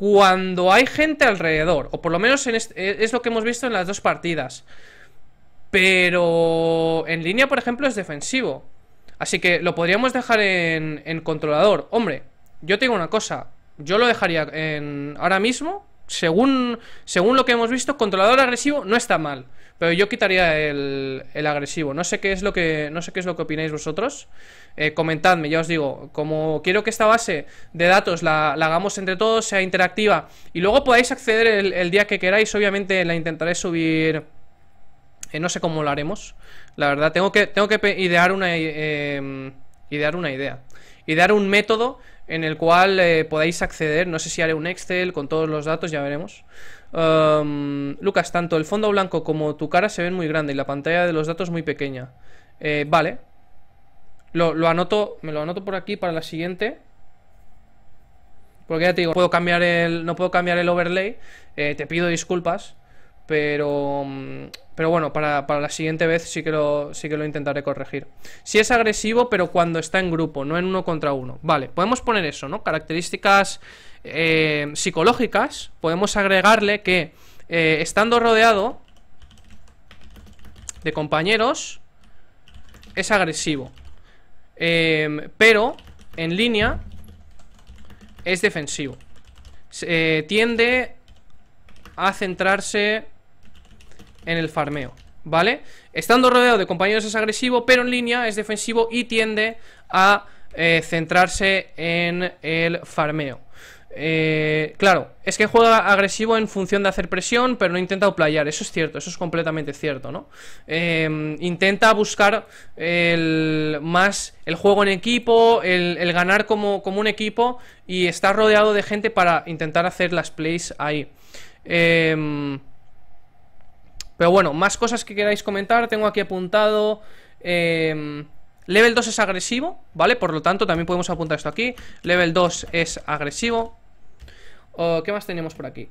[SPEAKER 1] cuando hay gente alrededor. O por lo menos e-, es lo que hemos visto en las dos partidas. Pero en línea, por ejemplo, es defensivo. Así que lo podríamos dejar en, controlador. Hombre, yo tengo una cosa. Yo lo dejaría en ahora mismo. Según, según lo que hemos visto, controlador agresivo no está mal. Pero yo quitaría el, el agresivo. No sé qué es lo que. No sé qué es lo que opináis vosotros. Eh, comentadme, ya os digo, como quiero que esta base de datos la, hagamos entre todos, sea interactiva y luego podáis acceder el, día que queráis, obviamente la intentaré subir... Eh, no sé cómo lo haremos, la verdad, tengo que, tengo que idear una, eh, idear una idea, idear un método en el cual podáis acceder. No sé si haré un Excel con todos los datos, ya veremos. Um, Lucas, tanto el fondo blanco como tu cara se ven muy grande y la pantalla de los datos muy pequeña. vale, lo, anoto, me lo anoto por aquí para la siguiente. Porque ya te digo, no puedo cambiar el, no puedo cambiar el overlay. Eh, te pido disculpas. Pero, mm, pero bueno, para, la siguiente vez sí que, lo, sí que lo intentaré corregir. Si sí es agresivo, pero cuando está en grupo, no en uno contra uno. Vale, podemos poner eso, ¿no? Características eh, psicológicas. Podemos agregarle que eh, estando rodeado de compañeros, es agresivo. Em, pero en línea es defensivo. Eh, tiende a centrarse en el farmeo, ¿vale? Estando rodeado de compañeros es agresivo, pero en línea es defensivo y tiende a eh, centrarse en el farmeo. Eh, claro, es que juega agresivo en función de hacer presión, pero no intenta playar Eso es cierto, eso es completamente cierto, ¿no? Em, intenta buscar el, más el juego en equipo, el, ganar como, un equipo y está rodeado de gente para intentar hacer las plays ahí. Em, pero bueno, más cosas que queráis comentar, tengo aquí apuntado. Em, level 2 es agresivo, ¿vale? Por lo tanto, también podemos apuntar esto aquí. Level 2 es agresivo. ¿Qué más tenemos por aquí?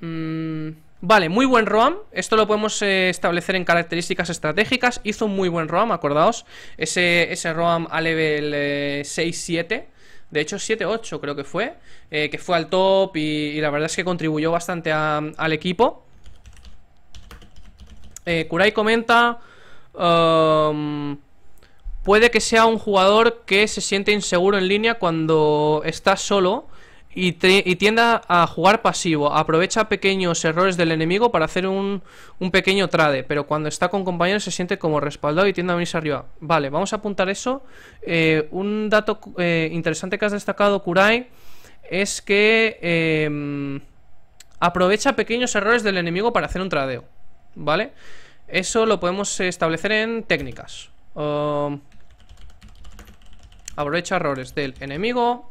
[SPEAKER 1] Mm, vale, muy buen ROAM. Esto lo podemos eh, establecer en características estratégicas. Hizo un muy buen ROAM, acordaos. Ese, ese ROAM a level 6-7. Eh, De hecho, 7-8 creo que fue. Eh, que fue al top y, la verdad es que contribuyó bastante al equipo. Kurai comenta... Um, puede que sea un jugador que se siente inseguro en línea cuando está solo y, tienda a jugar pasivo. Aprovecha pequeños errores del enemigo para hacer un, pequeño trade. Pero cuando está con compañeros se siente como respaldado y tiende a venirse arriba. Vale, vamos a apuntar eso. Eh, un dato eh, interesante que has destacado, Kurai, es que em, aprovecha pequeños errores del enemigo para hacer un tradeo. ¿Vale? Eso lo podemos establecer en técnicas. Oh, aprovecha errores del enemigo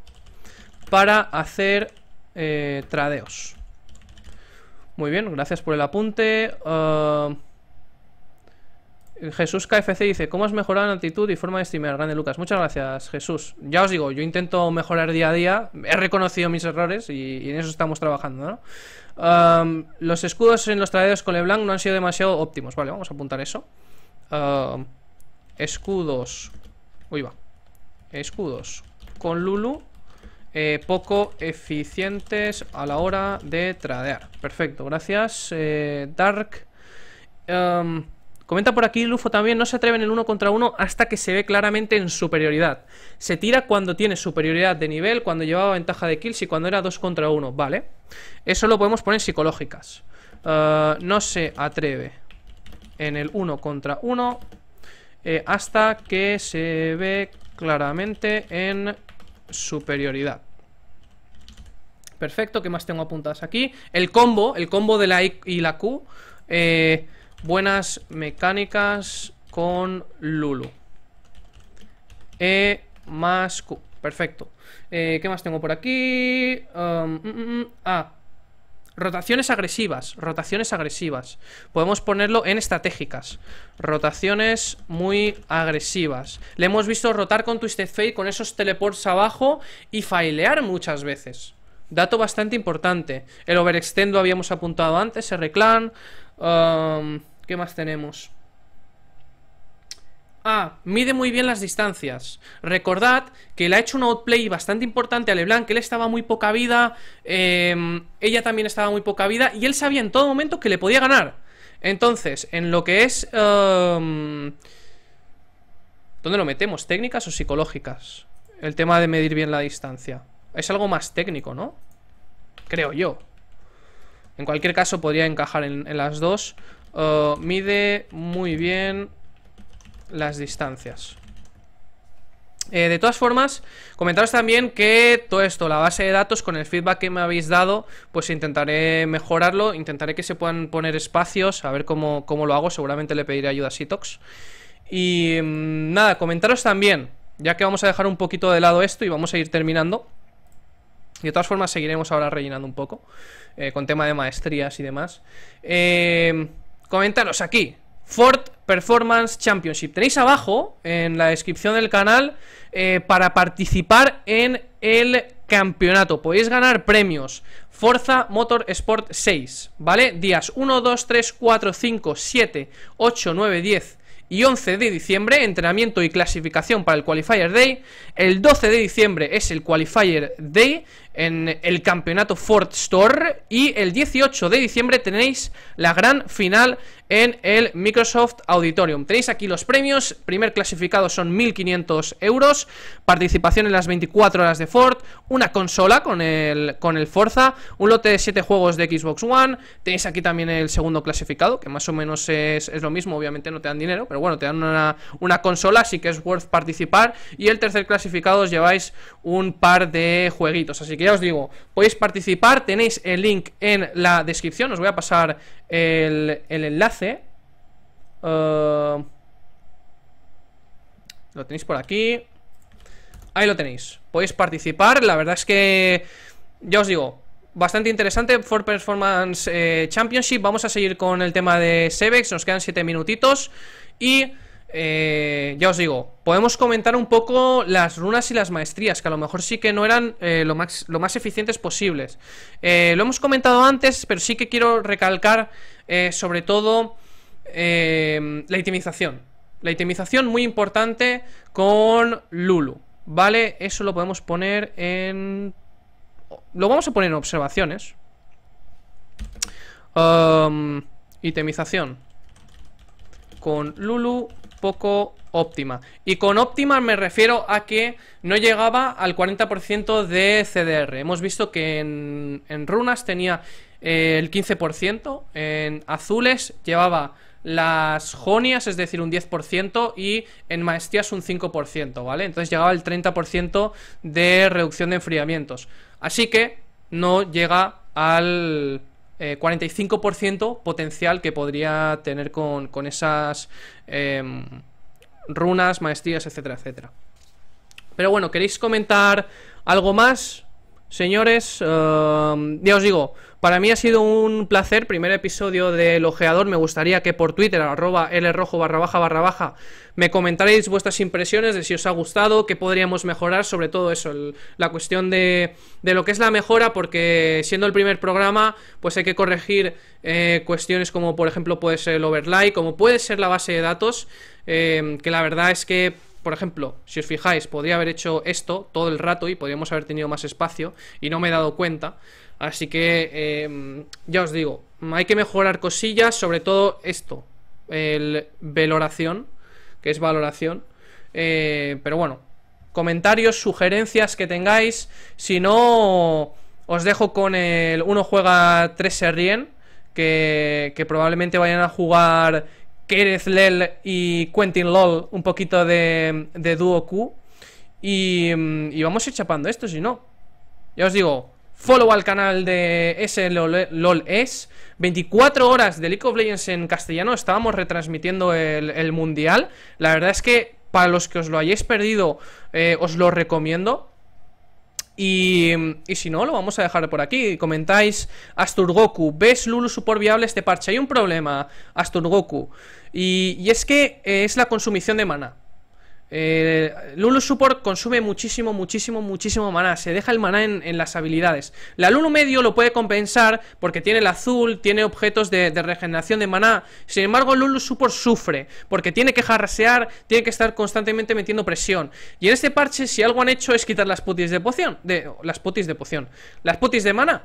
[SPEAKER 1] para hacer eh, tradeos. Muy bien, gracias por el apunte. Ah, Jesús KFC dice, ¿cómo has mejorado en actitud y forma de estimar? Grande Lucas, muchas gracias Jesús. Ya os digo, yo intento mejorar día a día, he reconocido mis errores y, en eso estamos trabajando, ¿no? los escudos en los tradeos con Leblanc no han sido demasiado óptimos, vale, vamos a apuntar eso. escudos... Uy va. Escudos con Lulu eh, poco eficientes a la hora de tradear. Perfecto, gracias. Eh, Dark. Em, comenta por aquí Lufo también, no se atreve en el 1 contra 1 hasta que se ve claramente en superioridad. Se tira cuando tiene superioridad de nivel, cuando llevaba ventaja de kills y cuando era 2 contra 1, ¿vale? Eso lo podemos poner psicológicas. Eh, no se atreve en el 1 contra 1 hasta que se ve claramente en superioridad. Perfecto, ¿qué más tengo apuntadas aquí? El combo, el combo de la I y la Q. Eh, buenas mecánicas con Lulu. E más Q. Perfecto. Eh, ¿Qué más tengo por aquí? Um, mm, mm, mm. ah, Rotaciones agresivas, rotaciones agresivas. Podemos ponerlo en estratégicas. Rotaciones muy agresivas. Le hemos visto rotar con Twisted Fate, con esos teleports abajo y failear muchas veces. Dato bastante importante. El overextend habíamos apuntado antes, El Reclan. Um, ¿Qué más tenemos? mide muy bien las distancias. Recordad que le ha hecho un outplay bastante importante a Leblanc, que él estaba muy poca vida, em, ella también estaba muy poca vida, y él sabía en todo momento que le podía ganar. Entonces, en lo que es... Em, ¿Dónde lo metemos? ¿Técnicas o psicológicas? El tema de medir bien la distancia. Es algo más técnico, ¿no? Creo yo. En cualquier caso podría encajar en, las dos. Eh, mide muy bien las distancias eh, de todas formas, comentaros también que todo esto, la base de datos, con el feedback que me habéis dado, pues intentaré mejorarlo, intentaré que se puedan poner espacios, a ver cómo, lo hago, seguramente le pediré ayuda a Sitox. Y mm, nada, comentaros también, ya que vamos a dejar un poquito de lado esto y vamos a ir terminando. de todas formas seguiremos ahora rellenando un poco, eh, con tema de maestrías y demás. Eh, comentaros aquí, Ford Performance Championship. Tenéis abajo en la descripción del canal eh, para participar en el campeonato. Podéis ganar premios. Forza Motor Sport 6, ¿vale? Días 1, 2, 3, 4, 5, 7, 8, 9, 10 y 11 de diciembre, entrenamiento y clasificación para el Qualifier Day. El 12 de diciembre es el Qualifier Day en el campeonato Ford Store y el 18 de diciembre tenéis la gran final en el Microsoft Auditorium. Tenéis aquí los premios, primer clasificado son 1.500 euros, participación en las 24 horas de Ford, una consola con el, con el Forza, un lote de 7 juegos de Xbox One, tenéis aquí también el segundo clasificado, que más o menos es, lo mismo, obviamente no te dan dinero, pero bueno, te dan una, una consola, así que es worth participar, y el tercer clasificado os lleváis un par de jueguitos, así que ya os digo, podéis participar, tenéis el link en la descripción, os voy a pasar el, enlace. Eh, lo tenéis por aquí. Ahí lo tenéis. Podéis participar, la verdad es que, ya os digo, bastante interesante. For Performance eh, Championship, vamos a seguir con el tema de Sebex, nos quedan 7 minutitos y... Eh, ya os digo, podemos comentar un poco las runas y las maestrías, que a lo mejor sí que no eran eh, lo, más, eficientes posibles. Eh, lo hemos comentado antes, pero sí que quiero recalcar sobre todo la itemización. La itemización muy importante con Lulu, ¿vale? Eso lo podemos poner en... Lo vamos a poner en observaciones. Um, itemización con Lulu poco óptima. Y con óptima me refiero a que no llegaba al 40% de CDR. Hemos visto que en, runas tenía eh, el 15%, en azules llevaba las jonias, es decir, un 10%, y en maestías un 5%, ¿vale? Entonces llegaba al 30% de reducción de enfriamientos. Así que no llega al 45% eh, potencial que podría tener con, esas em, runas, maestrías, etcétera, etcétera. Pero bueno, ¿queréis comentar algo más? Señores, em, ya os digo, para mí ha sido un placer, primer episodio del ojeador, me gustaría que por Twitter, arroba lrojo barra baja barra baja, me comentaréis vuestras impresiones de si os ha gustado, qué podríamos mejorar, sobre todo eso, la cuestión de, lo que es la mejora, porque siendo el primer programa, pues hay que corregir eh, cuestiones como por ejemplo puede ser el overlay, como puede ser la base de datos, eh, que la verdad es que por ejemplo, si os fijáis, podría haber hecho esto todo el rato y podríamos haber tenido más espacio y no me he dado cuenta. Así que, em, ya os digo, hay que mejorar cosillas, sobre todo esto, el valoración, que es valoración. Eh, pero bueno, comentarios, sugerencias que tengáis. Si no, os dejo con el uno juega 3 Serrien, que, que probablemente vayan a jugar Kerez Lel y Quentin LOL un poquito de, de Duo Q. Y, em, y vamos a ir chapando esto, si no. Ya os digo, Follow al canal de SLOLES. 24 horas de League of Legends en castellano. Estábamos retransmitiendo el, mundial. La verdad es que para los que os lo hayáis perdido, eh, os lo recomiendo. Y, si no, lo vamos a dejar por aquí. Comentáis, Asturgoku, ¿ves Lulu Support viable este parche? Hay un problema, Asturgoku. Y, y es que eh, es la consumición de mana. Eh, Lulu Support consume muchísimo, muchísimo, muchísimo maná. Se deja el maná en, las habilidades. La Lulu medio lo puede compensar porque tiene el azul, tiene objetos de, regeneración de maná. Sin embargo, Lulu Support sufre porque tiene que jarrasear, tiene que estar constantemente metiendo presión. Y en este parche, si algo han hecho es quitar las putis de poción. De, las putis de poción. Las putis de maná.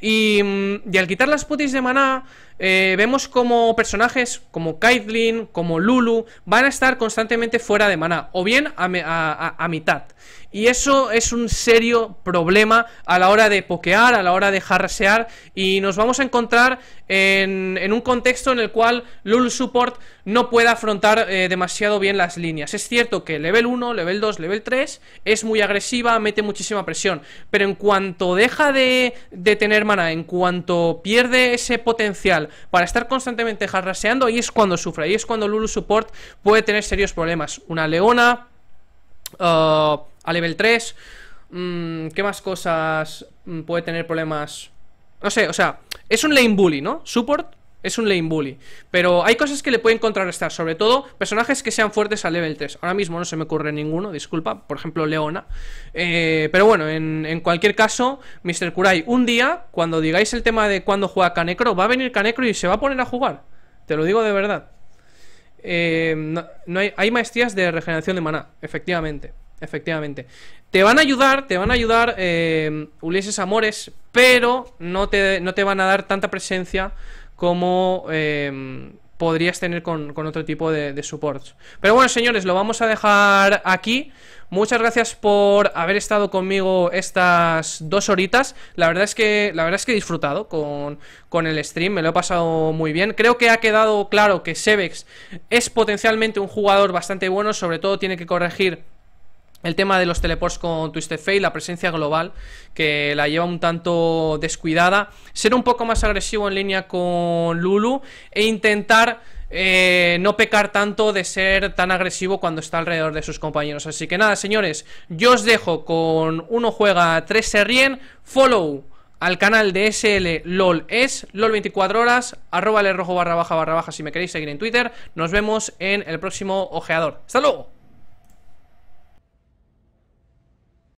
[SPEAKER 1] Y, mm, y al quitar las putis de maná eh, vemos como personajes como Caitlyn, como Lulu, van a estar constantemente fuera de maná, o bien a, mitad. Y eso es un serio problema a la hora de pokear, a la hora de jarrasear, y nos vamos a encontrar en, un contexto en el cual Lulu Support no puede afrontar eh, demasiado bien las líneas. Es cierto que level 1, level 2, level 3 es muy agresiva, mete muchísima presión, pero en cuanto deja de, de tener mana, en cuanto pierde ese potencial, para estar constantemente jarraseando, Y es cuando sufre, Y es cuando Lulu Support puede tener serios problemas. Una leona uh, a level 3. Mm, ¿Qué más cosas mm, puede tener problemas? No sé, o sea, es un lane bully, ¿no? Support es un lame bully. Pero hay cosas que le pueden contrarrestar, sobre todo personajes que sean fuertes a level 3. Ahora mismo no se me ocurre ninguno, disculpa, por ejemplo Leona. Eh, pero bueno, en, cualquier caso, Mr. Kurai, un día, cuando digáis el tema de cuándo juega Canecro, va a venir Canecro y se va a poner a jugar. Te lo digo de verdad. Eh, no, hay, maestrías de regeneración de maná, efectivamente efectivamente. Te van a ayudar, te van a ayudar eh, Ulises Amores, pero no te, no te, van a dar tanta presencia como em, podrías tener con, otro tipo de, de supports. Pero bueno, señores, lo vamos a dejar aquí. Muchas gracias por haber estado conmigo estas dos horitas. La verdad es que, la verdad es que he disfrutado con, con el stream, me lo he pasado muy bien. Creo que ha quedado claro que Sebex es potencialmente un jugador bastante bueno, sobre todo tiene que corregir el tema de los teleports con Twisted Fate, la presencia global, que la lleva un tanto descuidada. Ser un poco más agresivo en línea con Lulu e intentar eh, no pecar tanto de ser tan agresivo cuando está alrededor de sus compañeros. Así que nada, señores, yo os dejo con uno juega 3 rien follow al canal de SL LOL es LOL 24 horas, arroba rojo barra baja barra baja si me queréis seguir en Twitter. Nos vemos en el próximo ojeador. ¡Hasta luego!